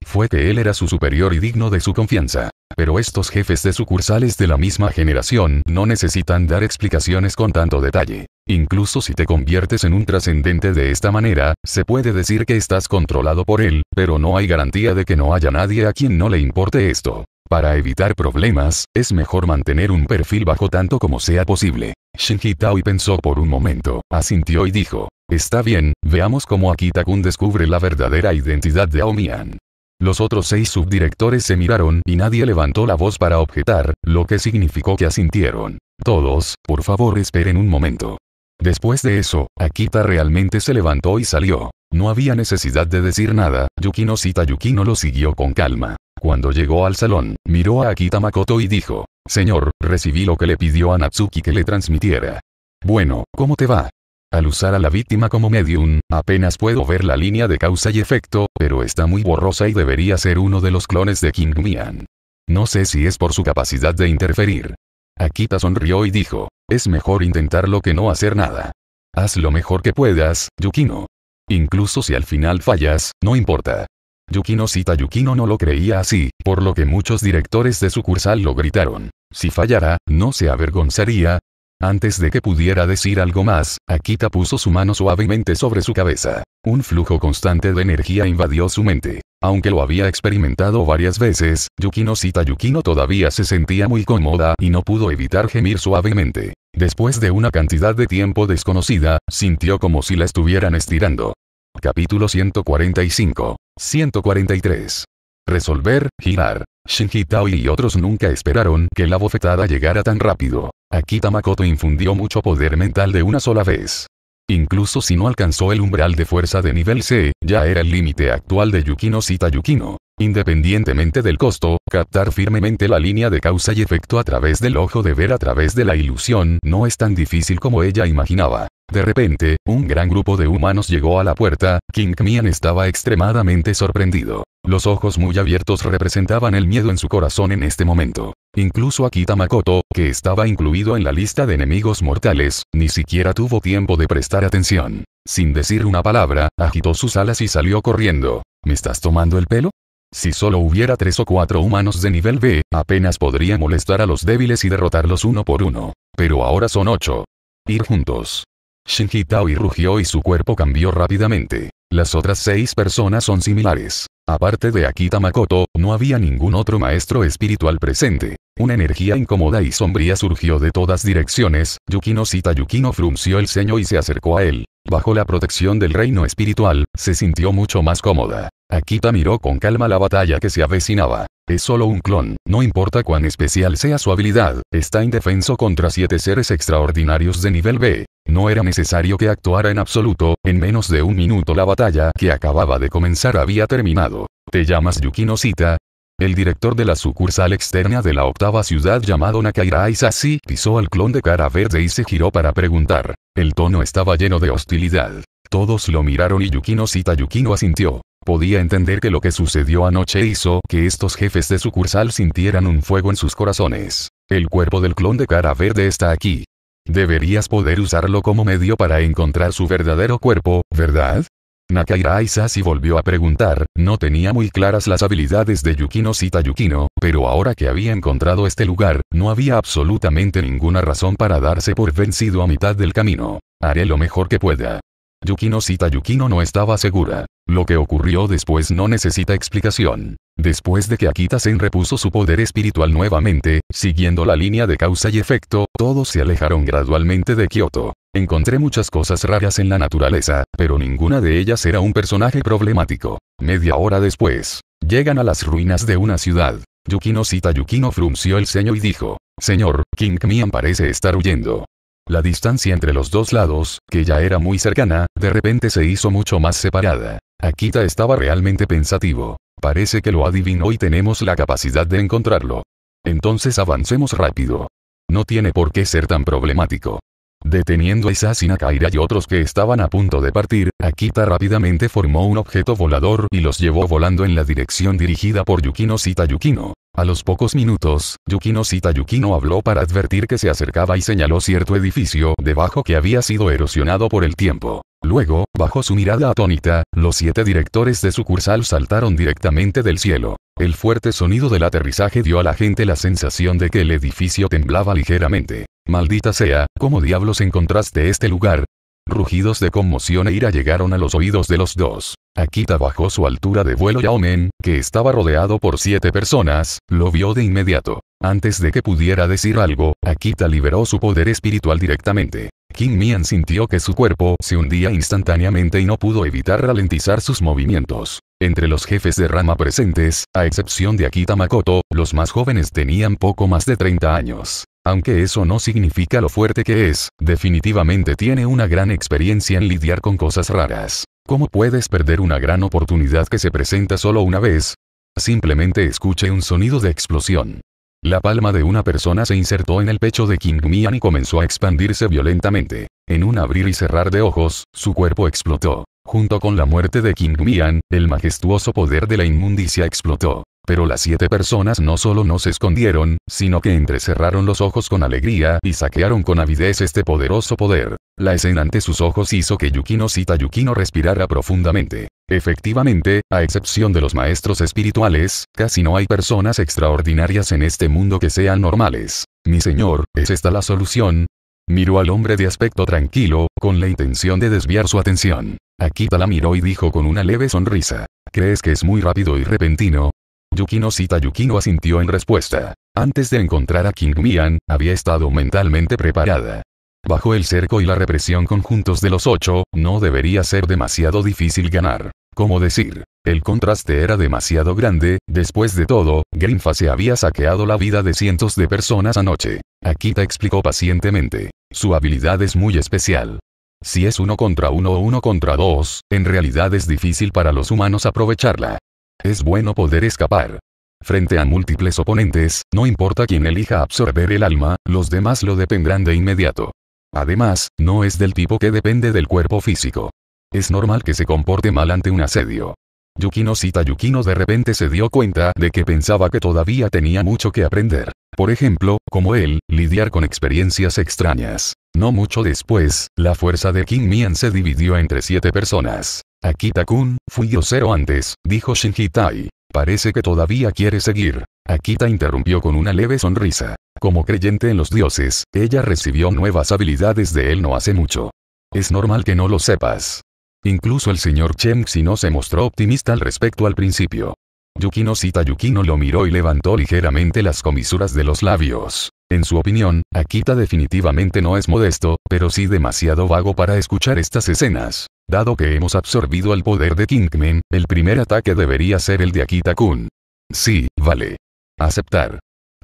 fue que él era su superior y digno de su confianza. Pero estos jefes de sucursales de la misma generación no necesitan dar explicaciones con tanto detalle. Incluso si te conviertes en un trascendente de esta manera, se puede decir que estás controlado por él, pero no hay garantía de que no haya nadie a quien no le importe esto. Para evitar problemas, es mejor mantener un perfil bajo tanto como sea posible. Shinji Taui pensó por un momento, asintió y dijo, Está bien, veamos cómo Akita-kun descubre la verdadera identidad de Aomian. Los otros seis subdirectores se miraron y nadie levantó la voz para objetar, lo que significó que asintieron. Todos, por favor esperen un momento. Después de eso, Akita realmente se levantó y salió. No había necesidad de decir nada, Yukino Sita Yukino lo siguió con calma. Cuando llegó al salón, miró a Akita Makoto y dijo, Señor, recibí lo que le pidió a Natsuki que le transmitiera. Bueno, ¿cómo te va? Al usar a la víctima como medium, apenas puedo ver la línea de causa y efecto, pero está muy borrosa y debería ser uno de los clones de King Mian. No sé si es por su capacidad de interferir. Akita sonrió y dijo, es mejor intentarlo que no hacer nada. Haz lo mejor que puedas, Yukino. Incluso si al final fallas, no importa. Yukino cita Yukino no lo creía así, por lo que muchos directores de sucursal lo gritaron. Si fallara, no se avergonzaría, antes de que pudiera decir algo más, Akita puso su mano suavemente sobre su cabeza. Un flujo constante de energía invadió su mente. Aunque lo había experimentado varias veces, Yukino Sita Yukino todavía se sentía muy cómoda y no pudo evitar gemir suavemente. Después de una cantidad de tiempo desconocida, sintió como si la estuvieran estirando. Capítulo 145. 143. Resolver, girar. Shinji Tao y otros nunca esperaron que la bofetada llegara tan rápido. Akita Makoto infundió mucho poder mental de una sola vez. Incluso si no alcanzó el umbral de fuerza de nivel C, ya era el límite actual de Yukino Sita Yukino. Independientemente del costo, captar firmemente la línea de causa y efecto a través del ojo de ver a través de la ilusión no es tan difícil como ella imaginaba. De repente, un gran grupo de humanos llegó a la puerta, King Mian estaba extremadamente sorprendido. Los ojos muy abiertos representaban el miedo en su corazón en este momento. Incluso Akita Makoto, que estaba incluido en la lista de enemigos mortales, ni siquiera tuvo tiempo de prestar atención. Sin decir una palabra, agitó sus alas y salió corriendo. ¿Me estás tomando el pelo? Si solo hubiera tres o cuatro humanos de nivel B, apenas podría molestar a los débiles y derrotarlos uno por uno. Pero ahora son ocho. Ir juntos. Shinji rugió y su cuerpo cambió rápidamente. Las otras seis personas son similares. Aparte de Akita Makoto, no había ningún otro maestro espiritual presente. Una energía incómoda y sombría surgió de todas direcciones, Yukino Sita Yukino frunció el ceño y se acercó a él. Bajo la protección del reino espiritual, se sintió mucho más cómoda. Akita miró con calma la batalla que se avecinaba. Es solo un clon, no importa cuán especial sea su habilidad, está indefenso contra siete seres extraordinarios de nivel B. No era necesario que actuara en absoluto, en menos de un minuto la batalla que acababa de comenzar había terminado. ¿Te llamas Yukino Sita? El director de la sucursal externa de la octava ciudad llamado Nakaira Isasi pisó al clon de cara verde y se giró para preguntar. El tono estaba lleno de hostilidad. Todos lo miraron y Yukino Sita Yukino asintió. Podía entender que lo que sucedió anoche hizo que estos jefes de sucursal sintieran un fuego en sus corazones. El cuerpo del clon de cara verde está aquí. Deberías poder usarlo como medio para encontrar su verdadero cuerpo, ¿verdad? Nakaira se volvió a preguntar, no tenía muy claras las habilidades de Yukino Sita Yukino, pero ahora que había encontrado este lugar, no había absolutamente ninguna razón para darse por vencido a mitad del camino. Haré lo mejor que pueda. Yukino Sita Yukino no estaba segura. Lo que ocurrió después no necesita explicación. Después de que Akita-sen repuso su poder espiritual nuevamente, siguiendo la línea de causa y efecto, todos se alejaron gradualmente de Kyoto. Encontré muchas cosas raras en la naturaleza, pero ninguna de ellas era un personaje problemático. Media hora después, llegan a las ruinas de una ciudad. Yukino Sita Yukino frunció el ceño y dijo, Señor, King Mian parece estar huyendo. La distancia entre los dos lados, que ya era muy cercana, de repente se hizo mucho más separada. Akita estaba realmente pensativo. Parece que lo adivinó y tenemos la capacidad de encontrarlo. Entonces avancemos rápido. No tiene por qué ser tan problemático. Deteniendo a Isasina Kaira y otros que estaban a punto de partir, Akita rápidamente formó un objeto volador y los llevó volando en la dirección dirigida por Yukino Sita Yukino. A los pocos minutos, Yukino Sita Yukino habló para advertir que se acercaba y señaló cierto edificio debajo que había sido erosionado por el tiempo. Luego, bajo su mirada atónita, los siete directores de sucursal saltaron directamente del cielo. El fuerte sonido del aterrizaje dio a la gente la sensación de que el edificio temblaba ligeramente. Maldita sea, ¿cómo diablos encontraste este lugar? Rugidos de conmoción e ira llegaron a los oídos de los dos. Akita bajó su altura de vuelo y Aomen, que estaba rodeado por siete personas, lo vio de inmediato. Antes de que pudiera decir algo, Akita liberó su poder espiritual directamente. Kim Mian sintió que su cuerpo se hundía instantáneamente y no pudo evitar ralentizar sus movimientos. Entre los jefes de rama presentes, a excepción de Akita Makoto, los más jóvenes tenían poco más de 30 años aunque eso no significa lo fuerte que es, definitivamente tiene una gran experiencia en lidiar con cosas raras. ¿Cómo puedes perder una gran oportunidad que se presenta solo una vez? Simplemente escuche un sonido de explosión. La palma de una persona se insertó en el pecho de King Mian y comenzó a expandirse violentamente. En un abrir y cerrar de ojos, su cuerpo explotó. Junto con la muerte de King Mian, el majestuoso poder de la inmundicia explotó. Pero las siete personas no solo no se escondieron, sino que entrecerraron los ojos con alegría y saquearon con avidez este poderoso poder. La escena ante sus ojos hizo que Yukino Sita Yukino respirara profundamente. Efectivamente, a excepción de los maestros espirituales, casi no hay personas extraordinarias en este mundo que sean normales. Mi señor, ¿es esta la solución? Miró al hombre de aspecto tranquilo, con la intención de desviar su atención. Akita la miró y dijo con una leve sonrisa. ¿Crees que es muy rápido y repentino? Yukino Sita Yukino asintió en respuesta. Antes de encontrar a King Mian, había estado mentalmente preparada. Bajo el cerco y la represión conjuntos de los ocho, no debería ser demasiado difícil ganar. ¿Cómo decir? El contraste era demasiado grande, después de todo, Grinfa se había saqueado la vida de cientos de personas anoche. Akita explicó pacientemente. Su habilidad es muy especial. Si es uno contra uno o uno contra dos, en realidad es difícil para los humanos aprovecharla. Es bueno poder escapar. Frente a múltiples oponentes, no importa quién elija absorber el alma, los demás lo dependerán de inmediato. Además, no es del tipo que depende del cuerpo físico. Es normal que se comporte mal ante un asedio. Yukino cita Yukino de repente se dio cuenta de que pensaba que todavía tenía mucho que aprender. Por ejemplo, como él, lidiar con experiencias extrañas. No mucho después, la fuerza de King Mian se dividió entre siete personas. Akita-kun, fui yo cero antes, dijo Shinji Tai. Parece que todavía quiere seguir. Akita interrumpió con una leve sonrisa. Como creyente en los dioses, ella recibió nuevas habilidades de él no hace mucho. Es normal que no lo sepas. Incluso el señor si no se mostró optimista al respecto al principio. Yukino Sita Yukino lo miró y levantó ligeramente las comisuras de los labios. En su opinión, Akita definitivamente no es modesto, pero sí demasiado vago para escuchar estas escenas. Dado que hemos absorbido el poder de Kingman, el primer ataque debería ser el de Akita-kun. Sí, vale. Aceptar.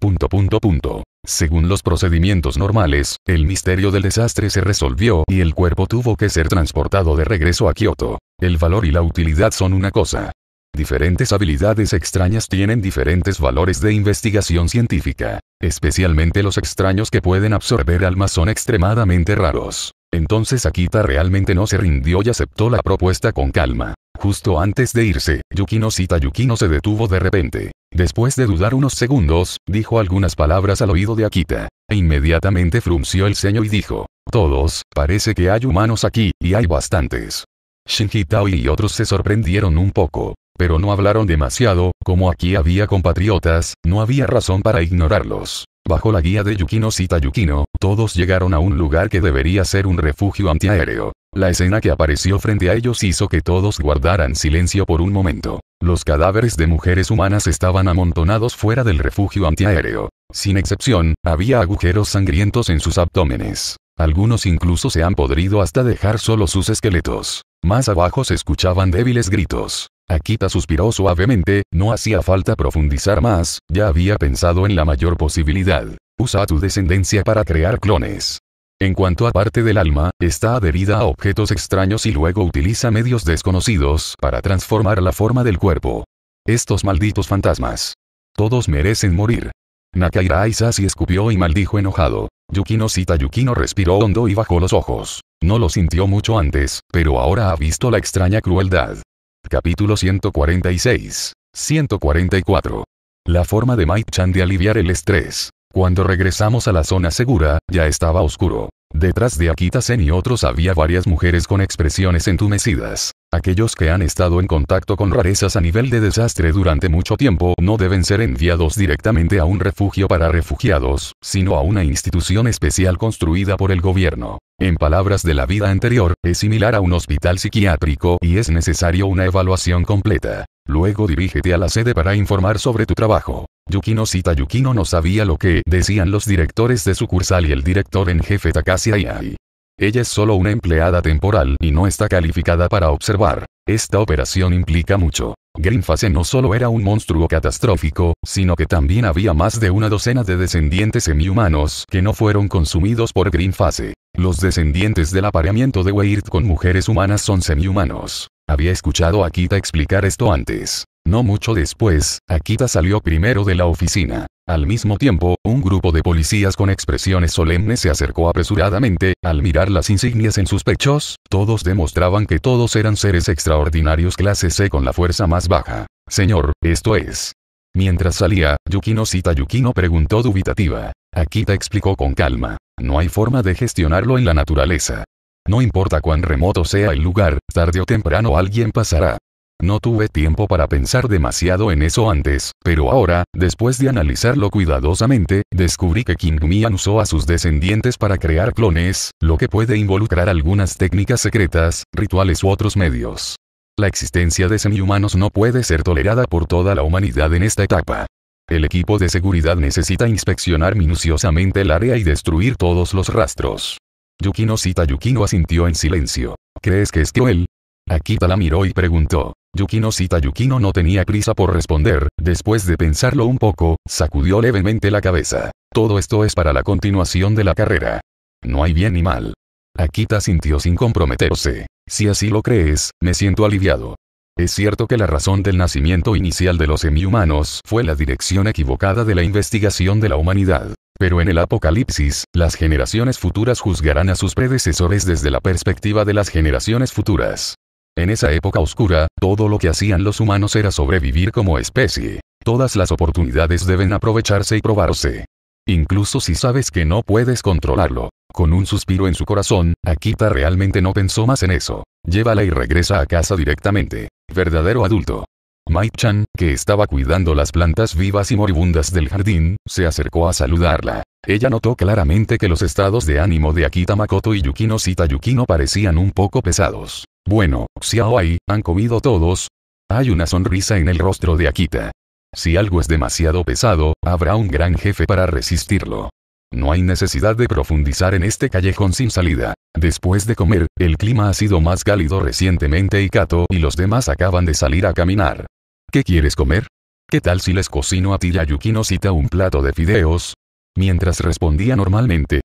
Punto, punto, Según los procedimientos normales, el misterio del desastre se resolvió y el cuerpo tuvo que ser transportado de regreso a Kioto. El valor y la utilidad son una cosa. Diferentes habilidades extrañas tienen diferentes valores de investigación científica. Especialmente los extraños que pueden absorber almas son extremadamente raros. Entonces Akita realmente no se rindió y aceptó la propuesta con calma. Justo antes de irse, Yukino Sita Yukino se detuvo de repente. Después de dudar unos segundos, dijo algunas palabras al oído de Akita. E inmediatamente frunció el ceño y dijo, todos, parece que hay humanos aquí, y hay bastantes. Shinji y otros se sorprendieron un poco, pero no hablaron demasiado, como aquí había compatriotas, no había razón para ignorarlos. Bajo la guía de Yukino Sita Yukino, todos llegaron a un lugar que debería ser un refugio antiaéreo. La escena que apareció frente a ellos hizo que todos guardaran silencio por un momento. Los cadáveres de mujeres humanas estaban amontonados fuera del refugio antiaéreo. Sin excepción, había agujeros sangrientos en sus abdómenes. Algunos incluso se han podrido hasta dejar solo sus esqueletos. Más abajo se escuchaban débiles gritos. Akita suspiró suavemente, no hacía falta profundizar más, ya había pensado en la mayor posibilidad. Usa a tu descendencia para crear clones. En cuanto a parte del alma, está adherida a objetos extraños y luego utiliza medios desconocidos para transformar la forma del cuerpo. Estos malditos fantasmas. Todos merecen morir. Nakaira isasi escupió y maldijo enojado. Yukino Sita Yukino respiró hondo y bajó los ojos. No lo sintió mucho antes, pero ahora ha visto la extraña crueldad. Capítulo 146. 144. La forma de Mai-chan de aliviar el estrés. Cuando regresamos a la zona segura, ya estaba oscuro. Detrás de Akita Sen y otros había varias mujeres con expresiones entumecidas. Aquellos que han estado en contacto con rarezas a nivel de desastre durante mucho tiempo no deben ser enviados directamente a un refugio para refugiados, sino a una institución especial construida por el gobierno. En palabras de la vida anterior, es similar a un hospital psiquiátrico y es necesario una evaluación completa. Luego dirígete a la sede para informar sobre tu trabajo. Yukino Cita Yukino no sabía lo que decían los directores de sucursal y el director en jefe Takashi Ayai. Ella es solo una empleada temporal y no está calificada para observar. Esta operación implica mucho. Greenfase no solo era un monstruo catastrófico, sino que también había más de una docena de descendientes semi-humanos que no fueron consumidos por Greenfase. Los descendientes del apareamiento de Weird con mujeres humanas son semi-humanos. Había escuchado a Akita explicar esto antes. No mucho después, Akita salió primero de la oficina. Al mismo tiempo, un grupo de policías con expresiones solemnes se acercó apresuradamente, al mirar las insignias en sus pechos, todos demostraban que todos eran seres extraordinarios clase C con la fuerza más baja. Señor, esto es. Mientras salía, Yukino Sita Yukino preguntó dubitativa. Akita explicó con calma. No hay forma de gestionarlo en la naturaleza. No importa cuán remoto sea el lugar, tarde o temprano alguien pasará. No tuve tiempo para pensar demasiado en eso antes, pero ahora, después de analizarlo cuidadosamente, descubrí que King Mian usó a sus descendientes para crear clones, lo que puede involucrar algunas técnicas secretas, rituales u otros medios. La existencia de semi-humanos no puede ser tolerada por toda la humanidad en esta etapa. El equipo de seguridad necesita inspeccionar minuciosamente el área y destruir todos los rastros. Yukino Sita Yukino asintió en silencio. ¿Crees que es que él? Akita la miró y preguntó. Yukino Sita Yukino no tenía prisa por responder, después de pensarlo un poco, sacudió levemente la cabeza. Todo esto es para la continuación de la carrera. No hay bien ni mal. Akita sintió sin comprometerse. Si así lo crees, me siento aliviado. Es cierto que la razón del nacimiento inicial de los semihumanos fue la dirección equivocada de la investigación de la humanidad. Pero en el Apocalipsis, las generaciones futuras juzgarán a sus predecesores desde la perspectiva de las generaciones futuras. En esa época oscura, todo lo que hacían los humanos era sobrevivir como especie. Todas las oportunidades deben aprovecharse y probarse. Incluso si sabes que no puedes controlarlo. Con un suspiro en su corazón, Akita realmente no pensó más en eso. Llévala y regresa a casa directamente verdadero adulto. Mai-chan, que estaba cuidando las plantas vivas y moribundas del jardín, se acercó a saludarla. Ella notó claramente que los estados de ánimo de Akita Makoto y Yukino Sita Yukino parecían un poco pesados. Bueno, Xiao Ai, ¿han comido todos? Hay una sonrisa en el rostro de Akita. Si algo es demasiado pesado, habrá un gran jefe para resistirlo. No hay necesidad de profundizar en este callejón sin salida. Después de comer, el clima ha sido más cálido recientemente y Kato y los demás acaban de salir a caminar. ¿Qué quieres comer? ¿Qué tal si les cocino a ti Yukino cita un plato de fideos? Mientras respondía normalmente,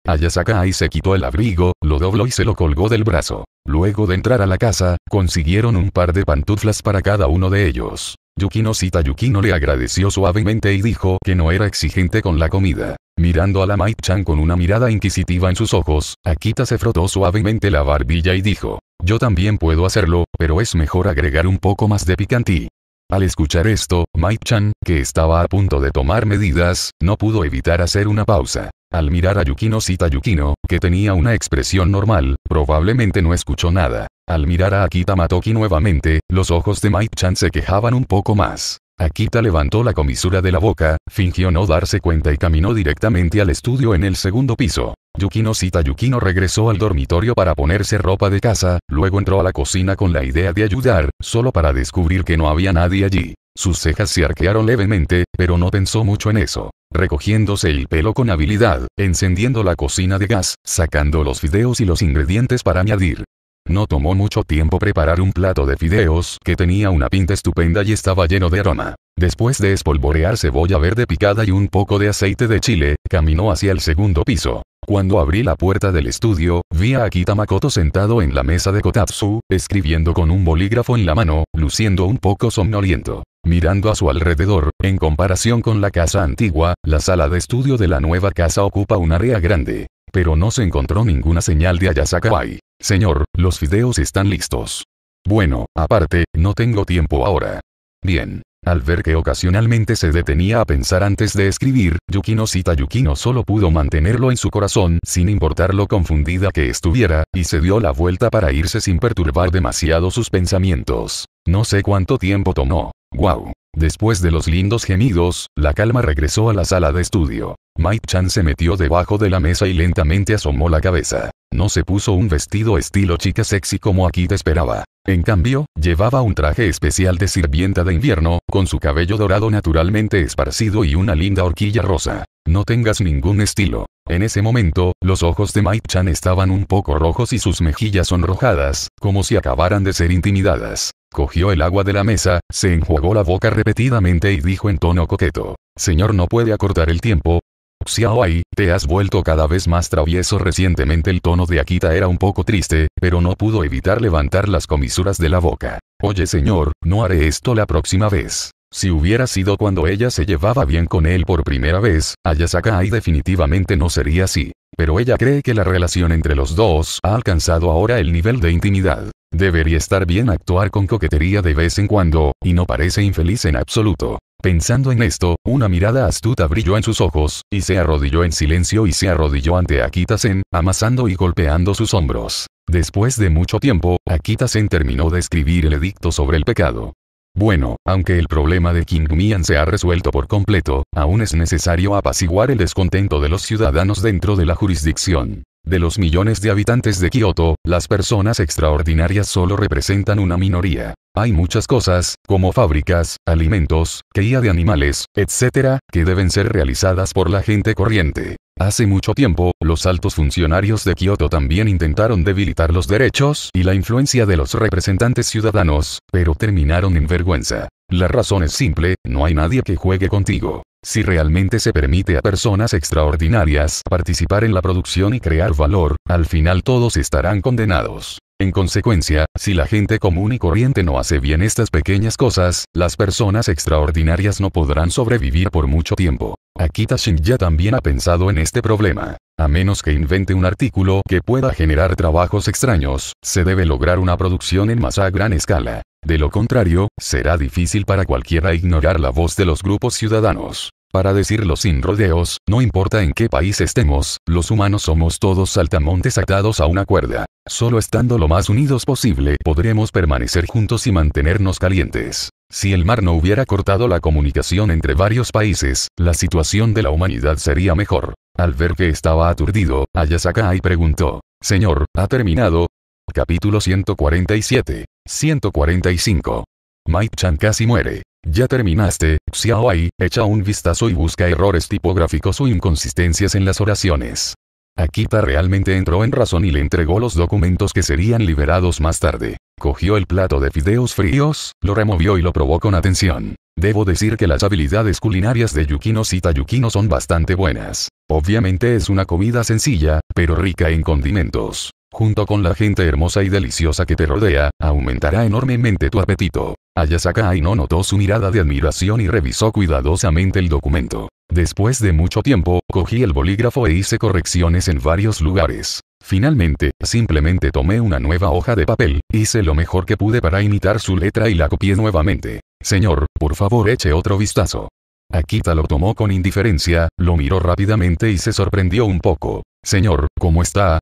y se quitó el abrigo, lo dobló y se lo colgó del brazo. Luego de entrar a la casa, consiguieron un par de pantuflas para cada uno de ellos. Yukino cita Yukino le agradeció suavemente y dijo que no era exigente con la comida. Mirando a la Mai-chan con una mirada inquisitiva en sus ojos, Akita se frotó suavemente la barbilla y dijo, yo también puedo hacerlo, pero es mejor agregar un poco más de picantí. Al escuchar esto, Mai-chan, que estaba a punto de tomar medidas, no pudo evitar hacer una pausa. Al mirar a Yukino cita Yukino, que tenía una expresión normal, probablemente no escuchó nada. Al mirar a Akita Matoki nuevamente, los ojos de Mike-chan se quejaban un poco más. Akita levantó la comisura de la boca, fingió no darse cuenta y caminó directamente al estudio en el segundo piso. Yukino cita Yukino regresó al dormitorio para ponerse ropa de casa, luego entró a la cocina con la idea de ayudar, solo para descubrir que no había nadie allí. Sus cejas se arquearon levemente, pero no pensó mucho en eso. Recogiéndose el pelo con habilidad, encendiendo la cocina de gas, sacando los fideos y los ingredientes para añadir. No tomó mucho tiempo preparar un plato de fideos que tenía una pinta estupenda y estaba lleno de aroma. Después de espolvorear cebolla verde picada y un poco de aceite de chile, caminó hacia el segundo piso. Cuando abrí la puerta del estudio, vi a Akita Makoto sentado en la mesa de Kotatsu, escribiendo con un bolígrafo en la mano, luciendo un poco somnoliento. Mirando a su alrededor, en comparación con la casa antigua, la sala de estudio de la nueva casa ocupa un área grande. Pero no se encontró ninguna señal de Ayasakawai. Señor, los fideos están listos. Bueno, aparte, no tengo tiempo ahora. Bien. Al ver que ocasionalmente se detenía a pensar antes de escribir, Yukino Cita Yukino solo pudo mantenerlo en su corazón sin importar lo confundida que estuviera, y se dio la vuelta para irse sin perturbar demasiado sus pensamientos. No sé cuánto tiempo tomó. ¡Guau! Wow. Después de los lindos gemidos, la calma regresó a la sala de estudio. Mike Chan se metió debajo de la mesa y lentamente asomó la cabeza. No se puso un vestido estilo chica sexy como aquí te esperaba. En cambio, llevaba un traje especial de sirvienta de invierno, con su cabello dorado naturalmente esparcido y una linda horquilla rosa. No tengas ningún estilo. En ese momento, los ojos de Mike Chan estaban un poco rojos y sus mejillas sonrojadas, como si acabaran de ser intimidadas. Cogió el agua de la mesa, se enjuagó la boca repetidamente y dijo en tono coqueto. Señor no puede acortar el tiempo, Xiaoai, te has vuelto cada vez más travieso recientemente el tono de Akita era un poco triste, pero no pudo evitar levantar las comisuras de la boca. Oye señor, no haré esto la próxima vez. Si hubiera sido cuando ella se llevaba bien con él por primera vez, y definitivamente no sería así. Pero ella cree que la relación entre los dos ha alcanzado ahora el nivel de intimidad. Debería estar bien actuar con coquetería de vez en cuando, y no parece infeliz en absoluto. Pensando en esto, una mirada astuta brilló en sus ojos, y se arrodilló en silencio y se arrodilló ante Akita-sen, amasando y golpeando sus hombros. Después de mucho tiempo, Akita-sen terminó de escribir el edicto sobre el pecado. Bueno, aunque el problema de King Mian se ha resuelto por completo, aún es necesario apaciguar el descontento de los ciudadanos dentro de la jurisdicción. De los millones de habitantes de Kioto, las personas extraordinarias solo representan una minoría. Hay muchas cosas, como fábricas, alimentos, cría de animales, etc., que deben ser realizadas por la gente corriente. Hace mucho tiempo, los altos funcionarios de Kioto también intentaron debilitar los derechos y la influencia de los representantes ciudadanos, pero terminaron en vergüenza. La razón es simple, no hay nadie que juegue contigo. Si realmente se permite a personas extraordinarias participar en la producción y crear valor, al final todos estarán condenados. En consecuencia, si la gente común y corriente no hace bien estas pequeñas cosas, las personas extraordinarias no podrán sobrevivir por mucho tiempo. Akita ya también ha pensado en este problema. A menos que invente un artículo que pueda generar trabajos extraños, se debe lograr una producción en masa a gran escala. De lo contrario, será difícil para cualquiera ignorar la voz de los grupos ciudadanos. Para decirlo sin rodeos, no importa en qué país estemos, los humanos somos todos saltamontes atados a una cuerda. Solo estando lo más unidos posible podremos permanecer juntos y mantenernos calientes. Si el mar no hubiera cortado la comunicación entre varios países, la situación de la humanidad sería mejor. Al ver que estaba aturdido, y preguntó, Señor, ¿ha terminado? Capítulo 147 145. Mike Chan casi muere. Ya terminaste, Xiaoai, echa un vistazo y busca errores tipográficos o inconsistencias en las oraciones. Akita realmente entró en razón y le entregó los documentos que serían liberados más tarde. Cogió el plato de fideos fríos, lo removió y lo probó con atención. Debo decir que las habilidades culinarias de Yukino y Tayukino son bastante buenas. Obviamente es una comida sencilla, pero rica en condimentos junto con la gente hermosa y deliciosa que te rodea, aumentará enormemente tu apetito. Ayasaka Aino notó su mirada de admiración y revisó cuidadosamente el documento. Después de mucho tiempo, cogí el bolígrafo e hice correcciones en varios lugares. Finalmente, simplemente tomé una nueva hoja de papel, hice lo mejor que pude para imitar su letra y la copié nuevamente. Señor, por favor eche otro vistazo. Akita lo tomó con indiferencia, lo miró rápidamente y se sorprendió un poco. Señor, ¿cómo está?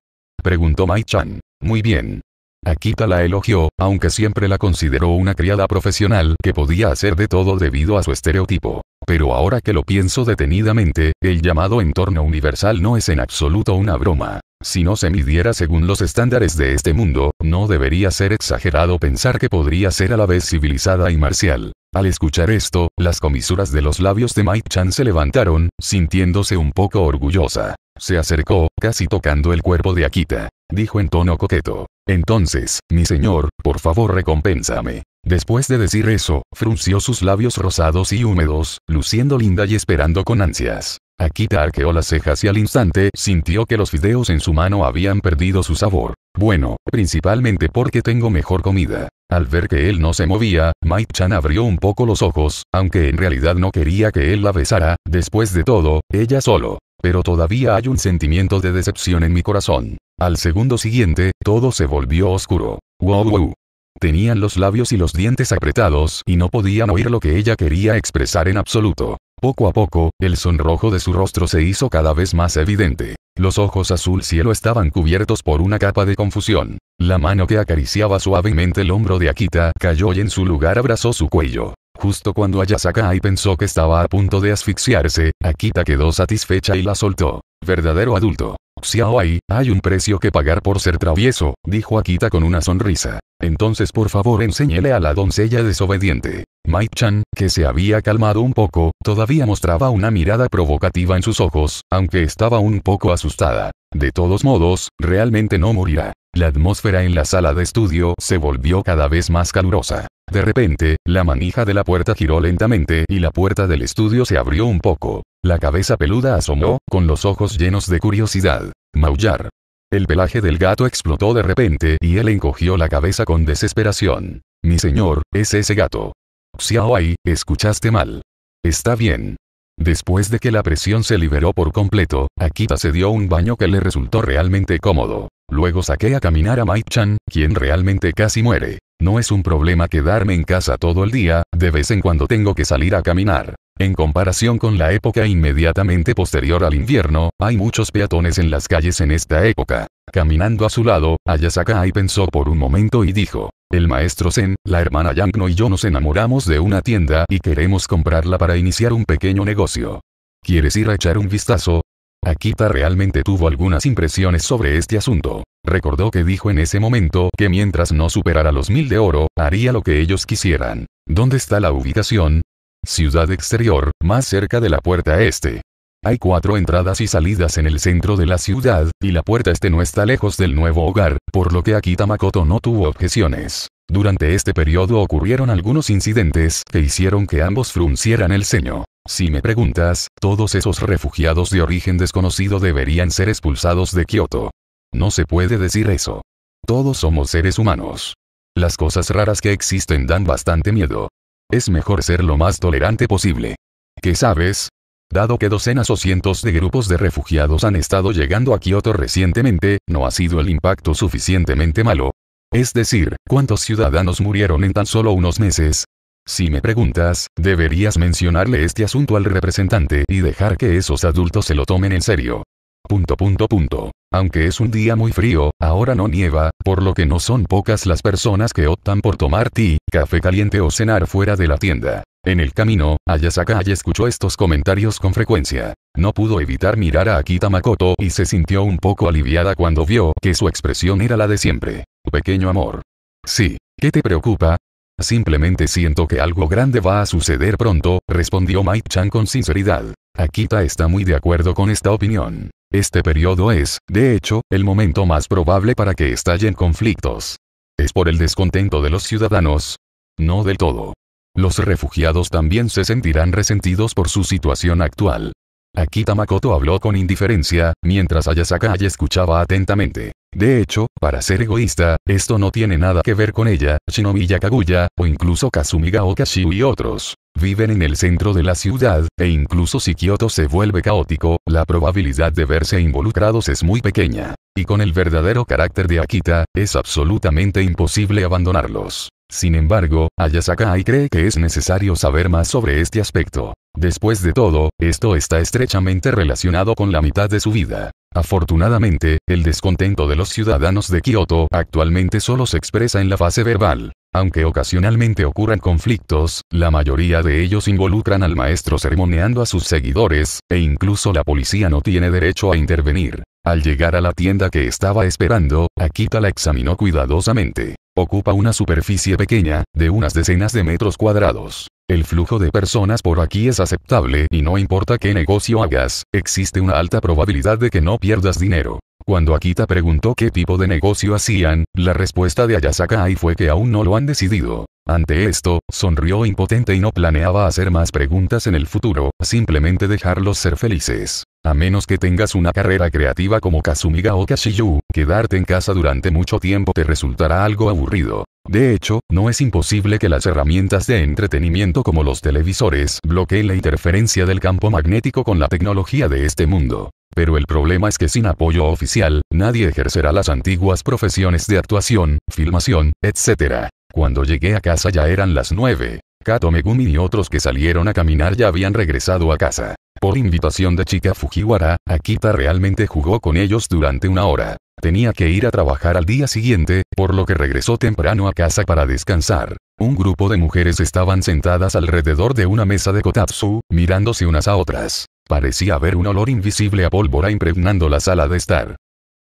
preguntó Mai-chan. Muy bien. Akita la elogió, aunque siempre la consideró una criada profesional que podía hacer de todo debido a su estereotipo. Pero ahora que lo pienso detenidamente, el llamado entorno universal no es en absoluto una broma. Si no se midiera según los estándares de este mundo, no debería ser exagerado pensar que podría ser a la vez civilizada y marcial. Al escuchar esto, las comisuras de los labios de Mike Chan se levantaron, sintiéndose un poco orgullosa. Se acercó, casi tocando el cuerpo de Akita. Dijo en tono coqueto. Entonces, mi señor, por favor recompénsame. Después de decir eso, frunció sus labios rosados y húmedos, luciendo linda y esperando con ansias. Akita arqueó las cejas y al instante sintió que los fideos en su mano habían perdido su sabor. Bueno, principalmente porque tengo mejor comida. Al ver que él no se movía, Mike Chan abrió un poco los ojos, aunque en realidad no quería que él la besara, después de todo, ella solo. Pero todavía hay un sentimiento de decepción en mi corazón. Al segundo siguiente, todo se volvió oscuro. Wow wow, Tenían los labios y los dientes apretados y no podían oír lo que ella quería expresar en absoluto. Poco a poco, el sonrojo de su rostro se hizo cada vez más evidente. Los ojos azul cielo estaban cubiertos por una capa de confusión. La mano que acariciaba suavemente el hombro de Akita cayó y en su lugar abrazó su cuello. Justo cuando Ayasakai pensó que estaba a punto de asfixiarse, Akita quedó satisfecha y la soltó. Verdadero adulto. Xiaoai, hay un precio que pagar por ser travieso, dijo Akita con una sonrisa. Entonces por favor enséñele a la doncella desobediente. Mai-chan, que se había calmado un poco, todavía mostraba una mirada provocativa en sus ojos, aunque estaba un poco asustada. De todos modos, realmente no morirá. La atmósfera en la sala de estudio se volvió cada vez más calurosa. De repente, la manija de la puerta giró lentamente y la puerta del estudio se abrió un poco. La cabeza peluda asomó, con los ojos llenos de curiosidad. Maullar. El pelaje del gato explotó de repente y él encogió la cabeza con desesperación. Mi señor, es ese gato. Xiaoai, escuchaste mal. Está bien. Después de que la presión se liberó por completo, Akita se dio un baño que le resultó realmente cómodo. Luego saqué a caminar a Mai-chan, quien realmente casi muere. No es un problema quedarme en casa todo el día, de vez en cuando tengo que salir a caminar. En comparación con la época inmediatamente posterior al invierno, hay muchos peatones en las calles en esta época. Caminando a su lado, Ayasakai pensó por un momento y dijo, el maestro Zen, la hermana Yangno y yo nos enamoramos de una tienda y queremos comprarla para iniciar un pequeño negocio. ¿Quieres ir a echar un vistazo? Akita realmente tuvo algunas impresiones sobre este asunto. Recordó que dijo en ese momento que mientras no superara los mil de oro, haría lo que ellos quisieran. ¿Dónde está la ubicación? ciudad exterior, más cerca de la puerta este. Hay cuatro entradas y salidas en el centro de la ciudad, y la puerta este no está lejos del nuevo hogar, por lo que aquí Tamakoto no tuvo objeciones. Durante este periodo ocurrieron algunos incidentes que hicieron que ambos fruncieran el ceño. Si me preguntas, todos esos refugiados de origen desconocido deberían ser expulsados de Kioto. No se puede decir eso. Todos somos seres humanos. Las cosas raras que existen dan bastante miedo. Es mejor ser lo más tolerante posible. ¿Qué sabes? Dado que docenas o cientos de grupos de refugiados han estado llegando a Kioto recientemente, no ha sido el impacto suficientemente malo. Es decir, ¿cuántos ciudadanos murieron en tan solo unos meses? Si me preguntas, deberías mencionarle este asunto al representante y dejar que esos adultos se lo tomen en serio. Punto punto punto. Aunque es un día muy frío, ahora no nieva, por lo que no son pocas las personas que optan por tomar té, café caliente o cenar fuera de la tienda. En el camino, Ayasaka escuchó estos comentarios con frecuencia. No pudo evitar mirar a Akita Makoto y se sintió un poco aliviada cuando vio que su expresión era la de siempre. Pequeño amor. Sí. ¿Qué te preocupa? Simplemente siento que algo grande va a suceder pronto, respondió Mike Chan con sinceridad. Akita está muy de acuerdo con esta opinión. Este periodo es, de hecho, el momento más probable para que estallen conflictos. ¿Es por el descontento de los ciudadanos? No del todo. Los refugiados también se sentirán resentidos por su situación actual. Aquí Tamakoto habló con indiferencia, mientras Ayasaka escuchaba atentamente. De hecho, para ser egoísta, esto no tiene nada que ver con ella, Shinomiya Kaguya, o incluso Kazumiga Okashiu y otros. Viven en el centro de la ciudad, e incluso si Kyoto se vuelve caótico, la probabilidad de verse involucrados es muy pequeña. Y con el verdadero carácter de Akita, es absolutamente imposible abandonarlos. Sin embargo, Ayasaka cree que es necesario saber más sobre este aspecto. Después de todo, esto está estrechamente relacionado con la mitad de su vida. Afortunadamente, el descontento de los ciudadanos de Kioto actualmente solo se expresa en la fase verbal. Aunque ocasionalmente ocurran conflictos, la mayoría de ellos involucran al maestro sermoneando a sus seguidores, e incluso la policía no tiene derecho a intervenir. Al llegar a la tienda que estaba esperando, Akita la examinó cuidadosamente. Ocupa una superficie pequeña, de unas decenas de metros cuadrados. El flujo de personas por aquí es aceptable y no importa qué negocio hagas, existe una alta probabilidad de que no pierdas dinero. Cuando Akita preguntó qué tipo de negocio hacían, la respuesta de Ayasaka fue que aún no lo han decidido. Ante esto, sonrió impotente y no planeaba hacer más preguntas en el futuro, simplemente dejarlos ser felices. A menos que tengas una carrera creativa como Kazumiga o Kashiyu, quedarte en casa durante mucho tiempo te resultará algo aburrido. De hecho, no es imposible que las herramientas de entretenimiento como los televisores bloqueen la interferencia del campo magnético con la tecnología de este mundo. Pero el problema es que sin apoyo oficial, nadie ejercerá las antiguas profesiones de actuación, filmación, etc. Cuando llegué a casa ya eran las 9. Kato Megumi y otros que salieron a caminar ya habían regresado a casa. Por invitación de Chica Fujiwara, Akita realmente jugó con ellos durante una hora. Tenía que ir a trabajar al día siguiente, por lo que regresó temprano a casa para descansar. Un grupo de mujeres estaban sentadas alrededor de una mesa de kotatsu, mirándose unas a otras. Parecía haber un olor invisible a pólvora impregnando la sala de estar.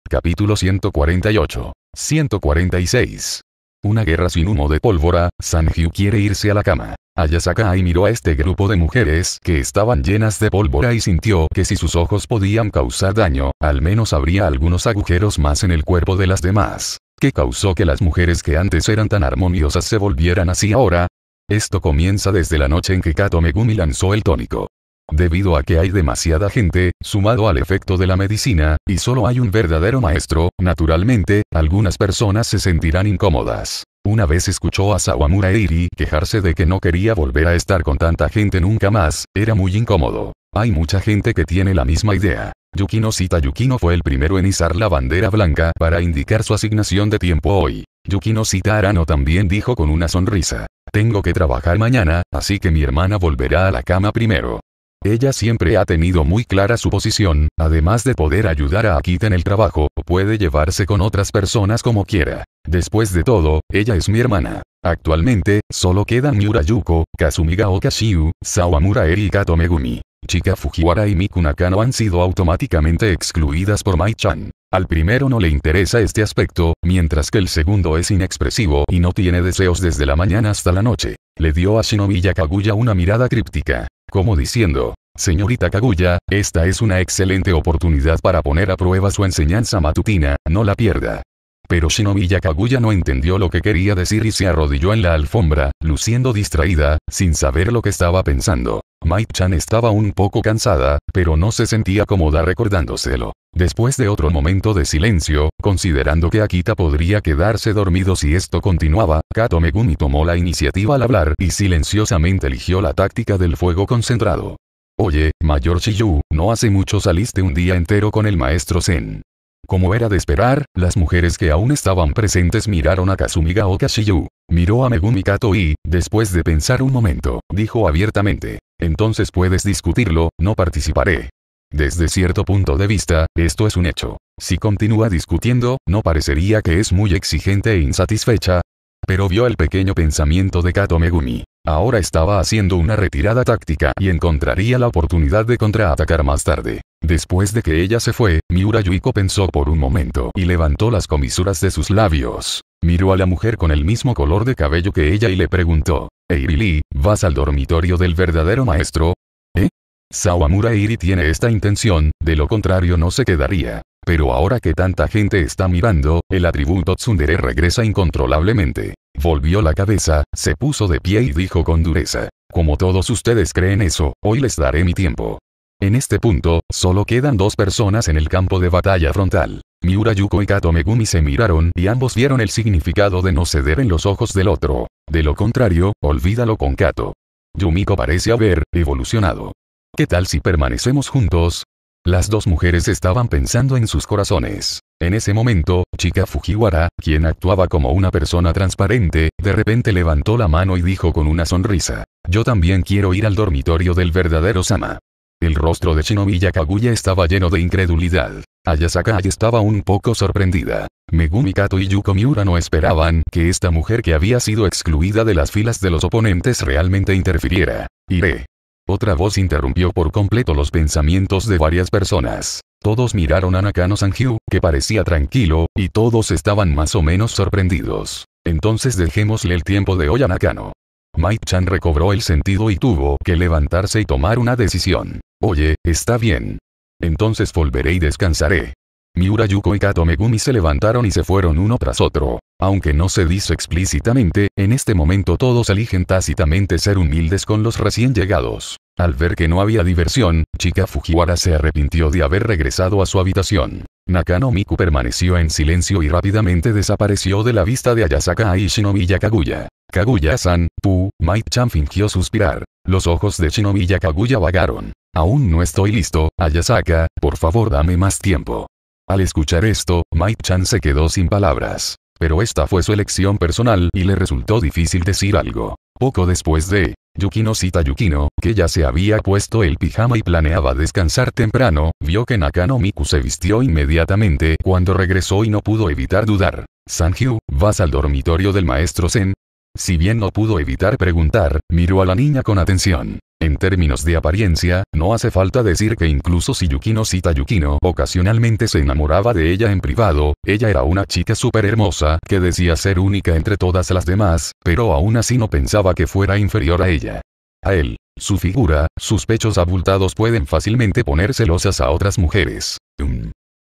Capítulo 148. 146. Una guerra sin humo de pólvora, Sanjiu quiere irse a la cama. Ayasaka miró a este grupo de mujeres que estaban llenas de pólvora y sintió que si sus ojos podían causar daño, al menos habría algunos agujeros más en el cuerpo de las demás. ¿Qué causó que las mujeres que antes eran tan armoniosas se volvieran así ahora? Esto comienza desde la noche en que Kato Megumi lanzó el tónico. Debido a que hay demasiada gente, sumado al efecto de la medicina, y solo hay un verdadero maestro, naturalmente, algunas personas se sentirán incómodas. Una vez escuchó a Sawamura Eiri quejarse de que no quería volver a estar con tanta gente nunca más, era muy incómodo. Hay mucha gente que tiene la misma idea. Yukino Sita Yukino fue el primero en izar la bandera blanca para indicar su asignación de tiempo hoy. Yukino Sita Arano también dijo con una sonrisa. Tengo que trabajar mañana, así que mi hermana volverá a la cama primero. Ella siempre ha tenido muy clara su posición, además de poder ayudar a Akita en el trabajo, puede llevarse con otras personas como quiera. Después de todo, ella es mi hermana. Actualmente, solo quedan Miura Yuko, Kazumiga Okashiu, Sawamura Erika Tomegumi. Chika Fujiwara y Miku Nakano han sido automáticamente excluidas por Mai-chan. Al primero no le interesa este aspecto, mientras que el segundo es inexpresivo y no tiene deseos desde la mañana hasta la noche. Le dio a Shinobi Yakaguya una mirada críptica como diciendo, Señorita Kaguya, esta es una excelente oportunidad para poner a prueba su enseñanza matutina, no la pierda. Pero Shinomi Yakaguya no entendió lo que quería decir y se arrodilló en la alfombra, luciendo distraída, sin saber lo que estaba pensando. Mai-chan estaba un poco cansada, pero no se sentía cómoda recordándoselo. Después de otro momento de silencio, considerando que Akita podría quedarse dormido si esto continuaba, Kato Megumi tomó la iniciativa al hablar y silenciosamente eligió la táctica del fuego concentrado. Oye, Mayor Shiyu, no hace mucho saliste un día entero con el maestro Zen. Como era de esperar, las mujeres que aún estaban presentes miraron a Kazumiga Kashiyu. Miró a Megumi Kato y, después de pensar un momento, dijo abiertamente. Entonces puedes discutirlo, no participaré. Desde cierto punto de vista, esto es un hecho. Si continúa discutiendo, no parecería que es muy exigente e insatisfecha. Pero vio el pequeño pensamiento de Kato Megumi. Ahora estaba haciendo una retirada táctica y encontraría la oportunidad de contraatacar más tarde. Después de que ella se fue, Miura Yuiko pensó por un momento y levantó las comisuras de sus labios. Miró a la mujer con el mismo color de cabello que ella y le preguntó, Eirili, ¿vas al dormitorio del verdadero maestro? ¿Eh? Sawamura Eiri tiene esta intención, de lo contrario no se quedaría. Pero ahora que tanta gente está mirando, el atributo tsundere regresa incontrolablemente. Volvió la cabeza, se puso de pie y dijo con dureza. Como todos ustedes creen eso, hoy les daré mi tiempo. En este punto, solo quedan dos personas en el campo de batalla frontal. Miura Yuko y Kato Megumi se miraron y ambos vieron el significado de no ceder en los ojos del otro. De lo contrario, olvídalo con Kato. Yumiko parece haber evolucionado. ¿Qué tal si permanecemos juntos? Las dos mujeres estaban pensando en sus corazones. En ese momento, Chica Fujiwara, quien actuaba como una persona transparente, de repente levantó la mano y dijo con una sonrisa. Yo también quiero ir al dormitorio del verdadero Sama. El rostro de Shinobi Yakaguya estaba lleno de incredulidad. Ayasaka estaba un poco sorprendida. Megumi Kato y Yuko Miura no esperaban que esta mujer que había sido excluida de las filas de los oponentes realmente interfiriera. Iré. Otra voz interrumpió por completo los pensamientos de varias personas. Todos miraron a Nakano Sanju, que parecía tranquilo, y todos estaban más o menos sorprendidos. Entonces dejémosle el tiempo de hoy a Nakano. Mike-chan recobró el sentido y tuvo que levantarse y tomar una decisión. Oye, está bien. Entonces volveré y descansaré. Miura y Kato se levantaron y se fueron uno tras otro. Aunque no se dice explícitamente, en este momento todos eligen tácitamente ser humildes con los recién llegados. Al ver que no había diversión, Chika Fujiwara se arrepintió de haber regresado a su habitación. Nakano Miku permaneció en silencio y rápidamente desapareció de la vista de Ayasaka y Shinobi Kaguya. Kaguya-san, Pu, Mai-chan fingió suspirar. Los ojos de Shinobi Kaguya vagaron. Aún no estoy listo, Ayasaka, por favor dame más tiempo. Al escuchar esto, Mike Chan se quedó sin palabras. Pero esta fue su elección personal y le resultó difícil decir algo. Poco después de, Yukino cita Yukino, que ya se había puesto el pijama y planeaba descansar temprano, vio que Nakano Miku se vistió inmediatamente cuando regresó y no pudo evitar dudar. Sanju, ¿vas al dormitorio del maestro Zen? Si bien no pudo evitar preguntar, miró a la niña con atención. En términos de apariencia, no hace falta decir que incluso si Yukino cita Yukino ocasionalmente se enamoraba de ella en privado, ella era una chica súper hermosa que decía ser única entre todas las demás, pero aún así no pensaba que fuera inferior a ella. A él. Su figura, sus pechos abultados pueden fácilmente poner celosas a otras mujeres.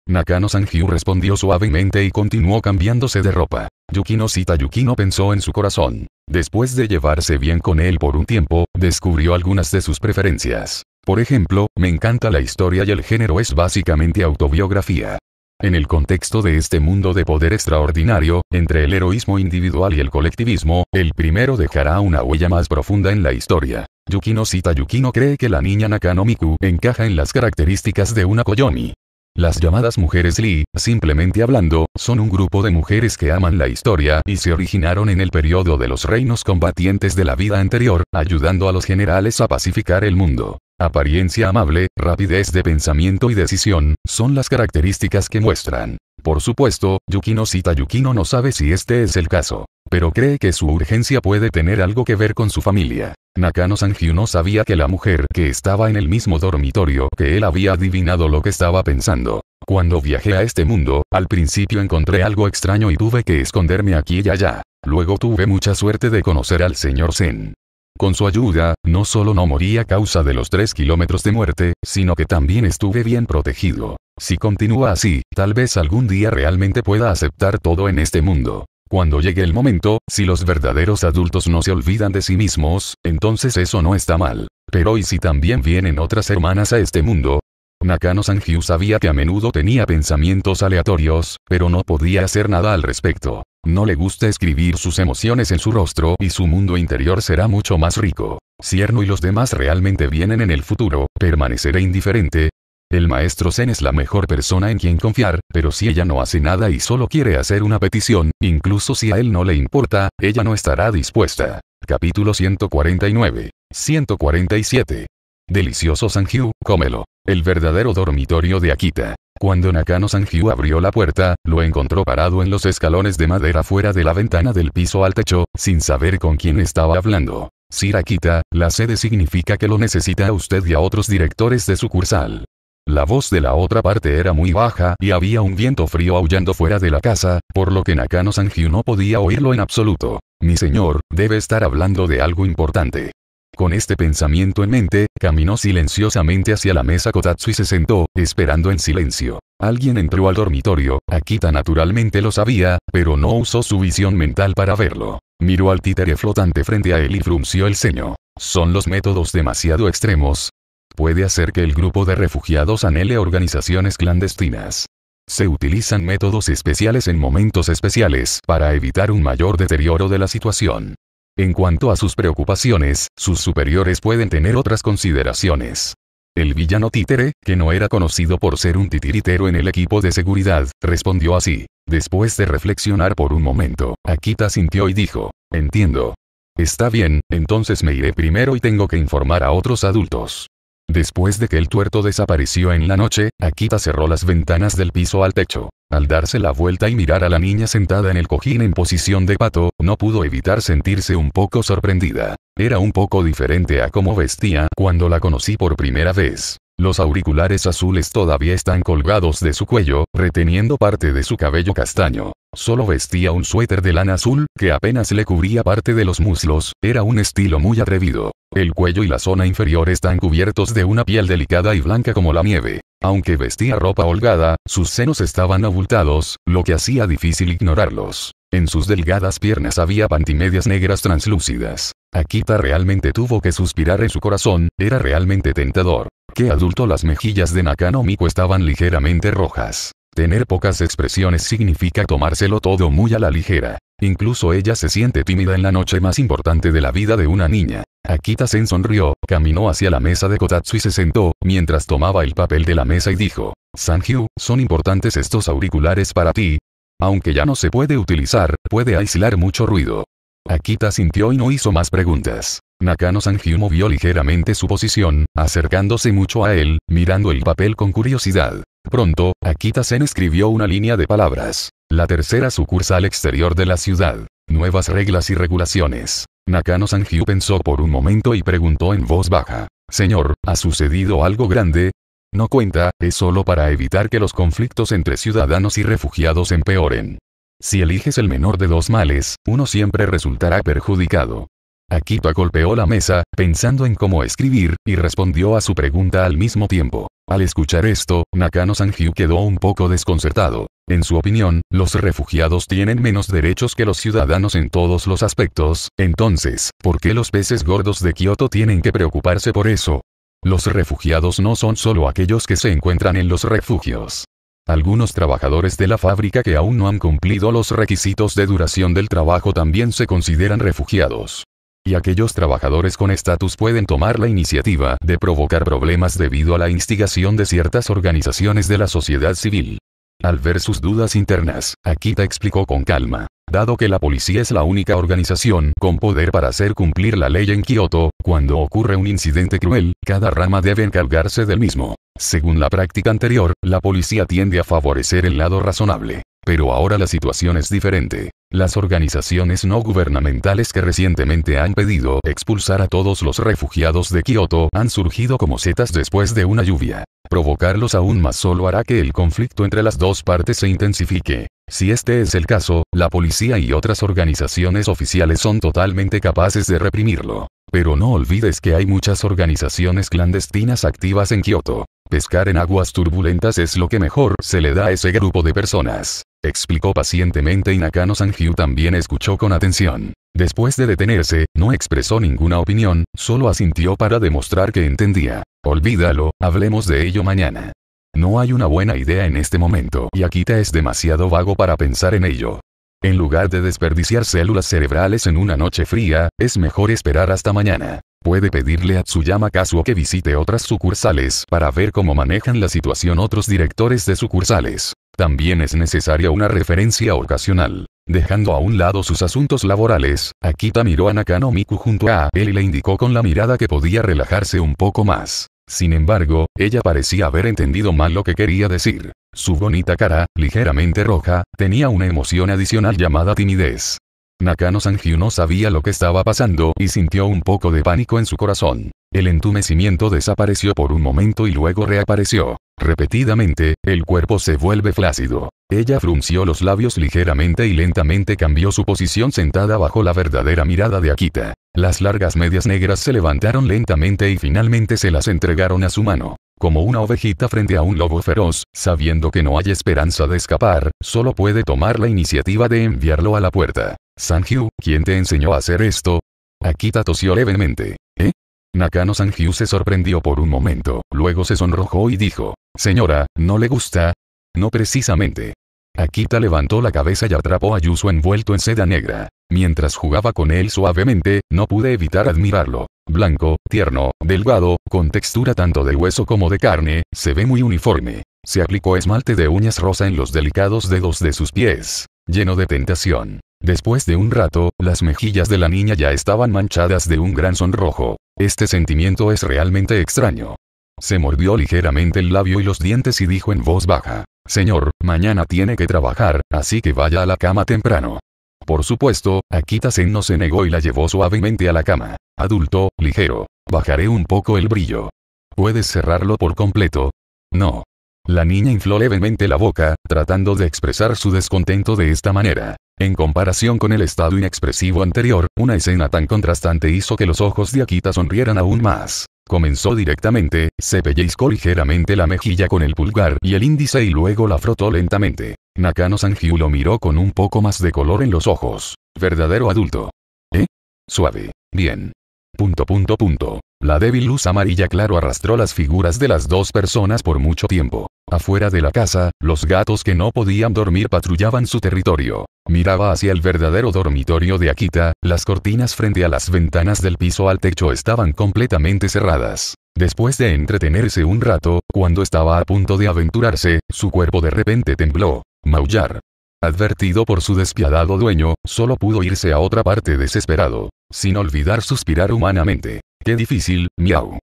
Nakano Sanjiu respondió suavemente y continuó cambiándose de ropa. Yukino cita Yukino pensó en su corazón. Después de llevarse bien con él por un tiempo, descubrió algunas de sus preferencias. Por ejemplo, me encanta la historia y el género es básicamente autobiografía. En el contexto de este mundo de poder extraordinario, entre el heroísmo individual y el colectivismo, el primero dejará una huella más profunda en la historia. Yukino cita Yukino cree que la niña Nakano Miku encaja en las características de una Koyomi. Las llamadas mujeres Lee, simplemente hablando, son un grupo de mujeres que aman la historia y se originaron en el periodo de los reinos combatientes de la vida anterior, ayudando a los generales a pacificar el mundo. Apariencia amable, rapidez de pensamiento y decisión, son las características que muestran. Por supuesto, Yukino cita Yukino no sabe si este es el caso. Pero cree que su urgencia puede tener algo que ver con su familia. Nakano Sanji no sabía que la mujer que estaba en el mismo dormitorio que él había adivinado lo que estaba pensando. Cuando viajé a este mundo, al principio encontré algo extraño y tuve que esconderme aquí y allá. Luego tuve mucha suerte de conocer al señor Zen. Con su ayuda, no solo no morí a causa de los 3 kilómetros de muerte, sino que también estuve bien protegido. Si continúa así, tal vez algún día realmente pueda aceptar todo en este mundo. Cuando llegue el momento, si los verdaderos adultos no se olvidan de sí mismos, entonces eso no está mal. Pero ¿y si también vienen otras hermanas a este mundo, nakano Sanjiu sabía que a menudo tenía pensamientos aleatorios, pero no podía hacer nada al respecto. No le gusta escribir sus emociones en su rostro y su mundo interior será mucho más rico. Cierno y los demás realmente vienen en el futuro, permaneceré indiferente. El maestro Zen es la mejor persona en quien confiar, pero si ella no hace nada y solo quiere hacer una petición, incluso si a él no le importa, ella no estará dispuesta. Capítulo 149. 147. Delicioso Sanjiu, cómelo. El verdadero dormitorio de Akita. Cuando Nakano Sanjiu abrió la puerta, lo encontró parado en los escalones de madera fuera de la ventana del piso al techo, sin saber con quién estaba hablando. Sir Akita, la sede significa que lo necesita a usted y a otros directores de sucursal. La voz de la otra parte era muy baja y había un viento frío aullando fuera de la casa, por lo que Nakano Sanjiu no podía oírlo en absoluto. Mi señor, debe estar hablando de algo importante. Con este pensamiento en mente, caminó silenciosamente hacia la mesa Kotatsu y se sentó, esperando en silencio. Alguien entró al dormitorio, Akita naturalmente lo sabía, pero no usó su visión mental para verlo. Miró al títere flotante frente a él y frunció el ceño. Son los métodos demasiado extremos. Puede hacer que el grupo de refugiados anhele organizaciones clandestinas. Se utilizan métodos especiales en momentos especiales para evitar un mayor deterioro de la situación. En cuanto a sus preocupaciones, sus superiores pueden tener otras consideraciones. El villano títere, que no era conocido por ser un titiritero en el equipo de seguridad, respondió así. Después de reflexionar por un momento, Akita sintió y dijo, entiendo. Está bien, entonces me iré primero y tengo que informar a otros adultos. Después de que el tuerto desapareció en la noche, Akita cerró las ventanas del piso al techo. Al darse la vuelta y mirar a la niña sentada en el cojín en posición de pato, no pudo evitar sentirse un poco sorprendida. Era un poco diferente a cómo vestía cuando la conocí por primera vez. Los auriculares azules todavía están colgados de su cuello, reteniendo parte de su cabello castaño. Solo vestía un suéter de lana azul, que apenas le cubría parte de los muslos, era un estilo muy atrevido. El cuello y la zona inferior están cubiertos de una piel delicada y blanca como la nieve. Aunque vestía ropa holgada, sus senos estaban abultados, lo que hacía difícil ignorarlos. En sus delgadas piernas había pantimedias negras translúcidas. Akita realmente tuvo que suspirar en su corazón, era realmente tentador. Qué adulto las mejillas de Nakano Miko estaban ligeramente rojas. Tener pocas expresiones significa tomárselo todo muy a la ligera. Incluso ella se siente tímida en la noche más importante de la vida de una niña. Akita-sen sonrió, caminó hacia la mesa de Kotatsu y se sentó, mientras tomaba el papel de la mesa y dijo, Sanju, son importantes estos auriculares para ti. Aunque ya no se puede utilizar, puede aislar mucho ruido. Akita sintió y no hizo más preguntas. Nakano Sanjiu movió ligeramente su posición, acercándose mucho a él, mirando el papel con curiosidad. Pronto, Akita Sen escribió una línea de palabras. La tercera sucursal exterior de la ciudad. Nuevas reglas y regulaciones. Nakano Sanjiu pensó por un momento y preguntó en voz baja. Señor, ¿ha sucedido algo grande? No cuenta, es solo para evitar que los conflictos entre ciudadanos y refugiados empeoren. Si eliges el menor de dos males, uno siempre resultará perjudicado. Akito golpeó la mesa, pensando en cómo escribir, y respondió a su pregunta al mismo tiempo. Al escuchar esto, Nakano Sanjiu quedó un poco desconcertado. En su opinión, los refugiados tienen menos derechos que los ciudadanos en todos los aspectos, entonces, ¿por qué los peces gordos de Kioto tienen que preocuparse por eso? Los refugiados no son solo aquellos que se encuentran en los refugios. Algunos trabajadores de la fábrica que aún no han cumplido los requisitos de duración del trabajo también se consideran refugiados. Y aquellos trabajadores con estatus pueden tomar la iniciativa de provocar problemas debido a la instigación de ciertas organizaciones de la sociedad civil. Al ver sus dudas internas, Akita explicó con calma. Dado que la policía es la única organización con poder para hacer cumplir la ley en Kioto, cuando ocurre un incidente cruel, cada rama debe encargarse del mismo. Según la práctica anterior, la policía tiende a favorecer el lado razonable. Pero ahora la situación es diferente. Las organizaciones no gubernamentales que recientemente han pedido expulsar a todos los refugiados de Kioto han surgido como setas después de una lluvia. Provocarlos aún más solo hará que el conflicto entre las dos partes se intensifique. Si este es el caso, la policía y otras organizaciones oficiales son totalmente capaces de reprimirlo. Pero no olvides que hay muchas organizaciones clandestinas activas en Kioto. Pescar en aguas turbulentas es lo que mejor se le da a ese grupo de personas. Explicó pacientemente y Nakano Sanjiu también escuchó con atención. Después de detenerse, no expresó ninguna opinión, solo asintió para demostrar que entendía. Olvídalo, hablemos de ello mañana. No hay una buena idea en este momento y Akita es demasiado vago para pensar en ello. En lugar de desperdiciar células cerebrales en una noche fría, es mejor esperar hasta mañana puede pedirle a Tsuyama Kazuo que visite otras sucursales para ver cómo manejan la situación otros directores de sucursales. También es necesaria una referencia ocasional. Dejando a un lado sus asuntos laborales, Akita miró a Nakano Miku junto a él y le indicó con la mirada que podía relajarse un poco más. Sin embargo, ella parecía haber entendido mal lo que quería decir. Su bonita cara, ligeramente roja, tenía una emoción adicional llamada timidez. Nakano Sanji no sabía lo que estaba pasando y sintió un poco de pánico en su corazón. El entumecimiento desapareció por un momento y luego reapareció. Repetidamente, el cuerpo se vuelve flácido. Ella frunció los labios ligeramente y lentamente cambió su posición sentada bajo la verdadera mirada de Akita. Las largas medias negras se levantaron lentamente y finalmente se las entregaron a su mano. Como una ovejita frente a un lobo feroz, sabiendo que no hay esperanza de escapar, solo puede tomar la iniciativa de enviarlo a la puerta. Sanjiu, ¿quién te enseñó a hacer esto? Akita tosió levemente. ¿Eh? Nakano Sanju se sorprendió por un momento, luego se sonrojó y dijo, Señora, ¿no le gusta? No precisamente. Akita levantó la cabeza y atrapó a Yuzu envuelto en seda negra. Mientras jugaba con él suavemente, no pude evitar admirarlo. Blanco, tierno, delgado, con textura tanto de hueso como de carne, se ve muy uniforme. Se aplicó esmalte de uñas rosa en los delicados dedos de sus pies, lleno de tentación. Después de un rato, las mejillas de la niña ya estaban manchadas de un gran sonrojo. Este sentimiento es realmente extraño. Se mordió ligeramente el labio y los dientes y dijo en voz baja, Señor, mañana tiene que trabajar, así que vaya a la cama temprano. Por supuesto, Akita Sen no se negó y la llevó suavemente a la cama. Adulto, ligero. Bajaré un poco el brillo. ¿Puedes cerrarlo por completo? No. La niña infló levemente la boca, tratando de expresar su descontento de esta manera. En comparación con el estado inexpresivo anterior, una escena tan contrastante hizo que los ojos de Akita sonrieran aún más. Comenzó directamente, se pellizcó ligeramente la mejilla con el pulgar y el índice y luego la frotó lentamente. Nakano Sanjiu lo miró con un poco más de color en los ojos. Verdadero adulto. ¿Eh? Suave. Bien. Punto punto punto. La débil luz amarilla claro arrastró las figuras de las dos personas por mucho tiempo. Afuera de la casa, los gatos que no podían dormir patrullaban su territorio. Miraba hacia el verdadero dormitorio de Akita, las cortinas frente a las ventanas del piso al techo estaban completamente cerradas. Después de entretenerse un rato, cuando estaba a punto de aventurarse, su cuerpo de repente tembló. Maullar. Advertido por su despiadado dueño, solo pudo irse a otra parte desesperado, sin olvidar suspirar humanamente. Qué difícil, miau.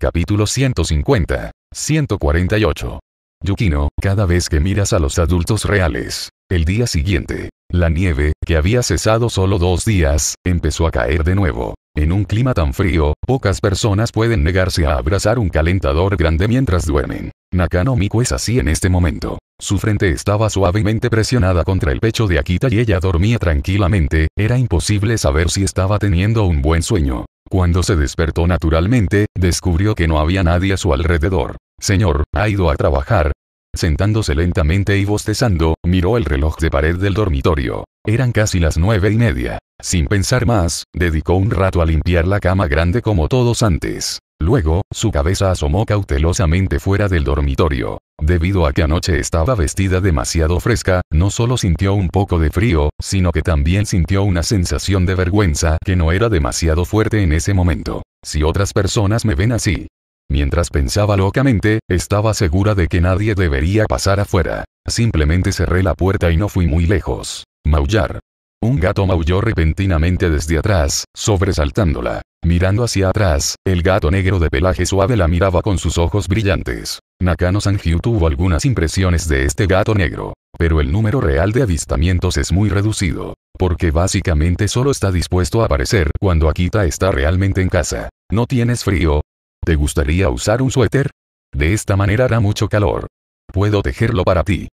Capítulo 150. 148. Yukino, cada vez que miras a los adultos reales, el día siguiente, la nieve, que había cesado solo dos días, empezó a caer de nuevo. En un clima tan frío, pocas personas pueden negarse a abrazar un calentador grande mientras duermen. Nakano Miku es así en este momento. Su frente estaba suavemente presionada contra el pecho de Akita y ella dormía tranquilamente, era imposible saber si estaba teniendo un buen sueño. Cuando se despertó naturalmente, descubrió que no había nadie a su alrededor. Señor, ha ido a trabajar. Sentándose lentamente y bostezando, miró el reloj de pared del dormitorio. Eran casi las nueve y media. Sin pensar más, dedicó un rato a limpiar la cama grande como todos antes. Luego, su cabeza asomó cautelosamente fuera del dormitorio. Debido a que anoche estaba vestida demasiado fresca, no solo sintió un poco de frío, sino que también sintió una sensación de vergüenza que no era demasiado fuerte en ese momento. Si otras personas me ven así. Mientras pensaba locamente, estaba segura de que nadie debería pasar afuera. Simplemente cerré la puerta y no fui muy lejos. Maullar. Un gato maulló repentinamente desde atrás, sobresaltándola. Mirando hacia atrás, el gato negro de pelaje suave la miraba con sus ojos brillantes. Nakano Sanjiu tuvo algunas impresiones de este gato negro, pero el número real de avistamientos es muy reducido, porque básicamente solo está dispuesto a aparecer cuando Akita está realmente en casa. ¿No tienes frío? ¿Te gustaría usar un suéter? De esta manera hará mucho calor. Puedo tejerlo para ti.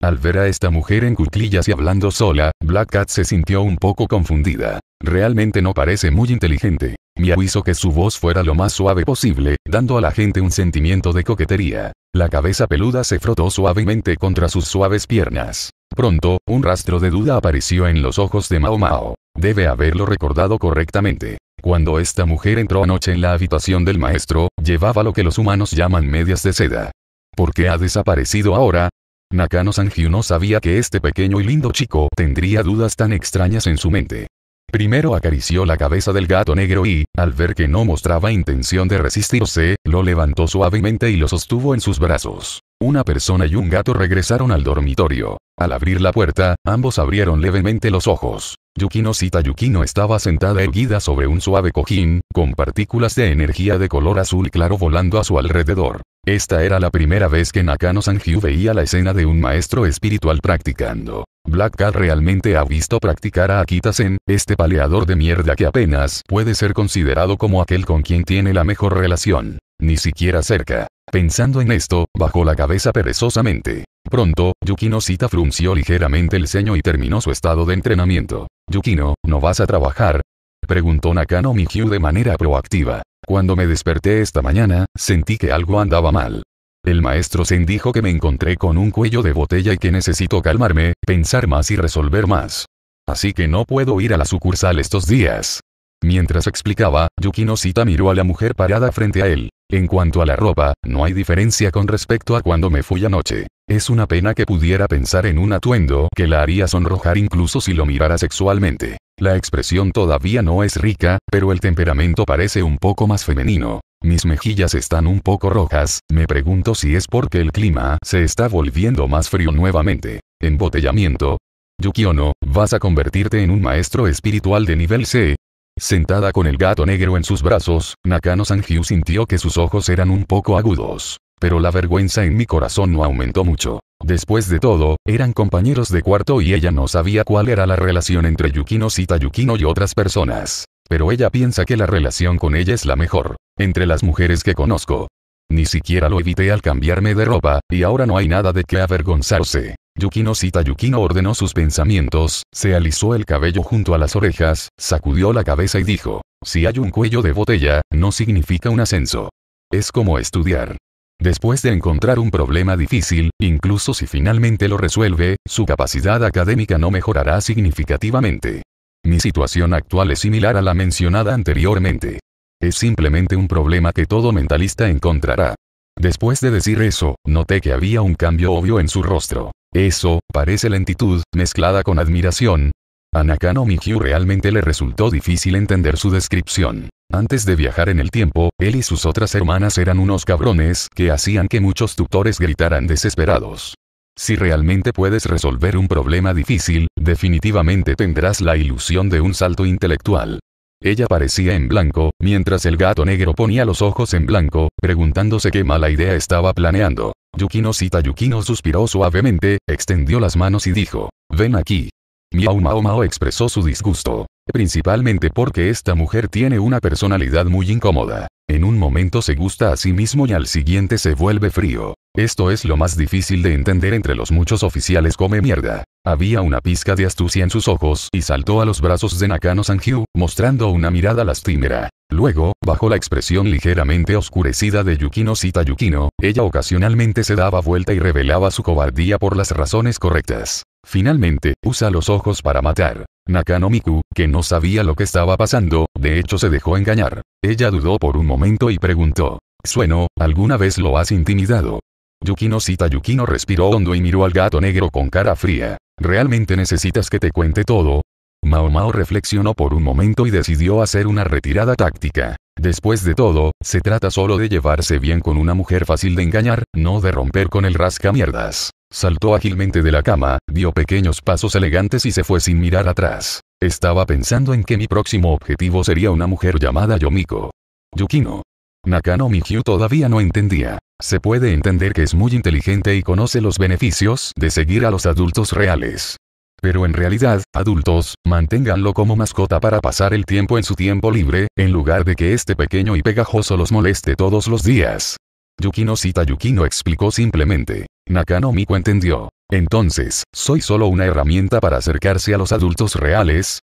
Al ver a esta mujer en cuclillas y hablando sola, Black Cat se sintió un poco confundida. Realmente no parece muy inteligente. Miau hizo que su voz fuera lo más suave posible, dando a la gente un sentimiento de coquetería. La cabeza peluda se frotó suavemente contra sus suaves piernas. Pronto, un rastro de duda apareció en los ojos de Mao Mao. Debe haberlo recordado correctamente. Cuando esta mujer entró anoche en la habitación del maestro, llevaba lo que los humanos llaman medias de seda. ¿Por qué ha desaparecido ahora? Nakano Sanjiu no sabía que este pequeño y lindo chico tendría dudas tan extrañas en su mente. Primero acarició la cabeza del gato negro y, al ver que no mostraba intención de resistirse, lo levantó suavemente y lo sostuvo en sus brazos. Una persona y un gato regresaron al dormitorio. Al abrir la puerta, ambos abrieron levemente los ojos. Yukino Sita Yukino estaba sentada erguida sobre un suave cojín, con partículas de energía de color azul claro volando a su alrededor. Esta era la primera vez que Nakano Sanjiu veía la escena de un maestro espiritual practicando. Black Cat realmente ha visto practicar a Akita Sen, este paleador de mierda que apenas puede ser considerado como aquel con quien tiene la mejor relación. Ni siquiera cerca. Pensando en esto, bajó la cabeza perezosamente. Pronto, Yukino Sita frunció ligeramente el ceño y terminó su estado de entrenamiento. Yukino, ¿no vas a trabajar? Preguntó Nakano Mikyu de manera proactiva. Cuando me desperté esta mañana, sentí que algo andaba mal. El maestro Zen dijo que me encontré con un cuello de botella y que necesito calmarme, pensar más y resolver más. Así que no puedo ir a la sucursal estos días. Mientras explicaba, Yukino Sita miró a la mujer parada frente a él. En cuanto a la ropa, no hay diferencia con respecto a cuando me fui anoche. Es una pena que pudiera pensar en un atuendo que la haría sonrojar incluso si lo mirara sexualmente. La expresión todavía no es rica, pero el temperamento parece un poco más femenino. Mis mejillas están un poco rojas, me pregunto si es porque el clima se está volviendo más frío nuevamente. Embotellamiento. Yukiono, vas a convertirte en un maestro espiritual de nivel C, Sentada con el gato negro en sus brazos, Nakano Sanjiu sintió que sus ojos eran un poco agudos. Pero la vergüenza en mi corazón no aumentó mucho. Después de todo, eran compañeros de cuarto y ella no sabía cuál era la relación entre Yukino y Yukino y otras personas. Pero ella piensa que la relación con ella es la mejor. Entre las mujeres que conozco. Ni siquiera lo evité al cambiarme de ropa, y ahora no hay nada de qué avergonzarse. Yukino Sita Yukino ordenó sus pensamientos, se alisó el cabello junto a las orejas, sacudió la cabeza y dijo, si hay un cuello de botella, no significa un ascenso. Es como estudiar. Después de encontrar un problema difícil, incluso si finalmente lo resuelve, su capacidad académica no mejorará significativamente. Mi situación actual es similar a la mencionada anteriormente. Es simplemente un problema que todo mentalista encontrará. Después de decir eso, noté que había un cambio obvio en su rostro. Eso, parece lentitud, mezclada con admiración. A Nakano realmente le resultó difícil entender su descripción. Antes de viajar en el tiempo, él y sus otras hermanas eran unos cabrones que hacían que muchos tutores gritaran desesperados. Si realmente puedes resolver un problema difícil, definitivamente tendrás la ilusión de un salto intelectual. Ella parecía en blanco, mientras el gato negro ponía los ojos en blanco, preguntándose qué mala idea estaba planeando. Yukino Sita Yukino suspiró suavemente, extendió las manos y dijo, ven aquí. Miau Mao Mao expresó su disgusto, principalmente porque esta mujer tiene una personalidad muy incómoda. En un momento se gusta a sí mismo y al siguiente se vuelve frío. Esto es lo más difícil de entender entre los muchos oficiales come mierda. Había una pizca de astucia en sus ojos y saltó a los brazos de Nakano Sanju, mostrando una mirada lastimera. Luego, bajo la expresión ligeramente oscurecida de Yukino Sita Yukino, ella ocasionalmente se daba vuelta y revelaba su cobardía por las razones correctas. Finalmente, usa los ojos para matar. Nakano Miku, que no sabía lo que estaba pasando, de hecho se dejó engañar. Ella dudó por un momento y preguntó. Sueno, ¿alguna vez lo has intimidado? Yukino cita Yukino respiró hondo y miró al gato negro con cara fría. ¿Realmente necesitas que te cuente todo? Mao Mao reflexionó por un momento y decidió hacer una retirada táctica. Después de todo, se trata solo de llevarse bien con una mujer fácil de engañar, no de romper con el rascamierdas. Saltó ágilmente de la cama, dio pequeños pasos elegantes y se fue sin mirar atrás. Estaba pensando en que mi próximo objetivo sería una mujer llamada Yomiko. Yukino. Nakano Miku todavía no entendía. Se puede entender que es muy inteligente y conoce los beneficios de seguir a los adultos reales. Pero en realidad, adultos, manténganlo como mascota para pasar el tiempo en su tiempo libre, en lugar de que este pequeño y pegajoso los moleste todos los días. Yukino Sita Yukino explicó simplemente. Nakano Miku entendió. Entonces, ¿soy solo una herramienta para acercarse a los adultos reales?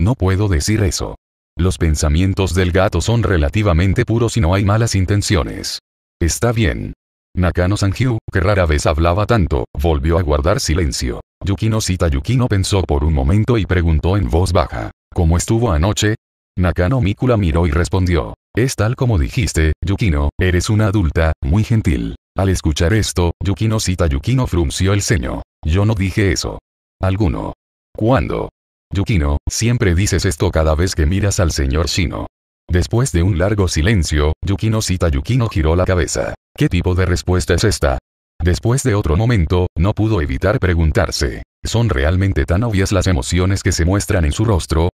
No puedo decir eso. Los pensamientos del gato son relativamente puros y no hay malas intenciones. Está bien. Nakano Sanjiu, que rara vez hablaba tanto, volvió a guardar silencio. Yukino Sita Yukino pensó por un momento y preguntó en voz baja. ¿Cómo estuvo anoche? Nakano Mikula miró y respondió. Es tal como dijiste, Yukino, eres una adulta, muy gentil. Al escuchar esto, Yukino Sita Yukino frunció el ceño. Yo no dije eso. ¿Alguno? ¿Cuándo? Yukino, siempre dices esto cada vez que miras al señor Shino. Después de un largo silencio, Yukino cita Yukino giró la cabeza. ¿Qué tipo de respuesta es esta? Después de otro momento, no pudo evitar preguntarse. ¿Son realmente tan obvias las emociones que se muestran en su rostro?